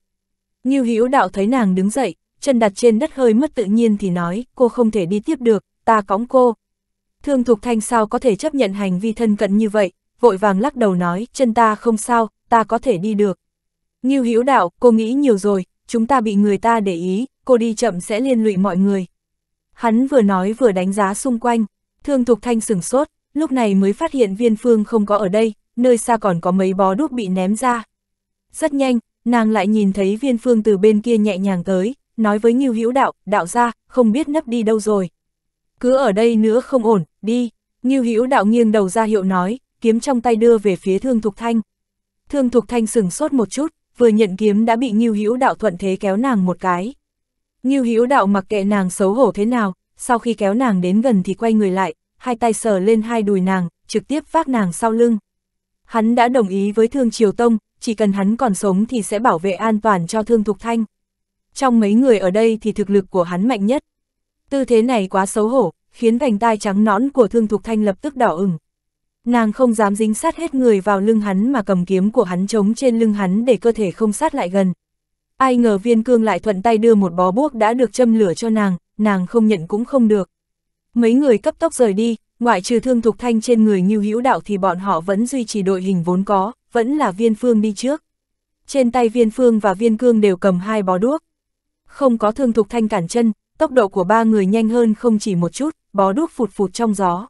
Ngưu Hữu Đạo thấy nàng đứng dậy, chân đặt trên đất hơi mất tự nhiên thì nói, cô không thể đi tiếp được, ta cõng cô. Thương Thục Thanh sao có thể chấp nhận hành vi thân cận như vậy, vội vàng lắc đầu nói, chân ta không sao, ta có thể đi được. Ngưu Hữu Đạo, cô nghĩ nhiều rồi, chúng ta bị người ta để ý, cô đi chậm sẽ liên lụy mọi người. Hắn vừa nói vừa đánh giá xung quanh, thương thục thanh sửng sốt, lúc này mới phát hiện viên phương không có ở đây, nơi xa còn có mấy bó đúc bị ném ra. Rất nhanh, nàng lại nhìn thấy viên phương từ bên kia nhẹ nhàng tới, nói với Ngưu Hữu Đạo, đạo ra, không biết nấp đi đâu rồi. Cứ ở đây nữa không ổn, đi. Ngưu Hữu Đạo nghiêng đầu ra hiệu nói, kiếm trong tay đưa về phía Thương Thục Thanh. Thương Thục Thanh sửng sốt một chút, vừa nhận kiếm đã bị Ngưu Hữu Đạo thuận thế kéo nàng một cái. Ngưu Hữu Đạo mặc kệ nàng xấu hổ thế nào, sau khi kéo nàng đến gần thì quay người lại, hai tay sờ lên hai đùi nàng, trực tiếp vác nàng sau lưng. Hắn đã đồng ý với Thương Triều Tông, chỉ cần hắn còn sống thì sẽ bảo vệ an toàn cho Thương Thục Thanh. Trong mấy người ở đây thì thực lực của hắn mạnh nhất. Tư thế này quá xấu hổ, khiến vành tai trắng nõn của Thương Thục Thanh lập tức đỏ ửng. Nàng không dám dính sát hết người vào lưng hắn mà cầm kiếm của hắn chống trên lưng hắn để cơ thể không sát lại gần. Ai ngờ viên cương lại thuận tay đưa một bó buốc đã được châm lửa cho nàng, nàng không nhận cũng không được. Mấy người cấp tốc rời đi, ngoại trừ thương thục thanh trên người như hữu đạo thì bọn họ vẫn duy trì đội hình vốn có, vẫn là viên phương đi trước. Trên tay viên phương và viên cương đều cầm hai bó đuốc. Không có thương thục thanh cản chân, tốc độ của ba người nhanh hơn không chỉ một chút, bó đuốc phụt phụt trong gió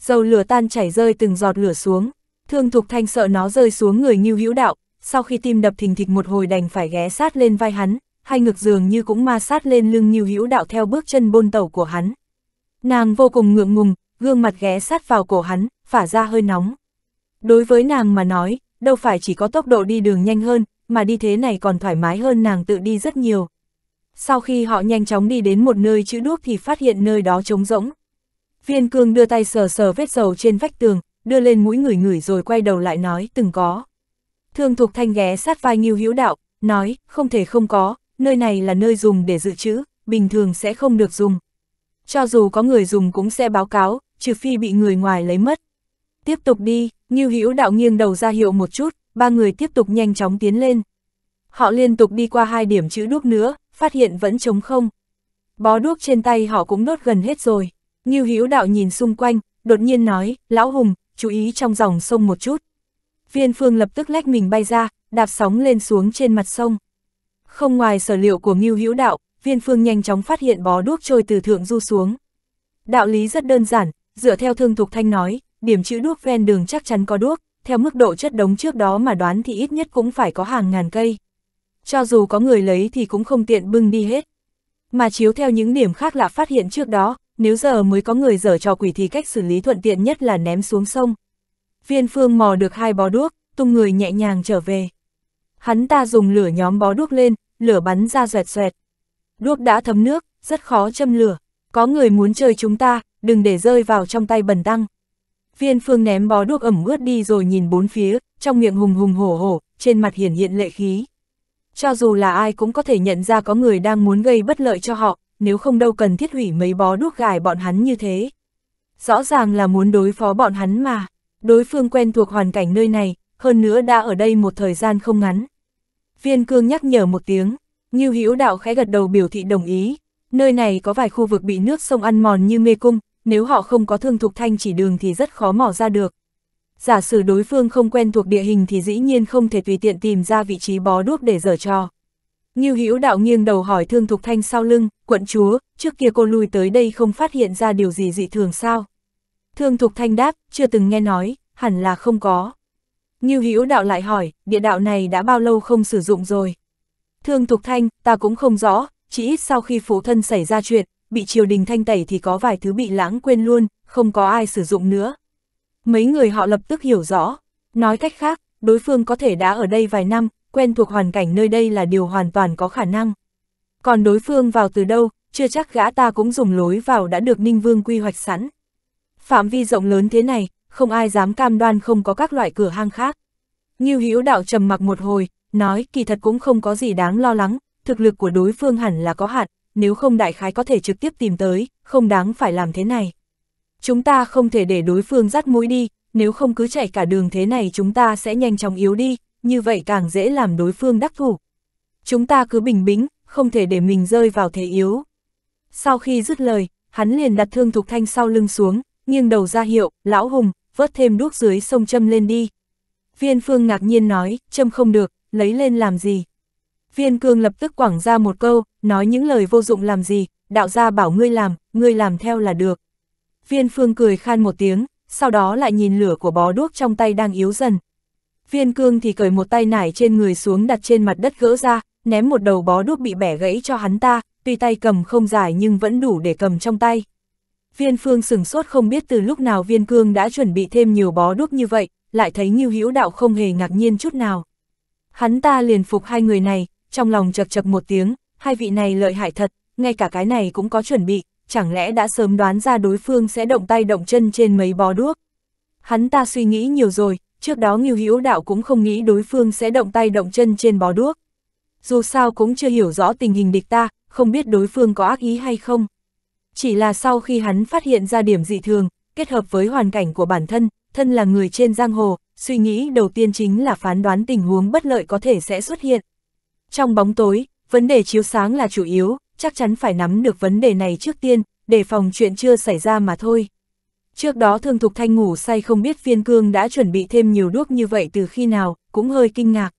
dầu lửa tan chảy rơi từng giọt lửa xuống, thương thục thanh sợ nó rơi xuống người nghiêu hữu đạo, sau khi tim đập thình thịch một hồi đành phải ghé sát lên vai hắn, hay ngược giường như cũng ma sát lên lưng nghiêu hữu đạo theo bước chân bôn tẩu của hắn. Nàng vô cùng ngượng ngùng, gương mặt ghé sát vào cổ hắn, phả ra hơi nóng. Đối với nàng mà nói, đâu phải chỉ có tốc độ đi đường nhanh hơn, mà đi thế này còn thoải mái hơn nàng tự đi rất nhiều. Sau khi họ nhanh chóng đi đến một nơi chữ đuốc thì phát hiện nơi đó trống rỗng, Viên cương đưa tay sờ sờ vết dầu trên vách tường, đưa lên mũi ngửi ngửi rồi quay đầu lại nói từng có. Thương Thục Thanh ghé sát vai Nghiêu Hữu Đạo, nói, không thể không có, nơi này là nơi dùng để dự trữ, bình thường sẽ không được dùng. Cho dù có người dùng cũng sẽ báo cáo, trừ phi bị người ngoài lấy mất. Tiếp tục đi, Nghiêu Hữu Đạo nghiêng đầu ra hiệu một chút, ba người tiếp tục nhanh chóng tiến lên. Họ liên tục đi qua hai điểm chữ đuốc nữa, phát hiện vẫn trống không. Bó đuốc trên tay họ cũng nốt gần hết rồi. Ngưu Hiếu Đạo nhìn xung quanh, đột nhiên nói, Lão Hùng, chú ý trong dòng sông một chút. Viên Phương lập tức lách mình bay ra, đạp sóng lên xuống trên mặt sông. Không ngoài sở liệu của Ngưu Hữu Đạo, Viên Phương nhanh chóng phát hiện bó đuốc trôi từ thượng du xuống. Đạo lý rất đơn giản, dựa theo Thương Thục Thanh nói, điểm chữ đuốc ven đường chắc chắn có đuốc, theo mức độ chất đống trước đó mà đoán thì ít nhất cũng phải có hàng ngàn cây. Cho dù có người lấy thì cũng không tiện bưng đi hết. Mà chiếu theo những điểm khác lạ phát hiện trước đó, nếu giờ mới có người dở trò quỷ thì cách xử lý thuận tiện nhất là ném xuống sông. Viên phương mò được hai bó đuốc, tung người nhẹ nhàng trở về. Hắn ta dùng lửa nhóm bó đuốc lên, lửa bắn ra xoẹt xoẹt. Đuốc đã thấm nước, rất khó châm lửa. Có người muốn chơi chúng ta, đừng để rơi vào trong tay bần tăng. Viên phương ném bó đuốc ẩm ướt đi rồi nhìn bốn phía, trong miệng hùng hùng hổ hổ, trên mặt hiển hiện lệ khí. Cho dù là ai cũng có thể nhận ra có người đang muốn gây bất lợi cho họ, nếu không đâu cần thiết hủy mấy bó đuốc gài bọn hắn như thế. Rõ ràng là muốn đối phó bọn hắn mà, đối phương quen thuộc hoàn cảnh nơi này, hơn nữa đã ở đây một thời gian không ngắn. Viên cương nhắc nhở một tiếng, như Hữu Đạo khẽ gật đầu biểu thị đồng ý, nơi này có vài khu vực bị nước sông ăn mòn như mê cung, nếu họ không có thương thục thanh chỉ đường thì rất khó mò ra được. Giả sử đối phương không quen thuộc địa hình thì dĩ nhiên không thể tùy tiện tìm ra vị trí bó đuốc để dở trò. Ngưu Hữu Đạo nghiêng đầu hỏi Thương Thục Thanh sau lưng, quận chúa, trước kia cô lui tới đây không phát hiện ra điều gì dị thường sao? Thương Thục Thanh đáp, chưa từng nghe nói, hẳn là không có. Ngưu Hữu Đạo lại hỏi, địa đạo này đã bao lâu không sử dụng rồi? Thương Thục Thanh, ta cũng không rõ, chỉ ít sau khi phụ thân xảy ra chuyện, bị triều đình thanh tẩy thì có vài thứ bị lãng quên luôn, không có ai sử dụng nữa. Mấy người họ lập tức hiểu rõ, nói cách khác, đối phương có thể đã ở đây vài năm, quen thuộc hoàn cảnh nơi đây là điều hoàn toàn có khả năng. Còn đối phương vào từ đâu, chưa chắc gã ta cũng dùng lối vào đã được Ninh Vương quy hoạch sẵn. Phạm vi rộng lớn thế này, không ai dám cam đoan không có các loại cửa hang khác. Ngưu Hữu Đạo trầm mặc một hồi, nói kỳ thật cũng không có gì đáng lo lắng, thực lực của đối phương hẳn là có hạn, nếu không đại khái có thể trực tiếp tìm tới, không đáng phải làm thế này. Chúng ta không thể để đối phương dắt mũi đi, nếu không cứ chạy cả đường thế này chúng ta sẽ nhanh chóng yếu đi, như vậy càng dễ làm đối phương đắc thủ. Chúng ta cứ bình bĩnh, không thể để mình rơi vào thế yếu. Sau khi dứt lời, hắn liền đặt thương thục thanh sau lưng xuống, nghiêng đầu ra hiệu, lão hùng, vớt thêm đuốc dưới sông châm lên đi. Viên phương ngạc nhiên nói, châm không được, lấy lên làm gì. Viên cương lập tức quảng ra một câu, nói những lời vô dụng làm gì, đạo gia bảo ngươi làm, ngươi làm theo là được. Viên phương cười khan một tiếng, sau đó lại nhìn lửa của bó đuốc trong tay đang yếu dần, Viên cương thì cởi một tay nải trên người xuống đặt trên mặt đất gỡ ra, ném một đầu bó đuốc bị bẻ gãy cho hắn ta, tuy tay cầm không dài nhưng vẫn đủ để cầm trong tay. Viên phương sừng sốt không biết từ lúc nào viên cương đã chuẩn bị thêm nhiều bó đuốc như vậy, lại thấy Ngưu Hữu Đạo không hề ngạc nhiên chút nào. Hắn ta liền phục hai người này, trong lòng chập chập một tiếng, hai vị này lợi hại thật, ngay cả cái này cũng có chuẩn bị, chẳng lẽ đã sớm đoán ra đối phương sẽ động tay động chân trên mấy bó đuốc. Hắn ta suy nghĩ nhiều rồi, trước đó Ngưu Hữu Đạo cũng không nghĩ đối phương sẽ động tay động chân trên bó đuốc. Dù sao cũng chưa hiểu rõ tình hình địch ta, không biết đối phương có ác ý hay không. Chỉ là sau khi hắn phát hiện ra điểm dị thường, kết hợp với hoàn cảnh của bản thân, thân là người trên giang hồ, suy nghĩ đầu tiên chính là phán đoán tình huống bất lợi có thể sẽ xuất hiện. Trong bóng tối, vấn đề chiếu sáng là chủ yếu, chắc chắn phải nắm được vấn đề này trước tiên, để phòng chuyện chưa xảy ra mà thôi. Trước đó thường Thục Thanh ngủ say không biết viên cương đã chuẩn bị thêm nhiều đuốc như vậy từ khi nào, cũng hơi kinh ngạc.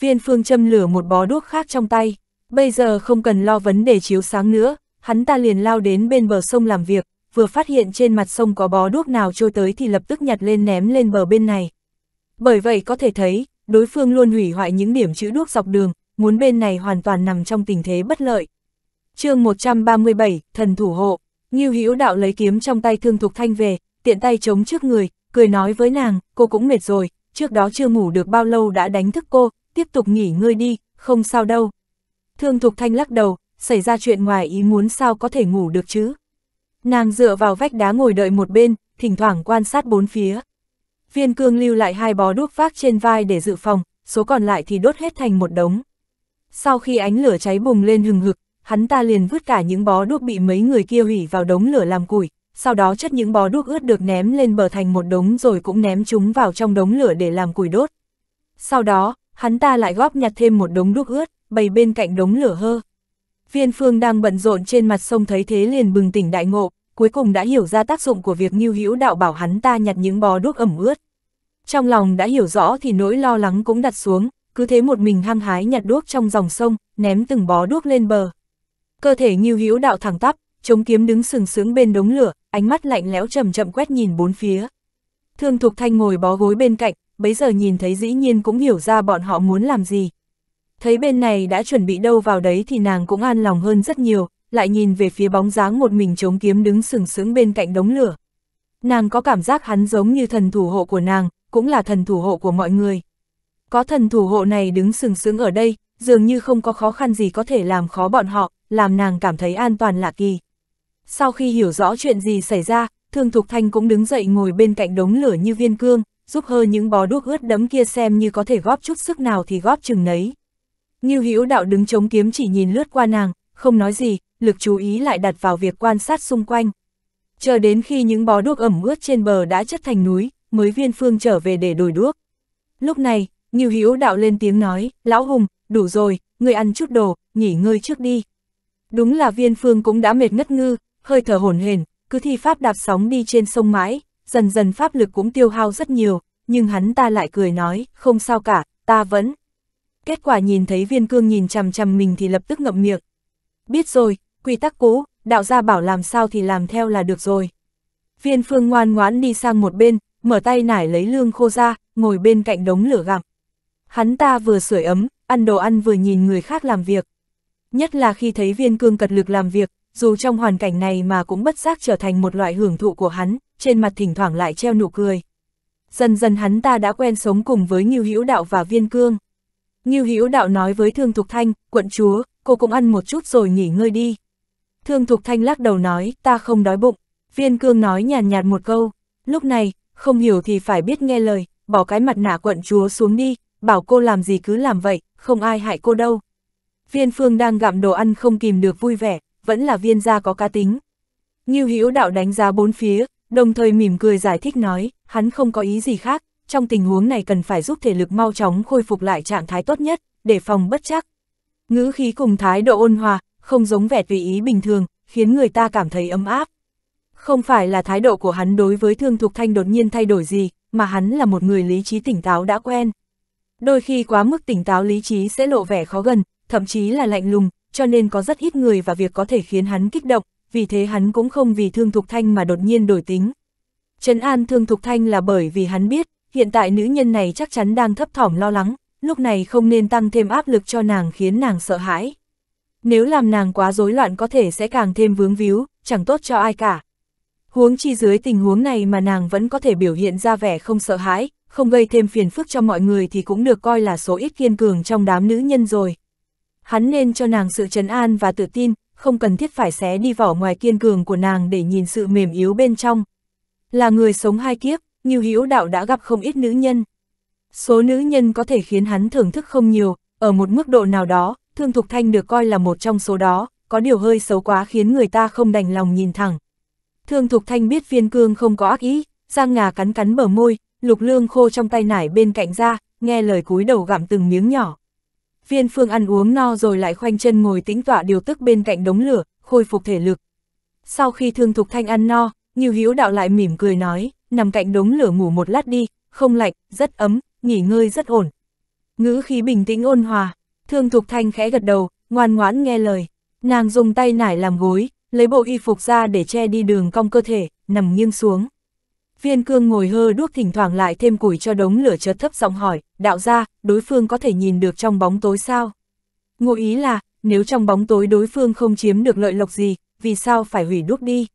Viên phương châm lửa một bó đuốc khác trong tay, bây giờ không cần lo vấn đề chiếu sáng nữa, hắn ta liền lao đến bên bờ sông làm việc, vừa phát hiện trên mặt sông có bó đuốc nào trôi tới thì lập tức nhặt lên ném lên bờ bên này. Bởi vậy có thể thấy, đối phương luôn hủy hoại những điểm chữ đuốc dọc đường, muốn bên này hoàn toàn nằm trong tình thế bất lợi. chương 137, Thần Thủ Hộ Ngưu Hữu Đạo lấy kiếm trong tay Thương Thục Thanh về, tiện tay chống trước người, cười nói với nàng, cô cũng mệt rồi, trước đó chưa ngủ được bao lâu đã đánh thức cô, tiếp tục nghỉ ngơi đi, không sao đâu. Thương Thục Thanh lắc đầu, xảy ra chuyện ngoài ý muốn sao có thể ngủ được chứ. Nàng dựa vào vách đá ngồi đợi một bên, thỉnh thoảng quan sát bốn phía. Viên cương lưu lại hai bó đuốc vác trên vai để dự phòng, số còn lại thì đốt hết thành một đống. Sau khi ánh lửa cháy bùng lên hừng hực, hắn ta liền vứt cả những bó đuốc bị mấy người kia hủy vào đống lửa làm củi, sau đó chất những bó đuốc ướt được ném lên bờ thành một đống rồi cũng ném chúng vào trong đống lửa để làm củi đốt. Sau đó, hắn ta lại góp nhặt thêm một đống đuốc ướt, bày bên cạnh đống lửa hơ. Viên phương đang bận rộn trên mặt sông thấy thế liền bừng tỉnh đại ngộ, cuối cùng đã hiểu ra tác dụng của việc nghiêu hữu đạo bảo hắn ta nhặt những bó đuốc ẩm ướt. Trong lòng đã hiểu rõ thì nỗi lo lắng cũng đặt xuống, cứ thế một mình hăng hái nhặt đuốc trong dòng sông, ném từng bó đuốc lên bờ cơ thể như Hữu Đạo thẳng tắp, chống kiếm đứng sừng sững bên đống lửa, ánh mắt lạnh lẽo chậm chậm quét nhìn bốn phía. Thương Thục Thanh ngồi bó gối bên cạnh, bấy giờ nhìn thấy dĩ nhiên cũng hiểu ra bọn họ muốn làm gì. Thấy bên này đã chuẩn bị đâu vào đấy thì nàng cũng an lòng hơn rất nhiều, lại nhìn về phía bóng dáng một mình chống kiếm đứng sừng sững bên cạnh đống lửa. Nàng có cảm giác hắn giống như thần thủ hộ của nàng, cũng là thần thủ hộ của mọi người. Có thần thủ hộ này đứng sừng sững ở đây, dường như không có khó khăn gì có thể làm khó bọn họ, làm nàng cảm thấy an toàn lạ kỳ. Sau khi hiểu rõ chuyện gì xảy ra, Thương Thục Thanh cũng đứng dậy ngồi bên cạnh đống lửa như viên cương, giúp hơ những bó đuốc ướt đẫm kia xem như có thể góp chút sức nào thì góp chừng nấy. Như Hữu đạo đứng chống kiếm chỉ nhìn lướt qua nàng, không nói gì, lực chú ý lại đặt vào việc quan sát xung quanh. Chờ đến khi những bó đuốc ẩm ướt trên bờ đã chất thành núi, mới viên phương trở về để đổi đuốc. Lúc này, như Hữu đạo lên tiếng nói, lão hùng, đủ rồi, ngươi ăn chút đồ, nghỉ ngơi trước đi, Đúng là viên phương cũng đã mệt ngất ngư, hơi thở hổn hển, cứ thi pháp đạp sóng đi trên sông mãi, dần dần pháp lực cũng tiêu hao rất nhiều, nhưng hắn ta lại cười nói, không sao cả, ta vẫn. Kết quả nhìn thấy viên cương nhìn chằm chằm mình thì lập tức ngậm miệng. Biết rồi, quy tắc cũ, đạo gia bảo làm sao thì làm theo là được rồi. Viên phương ngoan ngoãn đi sang một bên, mở tay nải lấy lương khô ra, ngồi bên cạnh đống lửa gặm. Hắn ta vừa sưởi ấm, ăn đồ ăn vừa nhìn người khác làm việc nhất là khi thấy viên cương cật lực làm việc, dù trong hoàn cảnh này mà cũng bất giác trở thành một loại hưởng thụ của hắn, trên mặt thỉnh thoảng lại treo nụ cười. Dần dần hắn ta đã quen sống cùng với Ngưu Hữu Đạo và Viên Cương. Ngưu Hữu Đạo nói với Thương Thục Thanh, quận chúa, cô cũng ăn một chút rồi nghỉ ngơi đi. Thương Thục Thanh lắc đầu nói, ta không đói bụng. Viên Cương nói nhàn nhạt, một câu, lúc này, không hiểu thì phải biết nghe lời, bỏ cái mặt nạ quận chúa xuống đi, bảo cô làm gì cứ làm vậy, không ai hại cô đâu. Viên Phương đang gặm đồ ăn không kìm được vui vẻ, vẫn là viên gia có cá tính. Ngưu Hữu Đạo đánh giá bốn phía, đồng thời mỉm cười giải thích nói, hắn không có ý gì khác, trong tình huống này cần phải giúp thể lực mau chóng khôi phục lại trạng thái tốt nhất, để phòng bất chắc. Ngữ khí cùng thái độ ôn hòa, không giống vẻ tùy ý bình thường, khiến người ta cảm thấy ấm áp. Không phải là thái độ của hắn đối với Thương Thục Thanh đột nhiên thay đổi gì, mà hắn là một người lý trí tỉnh táo đã quen. Đôi khi quá mức tỉnh táo lý trí sẽ lộ vẻ khó gần, thậm chí là lạnh lùng, cho nên có rất ít người và việc có thể khiến hắn kích động, vì thế hắn cũng không vì Thương Thục Thanh mà đột nhiên đổi tính. Trấn an Thương Thục Thanh là bởi vì hắn biết, hiện tại nữ nhân này chắc chắn đang thấp thỏm lo lắng, lúc này không nên tăng thêm áp lực cho nàng khiến nàng sợ hãi. Nếu làm nàng quá rối loạn có thể sẽ càng thêm vướng víu, chẳng tốt cho ai cả. Huống chi dưới tình huống này mà nàng vẫn có thể biểu hiện ra vẻ không sợ hãi, không gây thêm phiền phức cho mọi người thì cũng được coi là số ít kiên cường trong đám nữ nhân rồi hắn nên cho nàng sự trấn an và tự tin, không cần thiết phải xé đi vỏ ngoài kiên cường của nàng để nhìn sự mềm yếu bên trong. Là người sống hai kiếp, Nghiêu Hữu Đạo đã gặp không ít nữ nhân. Số nữ nhân có thể khiến hắn thưởng thức không nhiều, ở một mức độ nào đó, Thương Thục Thanh được coi là một trong số đó, có điều hơi xấu quá khiến người ta không đành lòng nhìn thẳng. Thương Thục Thanh biết viên cương không có ác ý, Giang Ngà cắn cắn bờ môi, lục lương khô trong tay nải bên cạnh ra, nghe lời cúi đầu gặm từng miếng nhỏ. Viên Phương ăn uống no rồi lại khoanh chân ngồi tĩnh tọa điều tức bên cạnh đống lửa, khôi phục thể lực. Sau khi Thương Thục Thanh ăn no, Như Hữu Đạo lại mỉm cười nói, nằm cạnh đống lửa ngủ một lát đi, không lạnh, rất ấm, nghỉ ngơi rất ổn. Ngữ khí bình tĩnh ôn hòa, Thương Thục Thanh khẽ gật đầu, ngoan ngoãn nghe lời. Nàng dùng tay nải làm gối, lấy bộ y phục ra để che đi đường cong cơ thể, nằm nghiêng xuống. Viên cương ngồi hơ đuốc thỉnh thoảng lại thêm củi cho đống lửa chợt thấp giọng hỏi, đạo ra, đối phương có thể nhìn được trong bóng tối sao? Ngụ ý là, nếu trong bóng tối đối phương không chiếm được lợi lộc gì, vì sao phải hủy đuốc đi?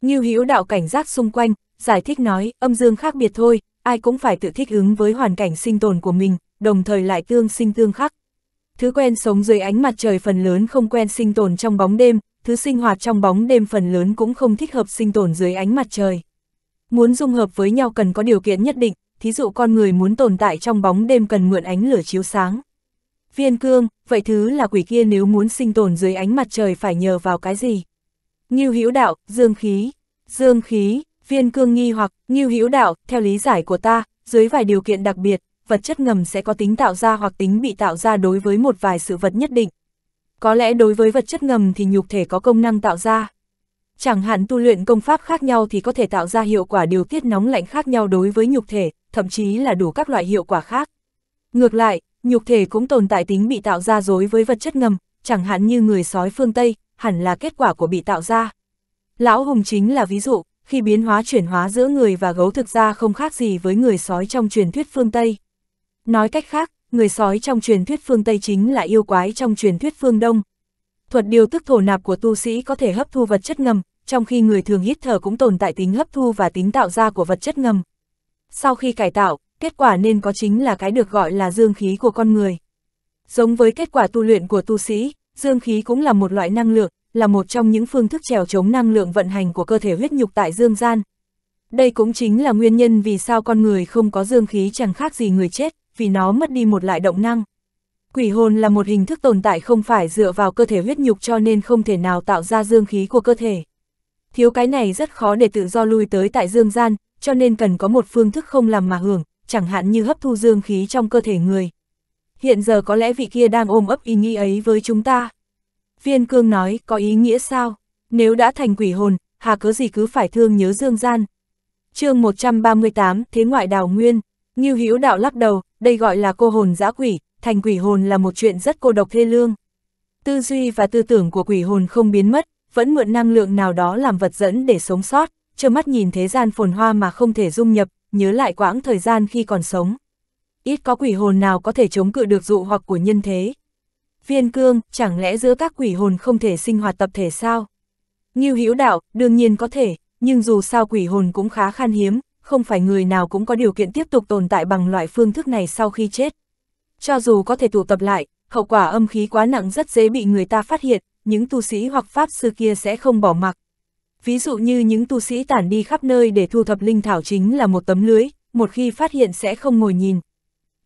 Như hữu đạo cảnh giác xung quanh, giải thích nói, âm dương khác biệt thôi, ai cũng phải tự thích ứng với hoàn cảnh sinh tồn của mình, đồng thời lại tương sinh tương khắc. Thứ quen sống dưới ánh mặt trời phần lớn không quen sinh tồn trong bóng đêm, thứ sinh hoạt trong bóng đêm phần lớn cũng không thích hợp sinh tồn dưới ánh mặt trời. Muốn dung hợp với nhau cần có điều kiện nhất định, thí dụ con người muốn tồn tại trong bóng đêm cần mượn ánh lửa chiếu sáng. Viên cương, vậy thứ là quỷ kia nếu muốn sinh tồn dưới ánh mặt trời phải nhờ vào cái gì? Ngưu hữu đạo, dương khí, dương khí, viên cương nghi hoặc, ngưu hữu đạo, theo lý giải của ta, dưới vài điều kiện đặc biệt, vật chất ngầm sẽ có tính tạo ra hoặc tính bị tạo ra đối với một vài sự vật nhất định. Có lẽ đối với vật chất ngầm thì nhục thể có công năng tạo ra. Chẳng hạn tu luyện công pháp khác nhau thì có thể tạo ra hiệu quả điều tiết nóng lạnh khác nhau đối với nhục thể, thậm chí là đủ các loại hiệu quả khác. Ngược lại, nhục thể cũng tồn tại tính bị tạo ra dối với vật chất ngầm, chẳng hạn như người sói phương Tây, hẳn là kết quả của bị tạo ra. Lão Hùng chính là ví dụ, khi biến hóa chuyển hóa giữa người và gấu thực ra không khác gì với người sói trong truyền thuyết phương Tây. Nói cách khác, người sói trong truyền thuyết phương Tây chính là yêu quái trong truyền thuyết phương Đông, thuật điều tức thổ nạp của tu sĩ có thể hấp thu vật chất ngầm, trong khi người thường hít thở cũng tồn tại tính hấp thu và tính tạo ra của vật chất ngầm. Sau khi cải tạo, kết quả nên có chính là cái được gọi là dương khí của con người. Giống với kết quả tu luyện của tu sĩ, dương khí cũng là một loại năng lượng, là một trong những phương thức trèo chống năng lượng vận hành của cơ thể huyết nhục tại dương gian. Đây cũng chính là nguyên nhân vì sao con người không có dương khí chẳng khác gì người chết, vì nó mất đi một loại động năng. Quỷ hồn là một hình thức tồn tại không phải dựa vào cơ thể huyết nhục cho nên không thể nào tạo ra dương khí của cơ thể. Thiếu cái này rất khó để tự do lui tới tại dương gian, cho nên cần có một phương thức không làm mà hưởng, chẳng hạn như hấp thu dương khí trong cơ thể người. Hiện giờ có lẽ vị kia đang ôm ấp ý nghĩ ấy với chúng ta. Viên cương nói, có ý nghĩa sao? Nếu đã thành quỷ hồn, hà cớ gì cứ phải thương nhớ dương gian. chương 138, Thế ngoại đào nguyên, Ngưu Hữu đạo lắc đầu, đây gọi là cô hồn dã quỷ, thành quỷ hồn là một chuyện rất cô độc thê lương. Tư duy và tư tưởng của quỷ hồn không biến mất, vẫn mượn năng lượng nào đó làm vật dẫn để sống sót, trơ mắt nhìn thế gian phồn hoa mà không thể dung nhập, nhớ lại quãng thời gian khi còn sống. Ít có quỷ hồn nào có thể chống cự được dụ hoặc của nhân thế. Viên cương, chẳng lẽ giữa các quỷ hồn không thể sinh hoạt tập thể sao? Nghiêu hữu đạo, đương nhiên có thể, nhưng dù sao quỷ hồn cũng khá khan hiếm, không phải người nào cũng có điều kiện tiếp tục tồn tại bằng loại phương thức này sau khi chết. Cho dù có thể tụ tập lại, hậu quả âm khí quá nặng rất dễ bị người ta phát hiện, những tu sĩ hoặc pháp sư kia sẽ không bỏ mặc. Ví dụ như những tu sĩ tản đi khắp nơi để thu thập linh thảo chính là một tấm lưới, một khi phát hiện sẽ không ngồi nhìn.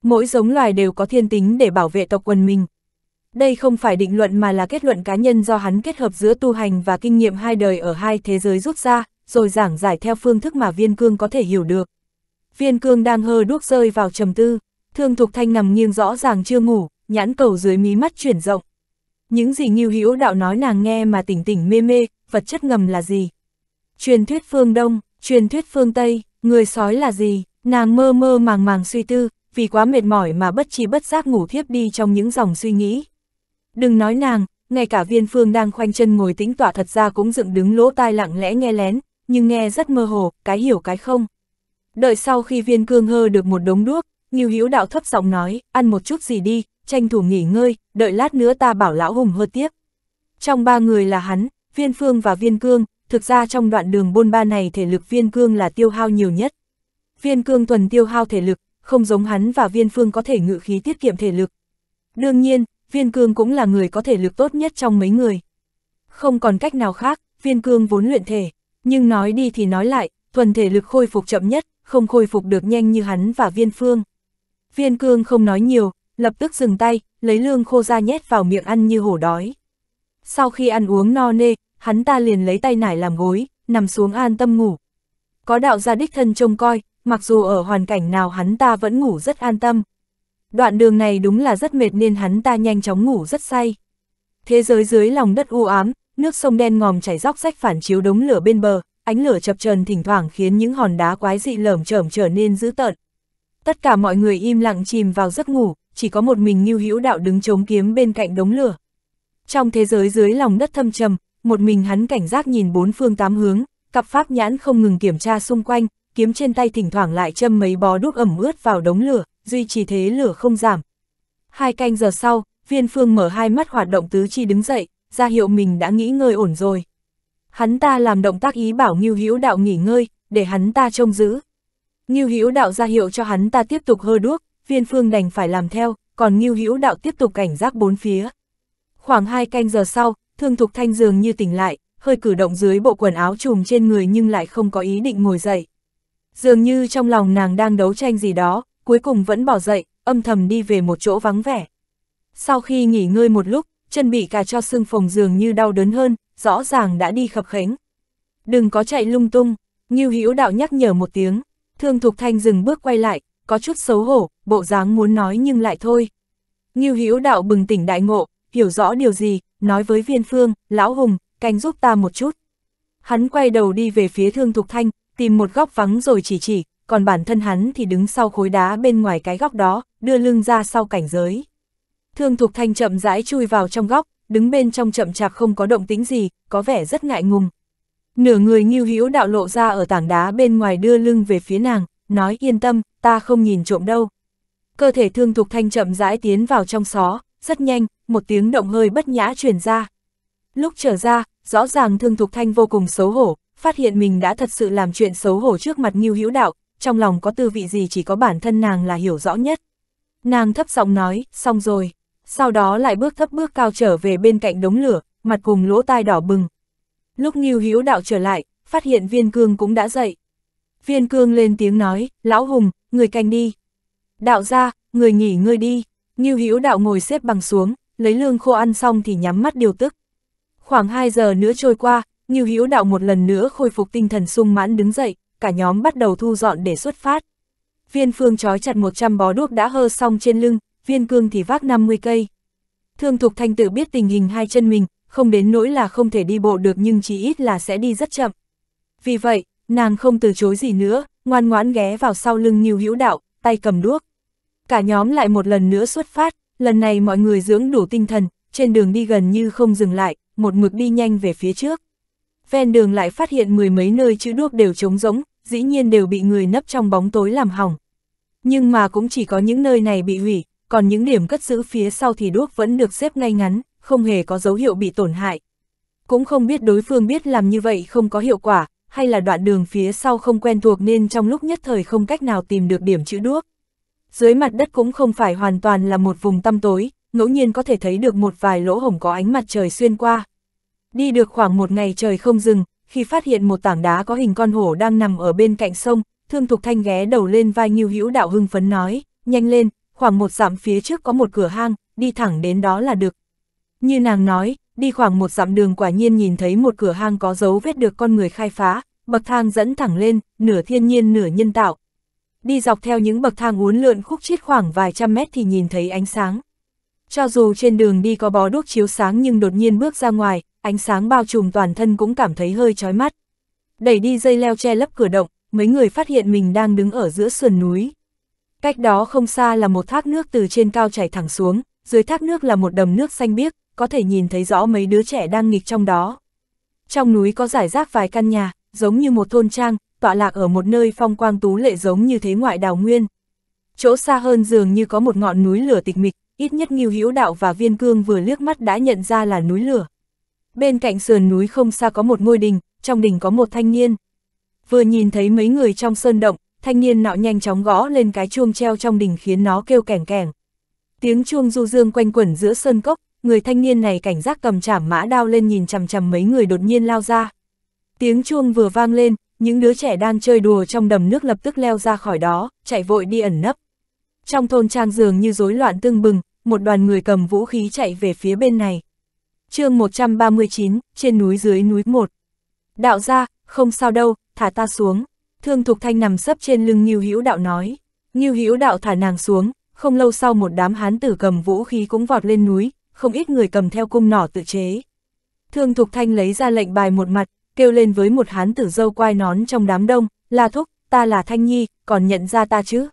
Mỗi giống loài đều có thiên tính để bảo vệ tộc quần mình. Đây không phải định luận mà là kết luận cá nhân do hắn kết hợp giữa tu hành và kinh nghiệm hai đời ở hai thế giới rút ra, rồi giảng giải theo phương thức mà viên cương có thể hiểu được. Viên cương đang hơ đuốc rơi vào trầm tư. Thương Thục Thanh nằm nghiêng rõ ràng chưa ngủ, nhãn cầu dưới mí mắt chuyển rộng. Những gì Ngưu Hữu Đạo nói nàng nghe mà tỉnh tỉnh mê mê, vật chất ngầm là gì? Truyền thuyết phương Đông, truyền thuyết phương Tây, người sói là gì? Nàng mơ mơ màng màng suy tư, vì quá mệt mỏi mà bất chi bất giác ngủ thiếp đi trong những dòng suy nghĩ. Đừng nói nàng, ngay cả viên phương đang khoanh chân ngồi tĩnh tọa thật ra cũng dựng đứng lỗ tai lặng lẽ nghe lén, nhưng nghe rất mơ hồ, cái hiểu cái không. Đợi sau khi viên cương hơ được một đống đuốc, Ngưu Hữu Đạo thấp giọng nói, ăn một chút gì đi, tranh thủ nghỉ ngơi, đợi lát nữa ta bảo lão hùng hơ tiếp. Trong ba người là hắn, Viên Phương và Viên Cương, thực ra trong đoạn đường bôn ba này thể lực Viên Cương là tiêu hao nhiều nhất. Viên Cương thuần tiêu hao thể lực, không giống hắn và Viên Phương có thể ngự khí tiết kiệm thể lực. Đương nhiên, Viên Cương cũng là người có thể lực tốt nhất trong mấy người. Không còn cách nào khác, Viên Cương vốn luyện thể, nhưng nói đi thì nói lại, thuần thể lực khôi phục chậm nhất, không khôi phục được nhanh như hắn và Viên Phương. Viên cương không nói nhiều, lập tức dừng tay, lấy lương khô ra nhét vào miệng ăn như hổ đói. Sau khi ăn uống no nê, hắn ta liền lấy tay nải làm gối, nằm xuống an tâm ngủ. Có đạo gia đích thân trông coi, mặc dù ở hoàn cảnh nào hắn ta vẫn ngủ rất an tâm. Đoạn đường này đúng là rất mệt nên hắn ta nhanh chóng ngủ rất say. Thế giới dưới lòng đất u ám, nước sông đen ngòm chảy róc rách phản chiếu đống lửa bên bờ, ánh lửa chập trần thỉnh thoảng khiến những hòn đá quái dị lởm chởm trở nên dữ tợn, Tất cả mọi người im lặng chìm vào giấc ngủ, chỉ có một mình Ngưu Hữu Đạo đứng chống kiếm bên cạnh đống lửa. Trong thế giới dưới lòng đất thâm trầm, một mình hắn cảnh giác nhìn bốn phương tám hướng, cặp pháp nhãn không ngừng kiểm tra xung quanh, kiếm trên tay thỉnh thoảng lại châm mấy bó đuốc ẩm ướt vào đống lửa, duy trì thế lửa không giảm. Hai canh giờ sau, viên phương mở hai mắt hoạt động tứ chi đứng dậy, ra hiệu mình đã nghỉ ngơi ổn rồi. Hắn ta làm động tác ý bảo Ngưu Hữu Đạo nghỉ ngơi, để hắn ta trông giữ. Ngưu Hữu Đạo ra hiệu cho hắn ta tiếp tục hơ đuốc, Viên Phương đành phải làm theo, còn Ngưu Hữu Đạo tiếp tục cảnh giác bốn phía. Khoảng hai canh giờ sau, Thương Thục Thanh dường như tỉnh lại, hơi cử động dưới bộ quần áo trùm trên người nhưng lại không có ý định ngồi dậy. Dường như trong lòng nàng đang đấu tranh gì đó, cuối cùng vẫn bỏ dậy, âm thầm đi về một chỗ vắng vẻ. Sau khi nghỉ ngơi một lúc, chân bị cà cho sưng phồng dường như đau đớn hơn, rõ ràng đã đi khập khánh. Đừng có chạy lung tung, Ngưu Hữu Đạo nhắc nhở một tiếng. Thương Thục Thanh dừng bước quay lại, có chút xấu hổ, bộ dáng muốn nói nhưng lại thôi. Ngưu Hữu Đạo bừng tỉnh đại ngộ, hiểu rõ điều gì, nói với Viên Phương, Lão Hùng, canh giúp ta một chút. Hắn quay đầu đi về phía Thương Thục Thanh, tìm một góc vắng rồi chỉ chỉ, còn bản thân hắn thì đứng sau khối đá bên ngoài cái góc đó, đưa lưng ra sau cảnh giới. Thương Thục Thanh chậm rãi chui vào trong góc, đứng bên trong chậm chạp không có động tĩnh gì, có vẻ rất ngại ngùng. Nửa người nghiêu hữu đạo lộ ra ở tảng đá bên ngoài đưa lưng về phía nàng, nói yên tâm, ta không nhìn trộm đâu. Cơ thể thương thục thanh chậm rãi tiến vào trong xó, rất nhanh, một tiếng động hơi bất nhã truyền ra. Lúc trở ra, rõ ràng thương thục thanh vô cùng xấu hổ, phát hiện mình đã thật sự làm chuyện xấu hổ trước mặt nghiêu hữu đạo, trong lòng có tư vị gì chỉ có bản thân nàng là hiểu rõ nhất. Nàng thấp giọng nói, xong rồi, sau đó lại bước thấp bước cao trở về bên cạnh đống lửa, mặt cùng lỗ tai đỏ bừng, Lúc Ngưu Hữu Đạo trở lại, phát hiện Viên Cương cũng đã dậy. Viên Cương lên tiếng nói, "Lão Hùng, người canh đi." "Đạo gia, người nghỉ ngơi đi." Ngưu Hữu Đạo ngồi xếp bằng xuống, lấy lương khô ăn xong thì nhắm mắt điều tức. Khoảng 2 giờ nữa trôi qua, Ngưu Hữu Đạo một lần nữa khôi phục tinh thần sung mãn đứng dậy, cả nhóm bắt đầu thu dọn để xuất phát. Viên Phương trói chặt 100 bó đuốc đã hơ xong trên lưng, Viên Cương thì vác 50 cây. Thương Thục Thanh tự biết tình hình hai chân mình, không đến nỗi là không thể đi bộ được nhưng chỉ ít là sẽ đi rất chậm. Vì vậy, nàng không từ chối gì nữa, ngoan ngoãn ghé vào sau lưng Nhiêu Hữu Đạo, tay cầm đuốc. Cả nhóm lại một lần nữa xuất phát, lần này mọi người dưỡng đủ tinh thần, trên đường đi gần như không dừng lại, một mực đi nhanh về phía trước. Ven đường lại phát hiện mười mấy nơi chữ đuốc đều trống rỗng, dĩ nhiên đều bị người nấp trong bóng tối làm hỏng. Nhưng mà cũng chỉ có những nơi này bị hủy, còn những điểm cất giữ phía sau thì đuốc vẫn được xếp ngay ngắn không hề có dấu hiệu bị tổn hại. Cũng không biết đối phương biết làm như vậy không có hiệu quả, hay là đoạn đường phía sau không quen thuộc nên trong lúc nhất thời không cách nào tìm được điểm chữ đuốc. Dưới mặt đất cũng không phải hoàn toàn là một vùng tăm tối, ngẫu nhiên có thể thấy được một vài lỗ hổng có ánh mặt trời xuyên qua. Đi được khoảng một ngày trời không dừng, khi phát hiện một tảng đá có hình con hổ đang nằm ở bên cạnh sông, Thương Thục Thanh ghé đầu lên vai Ngưu Hữu Đạo hưng phấn nói, nhanh lên, khoảng một dặm phía trước có một cửa hang, đi thẳng đến đó là được, như nàng nói, đi khoảng một dặm đường quả nhiên nhìn thấy một cửa hang có dấu vết được con người khai phá, bậc thang dẫn thẳng lên, nửa thiên nhiên nửa nhân tạo. Đi dọc theo những bậc thang uốn lượn khúc chiết khoảng vài trăm mét thì nhìn thấy ánh sáng. Cho dù trên đường đi có bó đuốc chiếu sáng nhưng đột nhiên bước ra ngoài, ánh sáng bao trùm toàn thân cũng cảm thấy hơi chói mắt. Đẩy đi dây leo che lấp cửa động, mấy người phát hiện mình đang đứng ở giữa sườn núi. Cách đó không xa là một thác nước từ trên cao chảy thẳng xuống, dưới thác nước là một đầm nước xanh biếc, có thể nhìn thấy rõ mấy đứa trẻ đang nghịch trong đó. Trong núi có giải rác vài căn nhà, giống như một thôn trang, tọa lạc ở một nơi phong quang tú lệ giống như thế ngoại đào nguyên. Chỗ xa hơn dường như có một ngọn núi lửa tịch mịch, ít nhất Ngưu Hữu Đạo và Viên Cương vừa liếc mắt đã nhận ra là núi lửa. Bên cạnh sườn núi không xa có một ngôi đình, trong đình có một thanh niên. Vừa nhìn thấy mấy người trong sơn động, thanh niên nọ nhanh chóng gõ lên cái chuông treo trong đình khiến nó kêu kẻng kẻng. Tiếng chuông du dương quanh quẩn giữa sơn cốc, người thanh niên này cảnh giác cầm chảm mã đao lên nhìn chằm chằm mấy người đột nhiên lao ra. Tiếng chuông vừa vang lên, những đứa trẻ đang chơi đùa trong đầm nước lập tức leo ra khỏi đó, chạy vội đi ẩn nấp. Trong thôn trang dường như rối loạn tương bừng, một đoàn người cầm vũ khí chạy về phía bên này. chương 139, trên núi dưới núi 1. Đạo ra, không sao đâu, thả ta xuống. Thương Thục Thanh nằm sấp trên lưng Nhiêu Hữu Đạo nói. Nhiêu Hữu Đạo thả nàng xuống, không lâu sau một đám hán tử cầm vũ khí cũng vọt lên núi, không ít người cầm theo cung nỏ tự chế. Thương Thục Thanh lấy ra lệnh bài một mặt, kêu lên với một hán tử dâu quai nón trong đám đông, là thúc, ta là Thanh Nhi, còn nhận ra ta chứ?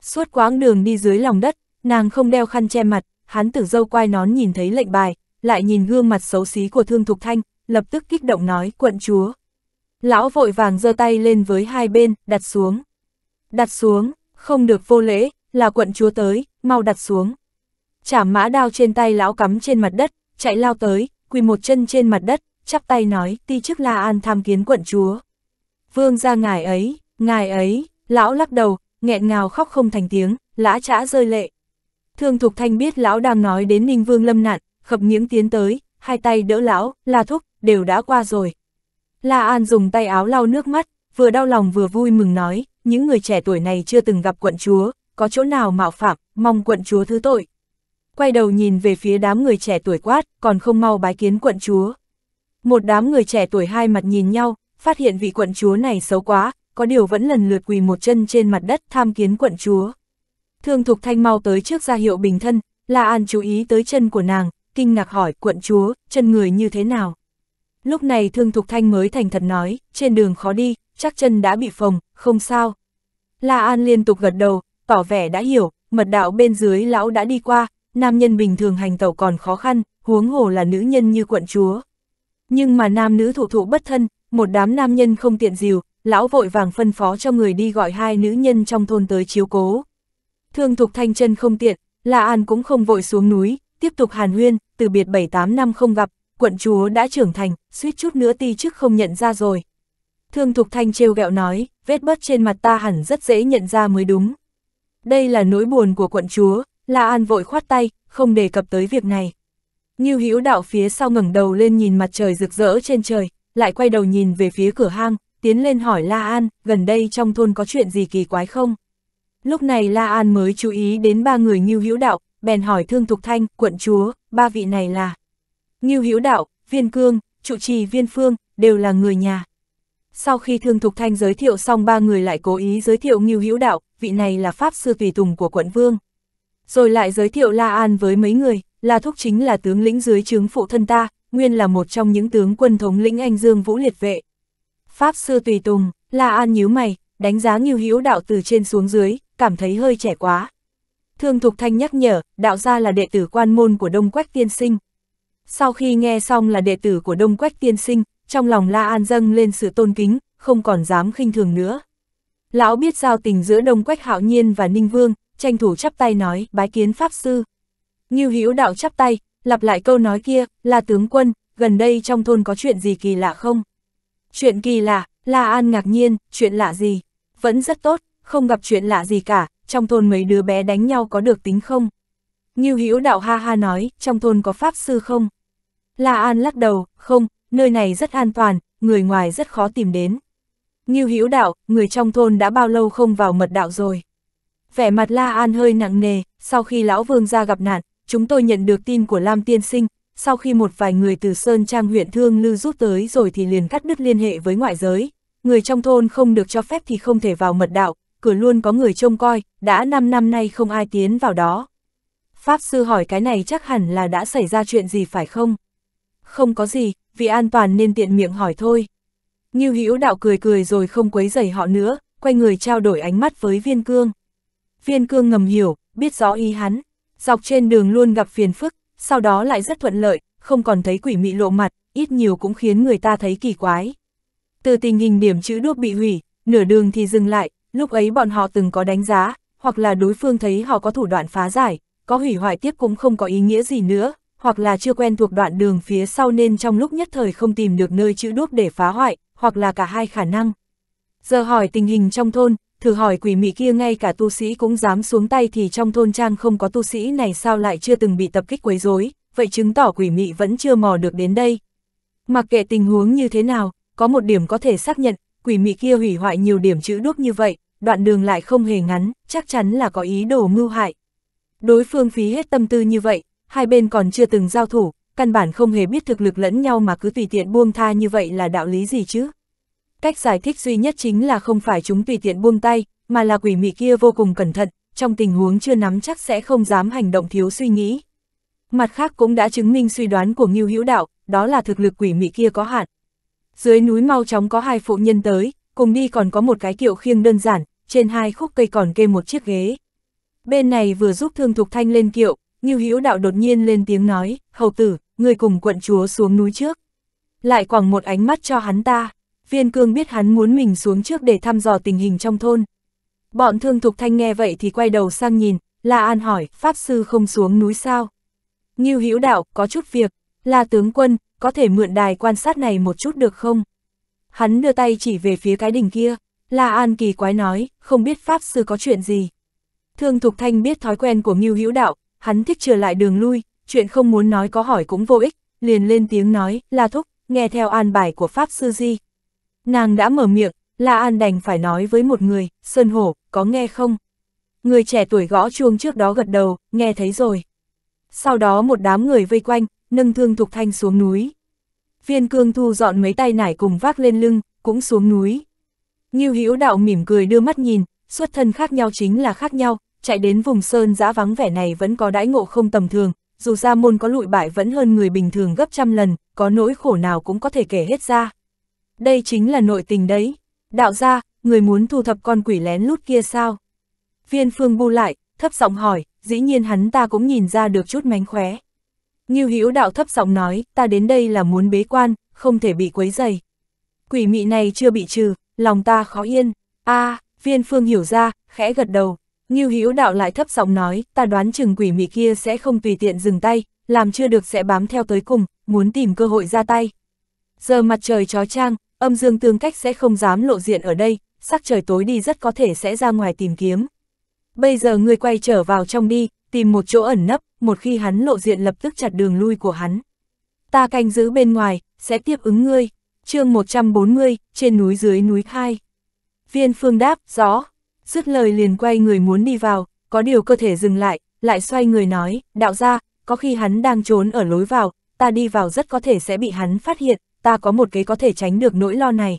Suốt quãng đường đi dưới lòng đất, nàng không đeo khăn che mặt, hán tử dâu quai nón nhìn thấy lệnh bài, lại nhìn gương mặt xấu xí của Thương Thục Thanh, lập tức kích động nói, quận chúa. Lão vội vàng giơ tay lên với hai bên, đặt xuống. Đặt xuống, không được vô lễ, là quận chúa tới, mau đặt xuống chảm mã đao trên tay lão cắm trên mặt đất, chạy lao tới, quỳ một chân trên mặt đất, chắp tay nói, ti chức La An tham kiến quận chúa. Vương ra ngài ấy, ngài ấy, lão lắc đầu, nghẹn ngào khóc không thành tiếng, lã chã rơi lệ. Thương Thục Thanh biết lão đang nói đến Ninh Vương lâm nạn, khập nghiễng tiến tới, hai tay đỡ lão, la thúc, đều đã qua rồi. La An dùng tay áo lau nước mắt, vừa đau lòng vừa vui mừng nói, những người trẻ tuổi này chưa từng gặp quận chúa, có chỗ nào mạo phạm, mong quận chúa thứ tội quay đầu nhìn về phía đám người trẻ tuổi quát, còn không mau bái kiến quận chúa. Một đám người trẻ tuổi hai mặt nhìn nhau, phát hiện vị quận chúa này xấu quá, có điều vẫn lần lượt quỳ một chân trên mặt đất tham kiến quận chúa. Thương Thục Thanh mau tới trước ra hiệu bình thân, La An chú ý tới chân của nàng, kinh ngạc hỏi quận chúa, chân người như thế nào. Lúc này Thương Thục Thanh mới thành thật nói, trên đường khó đi, chắc chân đã bị phồng, không sao. La An liên tục gật đầu, tỏ vẻ đã hiểu, mật đạo bên dưới lão đã đi qua, nam nhân bình thường hành tẩu còn khó khăn, huống hồ là nữ nhân như quận chúa. Nhưng mà nam nữ thụ thụ bất thân, một đám nam nhân không tiện dìu, lão vội vàng phân phó cho người đi gọi hai nữ nhân trong thôn tới chiếu cố. Thương thục thanh chân không tiện, La An cũng không vội xuống núi, tiếp tục hàn huyên, từ biệt 7-8 năm không gặp, quận chúa đã trưởng thành, suýt chút nữa ti chức không nhận ra rồi. Thương Thục Thanh trêu gẹo nói, vết bớt trên mặt ta hẳn rất dễ nhận ra mới đúng. Đây là nỗi buồn của quận chúa, La An vội khoát tay, không đề cập tới việc này. Như hữu đạo phía sau ngẩng đầu lên nhìn mặt trời rực rỡ trên trời, lại quay đầu nhìn về phía cửa hang, tiến lên hỏi La An, gần đây trong thôn có chuyện gì kỳ quái không? Lúc này La An mới chú ý đến ba người Ngưu Hữu Đạo, bèn hỏi Thương Thục Thanh, quận chúa, ba vị này là Ngưu Hữu Đạo, Viên Cương, trụ trì Viên Phương, đều là người nhà. Sau khi Thương Thục Thanh giới thiệu xong ba người lại cố ý giới thiệu Ngưu Hữu Đạo, vị này là pháp sư tùy tùng của quận vương. Rồi lại giới thiệu La An với mấy người, La Thúc chính là tướng lĩnh dưới trướng phụ thân ta, nguyên là một trong những tướng quân thống lĩnh Anh Dương Vũ liệt vệ. Pháp sư tùy tùng, La An nhíu mày, đánh giá Ngưu Hữu đạo từ trên xuống dưới, cảm thấy hơi trẻ quá. Thương Thục Thanh nhắc nhở, đạo gia là đệ tử quan môn của Đông Quách Tiên Sinh. Sau khi nghe xong là đệ tử của Đông Quách Tiên Sinh, trong lòng La An dâng lên sự tôn kính, không còn dám khinh thường nữa. Lão biết giao tình giữa Đông Quách Hạo Nhiên và Ninh Vương, tranh thủ chắp tay nói, bái kiến Pháp Sư. Nghiêu Hữu đạo chắp tay, lặp lại câu nói kia, là tướng quân, gần đây trong thôn có chuyện gì kỳ lạ không? Chuyện kỳ lạ, La An ngạc nhiên, chuyện lạ gì? Vẫn rất tốt, không gặp chuyện lạ gì cả, trong thôn mấy đứa bé đánh nhau có được tính không? Nghiêu Hữu đạo ha ha nói, trong thôn có Pháp Sư không? La An lắc đầu, không, nơi này rất an toàn, người ngoài rất khó tìm đến. Nghiêu Hữu đạo, người trong thôn đã bao lâu không vào mật đạo rồi? vẻ mặt La An hơi nặng nề, sau khi lão vương gia gặp nạn, chúng tôi nhận được tin của Lam Tiên Sinh, sau khi một vài người từ Sơn Trang huyện Thương Lư rút tới rồi thì liền cắt đứt liên hệ với ngoại giới, người trong thôn không được cho phép thì không thể vào mật đạo, cửa luôn có người trông coi, đã 5 năm nay không ai tiến vào đó. Pháp sư hỏi cái này chắc hẳn là đã xảy ra chuyện gì phải không? Không có gì, vì an toàn nên tiện miệng hỏi thôi. Như Hữu đạo cười cười rồi không quấy rầy họ nữa, quay người trao đổi ánh mắt với viên cương viên cương ngầm hiểu, biết rõ ý hắn, dọc trên đường luôn gặp phiền phức, sau đó lại rất thuận lợi, không còn thấy quỷ mị lộ mặt, ít nhiều cũng khiến người ta thấy kỳ quái. Từ tình hình điểm chữ đuốc bị hủy, nửa đường thì dừng lại, lúc ấy bọn họ từng có đánh giá, hoặc là đối phương thấy họ có thủ đoạn phá giải, có hủy hoại tiếp cũng không có ý nghĩa gì nữa, hoặc là chưa quen thuộc đoạn đường phía sau nên trong lúc nhất thời không tìm được nơi chữ đuốc để phá hoại, hoặc là cả hai khả năng. Giờ hỏi tình hình trong thôn, thử hỏi quỷ mị kia ngay cả tu sĩ cũng dám xuống tay thì trong thôn trang không có tu sĩ này sao lại chưa từng bị tập kích quấy rối, vậy chứng tỏ quỷ mị vẫn chưa mò được đến đây. Mặc kệ tình huống như thế nào, có một điểm có thể xác nhận, quỷ mị kia hủy hoại nhiều điểm chữ đuốc như vậy, đoạn đường lại không hề ngắn, chắc chắn là có ý đồ mưu hại. Đối phương phí hết tâm tư như vậy, hai bên còn chưa từng giao thủ, căn bản không hề biết thực lực lẫn nhau mà cứ tùy tiện buông tha như vậy là đạo lý gì chứ. Cách giải thích duy nhất chính là không phải chúng tùy tiện buông tay, mà là quỷ mị kia vô cùng cẩn thận, trong tình huống chưa nắm chắc sẽ không dám hành động thiếu suy nghĩ. Mặt khác cũng đã chứng minh suy đoán của Ngưu Hữu Đạo, đó là thực lực quỷ mị kia có hạn. Dưới núi mau chóng có hai phụ nhân tới, cùng đi còn có một cái kiệu khiêng đơn giản, trên hai khúc cây còn kê một chiếc ghế. Bên này vừa giúp Thương Thục Thanh lên kiệu, Ngưu Hữu Đạo đột nhiên lên tiếng nói, "Hầu tử, người cùng quận chúa xuống núi trước." Lại quẳng một ánh mắt cho hắn ta viên cương biết hắn muốn mình xuống trước để thăm dò tình hình trong thôn. Bọn thương thục thanh nghe vậy thì quay đầu sang nhìn, La An hỏi, Pháp Sư không xuống núi sao? Ngưu Hữu đạo, có chút việc, La Tướng Quân, có thể mượn đài quan sát này một chút được không? Hắn đưa tay chỉ về phía cái đỉnh kia, La An kỳ quái nói, không biết Pháp Sư có chuyện gì. Thương Thục Thanh biết thói quen của Ngưu Hữu Đạo, hắn thích trở lại đường lui, chuyện không muốn nói có hỏi cũng vô ích, liền lên tiếng nói, La Thúc, nghe theo an bài của Pháp Sư gì? Nàng đã mở miệng, La An đành phải nói với một người, Sơn Hổ, có nghe không? Người trẻ tuổi gõ chuông trước đó gật đầu, nghe thấy rồi. Sau đó một đám người vây quanh, nâng thương Thục Thanh xuống núi. Viên cương thu dọn mấy tay nải cùng vác lên lưng, cũng xuống núi. Nghiêu Hữu đạo mỉm cười đưa mắt nhìn, xuất thân khác nhau chính là khác nhau, chạy đến vùng sơn giã vắng vẻ này vẫn có đãi ngộ không tầm thường, dù ra môn có lụi bại vẫn hơn người bình thường gấp trăm lần, có nỗi khổ nào cũng có thể kể hết ra đây chính là nội tình đấy. Đạo gia, người muốn thu thập con quỷ lén lút kia sao? Viên phương bu lại, thấp giọng hỏi, dĩ nhiên hắn ta cũng nhìn ra được chút mánh khóe. Ngưu hữu đạo thấp giọng nói, ta đến đây là muốn bế quan, không thể bị quấy dày. Quỷ mị này chưa bị trừ, lòng ta khó yên. a à, viên phương hiểu ra, khẽ gật đầu. Ngưu hữu đạo lại thấp giọng nói, ta đoán chừng quỷ mị kia sẽ không tùy tiện dừng tay, làm chưa được sẽ bám theo tới cùng, muốn tìm cơ hội ra tay. Giờ mặt trời chó trang, âm dương tương cách sẽ không dám lộ diện ở đây, sắc trời tối đi rất có thể sẽ ra ngoài tìm kiếm. Bây giờ ngươi quay trở vào trong đi, tìm một chỗ ẩn nấp, một khi hắn lộ diện lập tức chặt đường lui của hắn. Ta canh giữ bên ngoài, sẽ tiếp ứng ngươi. chương 140, trên núi dưới núi khai. Viên phương đáp, rõ. Dứt lời liền quay người muốn đi vào, có điều cơ thể dừng lại, lại xoay người nói, đạo ra, có khi hắn đang trốn ở lối vào, ta đi vào rất có thể sẽ bị hắn phát hiện, ta có một kế có thể tránh được nỗi lo này.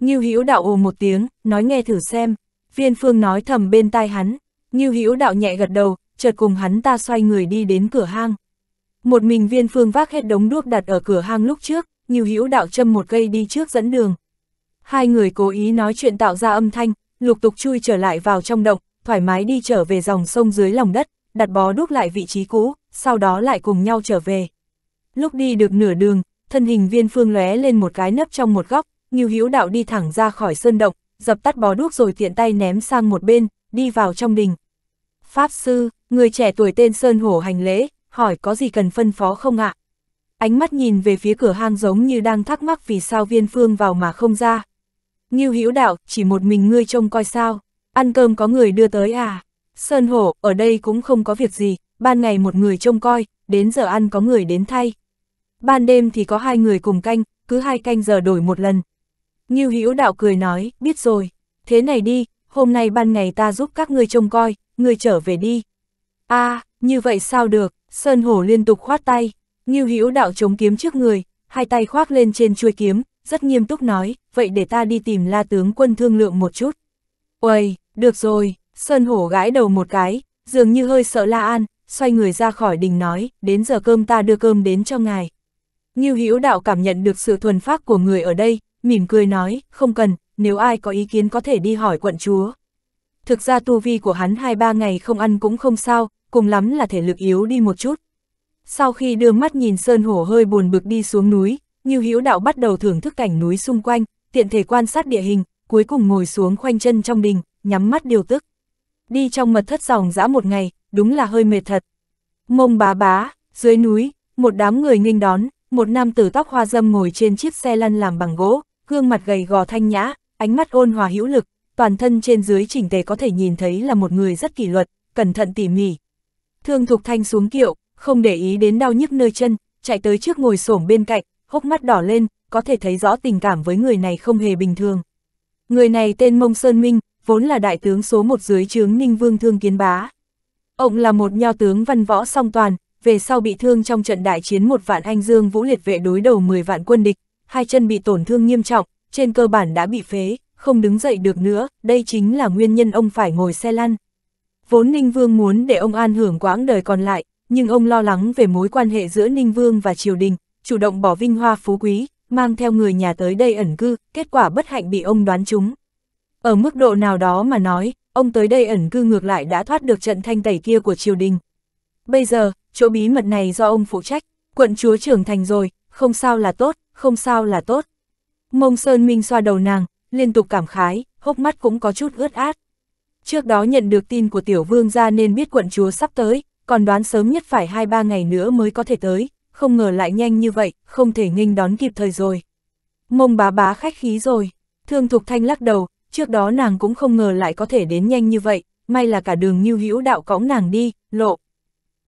Ngưu Hữu đạo ồ một tiếng, nói nghe thử xem. Viên Phương nói thầm bên tai hắn, Ngưu Hữu đạo nhẹ gật đầu, chợt cùng hắn ta xoay người đi đến cửa hang. Một mình Viên Phương vác hết đống đuốc đặt ở cửa hang lúc trước, Ngưu Hữu đạo châm một cây đi trước dẫn đường. Hai người cố ý nói chuyện tạo ra âm thanh, lục tục chui trở lại vào trong động, thoải mái đi trở về dòng sông dưới lòng đất, đặt bó đuốc lại vị trí cũ, sau đó lại cùng nhau trở về. Lúc đi được nửa đường, thân hình viên phương lóe lên một cái nấp trong một góc, Ngưu Hữu Đạo đi thẳng ra khỏi sơn động, dập tắt bó đuốc rồi tiện tay ném sang một bên, đi vào trong đình. Pháp sư, người trẻ tuổi tên Sơn Hổ hành lễ, hỏi có gì cần phân phó không ạ? Ánh mắt nhìn về phía cửa hang giống như đang thắc mắc vì sao viên phương vào mà không ra. Ngưu Hữu Đạo, chỉ một mình ngươi trông coi sao, ăn cơm có người đưa tới à? Sơn Hổ, ở đây cũng không có việc gì, ban ngày một người trông coi, đến giờ ăn có người đến thay ban đêm thì có hai người cùng canh, cứ hai canh giờ đổi một lần. Ngưu Hữu Đạo cười nói, biết rồi, thế này đi, hôm nay ban ngày ta giúp các ngươi trông coi, ngươi trở về đi. a à, như vậy sao được, Sơn Hổ liên tục khoát tay, Ngưu Hữu Đạo chống kiếm trước người, hai tay khoác lên trên chuôi kiếm, rất nghiêm túc nói, vậy để ta đi tìm la tướng quân thương lượng một chút. Uầy, được rồi, Sơn Hổ gãi đầu một cái, dường như hơi sợ La An, xoay người ra khỏi đình nói, đến giờ cơm ta đưa cơm đến cho ngài. Ngưu Hữu Đạo cảm nhận được sự thuần phác của người ở đây, mỉm cười nói, không cần, nếu ai có ý kiến có thể đi hỏi quận chúa. Thực ra tu vi của hắn hai ba ngày không ăn cũng không sao, cùng lắm là thể lực yếu đi một chút. Sau khi đưa mắt nhìn Sơn Hổ hơi buồn bực đi xuống núi, Ngưu Hữu Đạo bắt đầu thưởng thức cảnh núi xung quanh, tiện thể quan sát địa hình, cuối cùng ngồi xuống khoanh chân trong đình, nhắm mắt điều tức. Đi trong mật thất dòng dã một ngày, đúng là hơi mệt thật. Mông bá bá, dưới núi, một đám người nghênh đón, một nam tử tóc hoa dâm ngồi trên chiếc xe lăn làm bằng gỗ, gương mặt gầy gò thanh nhã, ánh mắt ôn hòa hữu lực, toàn thân trên dưới chỉnh tề có thể nhìn thấy là một người rất kỷ luật, cẩn thận tỉ mỉ. Thương Thục Thanh xuống kiệu, không để ý đến đau nhức nơi chân, chạy tới trước ngồi xổm bên cạnh, hốc mắt đỏ lên, có thể thấy rõ tình cảm với người này không hề bình thường. Người này tên Mông Sơn Minh, vốn là đại tướng số một dưới trướng Ninh Vương Thương Kiến Bá. Ông là một nho tướng văn võ song toàn, về sau bị thương trong trận đại chiến một vạn anh dương vũ liệt vệ đối đầu 10 vạn quân địch, hai chân bị tổn thương nghiêm trọng, trên cơ bản đã bị phế, không đứng dậy được nữa, đây chính là nguyên nhân ông phải ngồi xe lăn. Vốn Ninh Vương muốn để ông an hưởng quãng đời còn lại, nhưng ông lo lắng về mối quan hệ giữa Ninh Vương và triều đình, chủ động bỏ vinh hoa phú quý, mang theo người nhà tới đây ẩn cư, kết quả bất hạnh bị ông đoán trúng. Ở mức độ nào đó mà nói, ông tới đây ẩn cư ngược lại đã thoát được trận thanh tẩy kia của triều đình. Bây giờ, chỗ bí mật này do ông phụ trách, quận chúa trưởng thành rồi, không sao là tốt, không sao là tốt. Mông Sơn Minh xoa đầu nàng, liên tục cảm khái, hốc mắt cũng có chút ướt át. Trước đó nhận được tin của tiểu vương ra nên biết quận chúa sắp tới, còn đoán sớm nhất phải 2-3 ngày nữa mới có thể tới, không ngờ lại nhanh như vậy, không thể nghênh đón kịp thời rồi. Mông bá bá khách khí rồi, thương thục thanh lắc đầu, trước đó nàng cũng không ngờ lại có thể đến nhanh như vậy, may là cả đường như hữu đạo cõng nàng đi, lộ.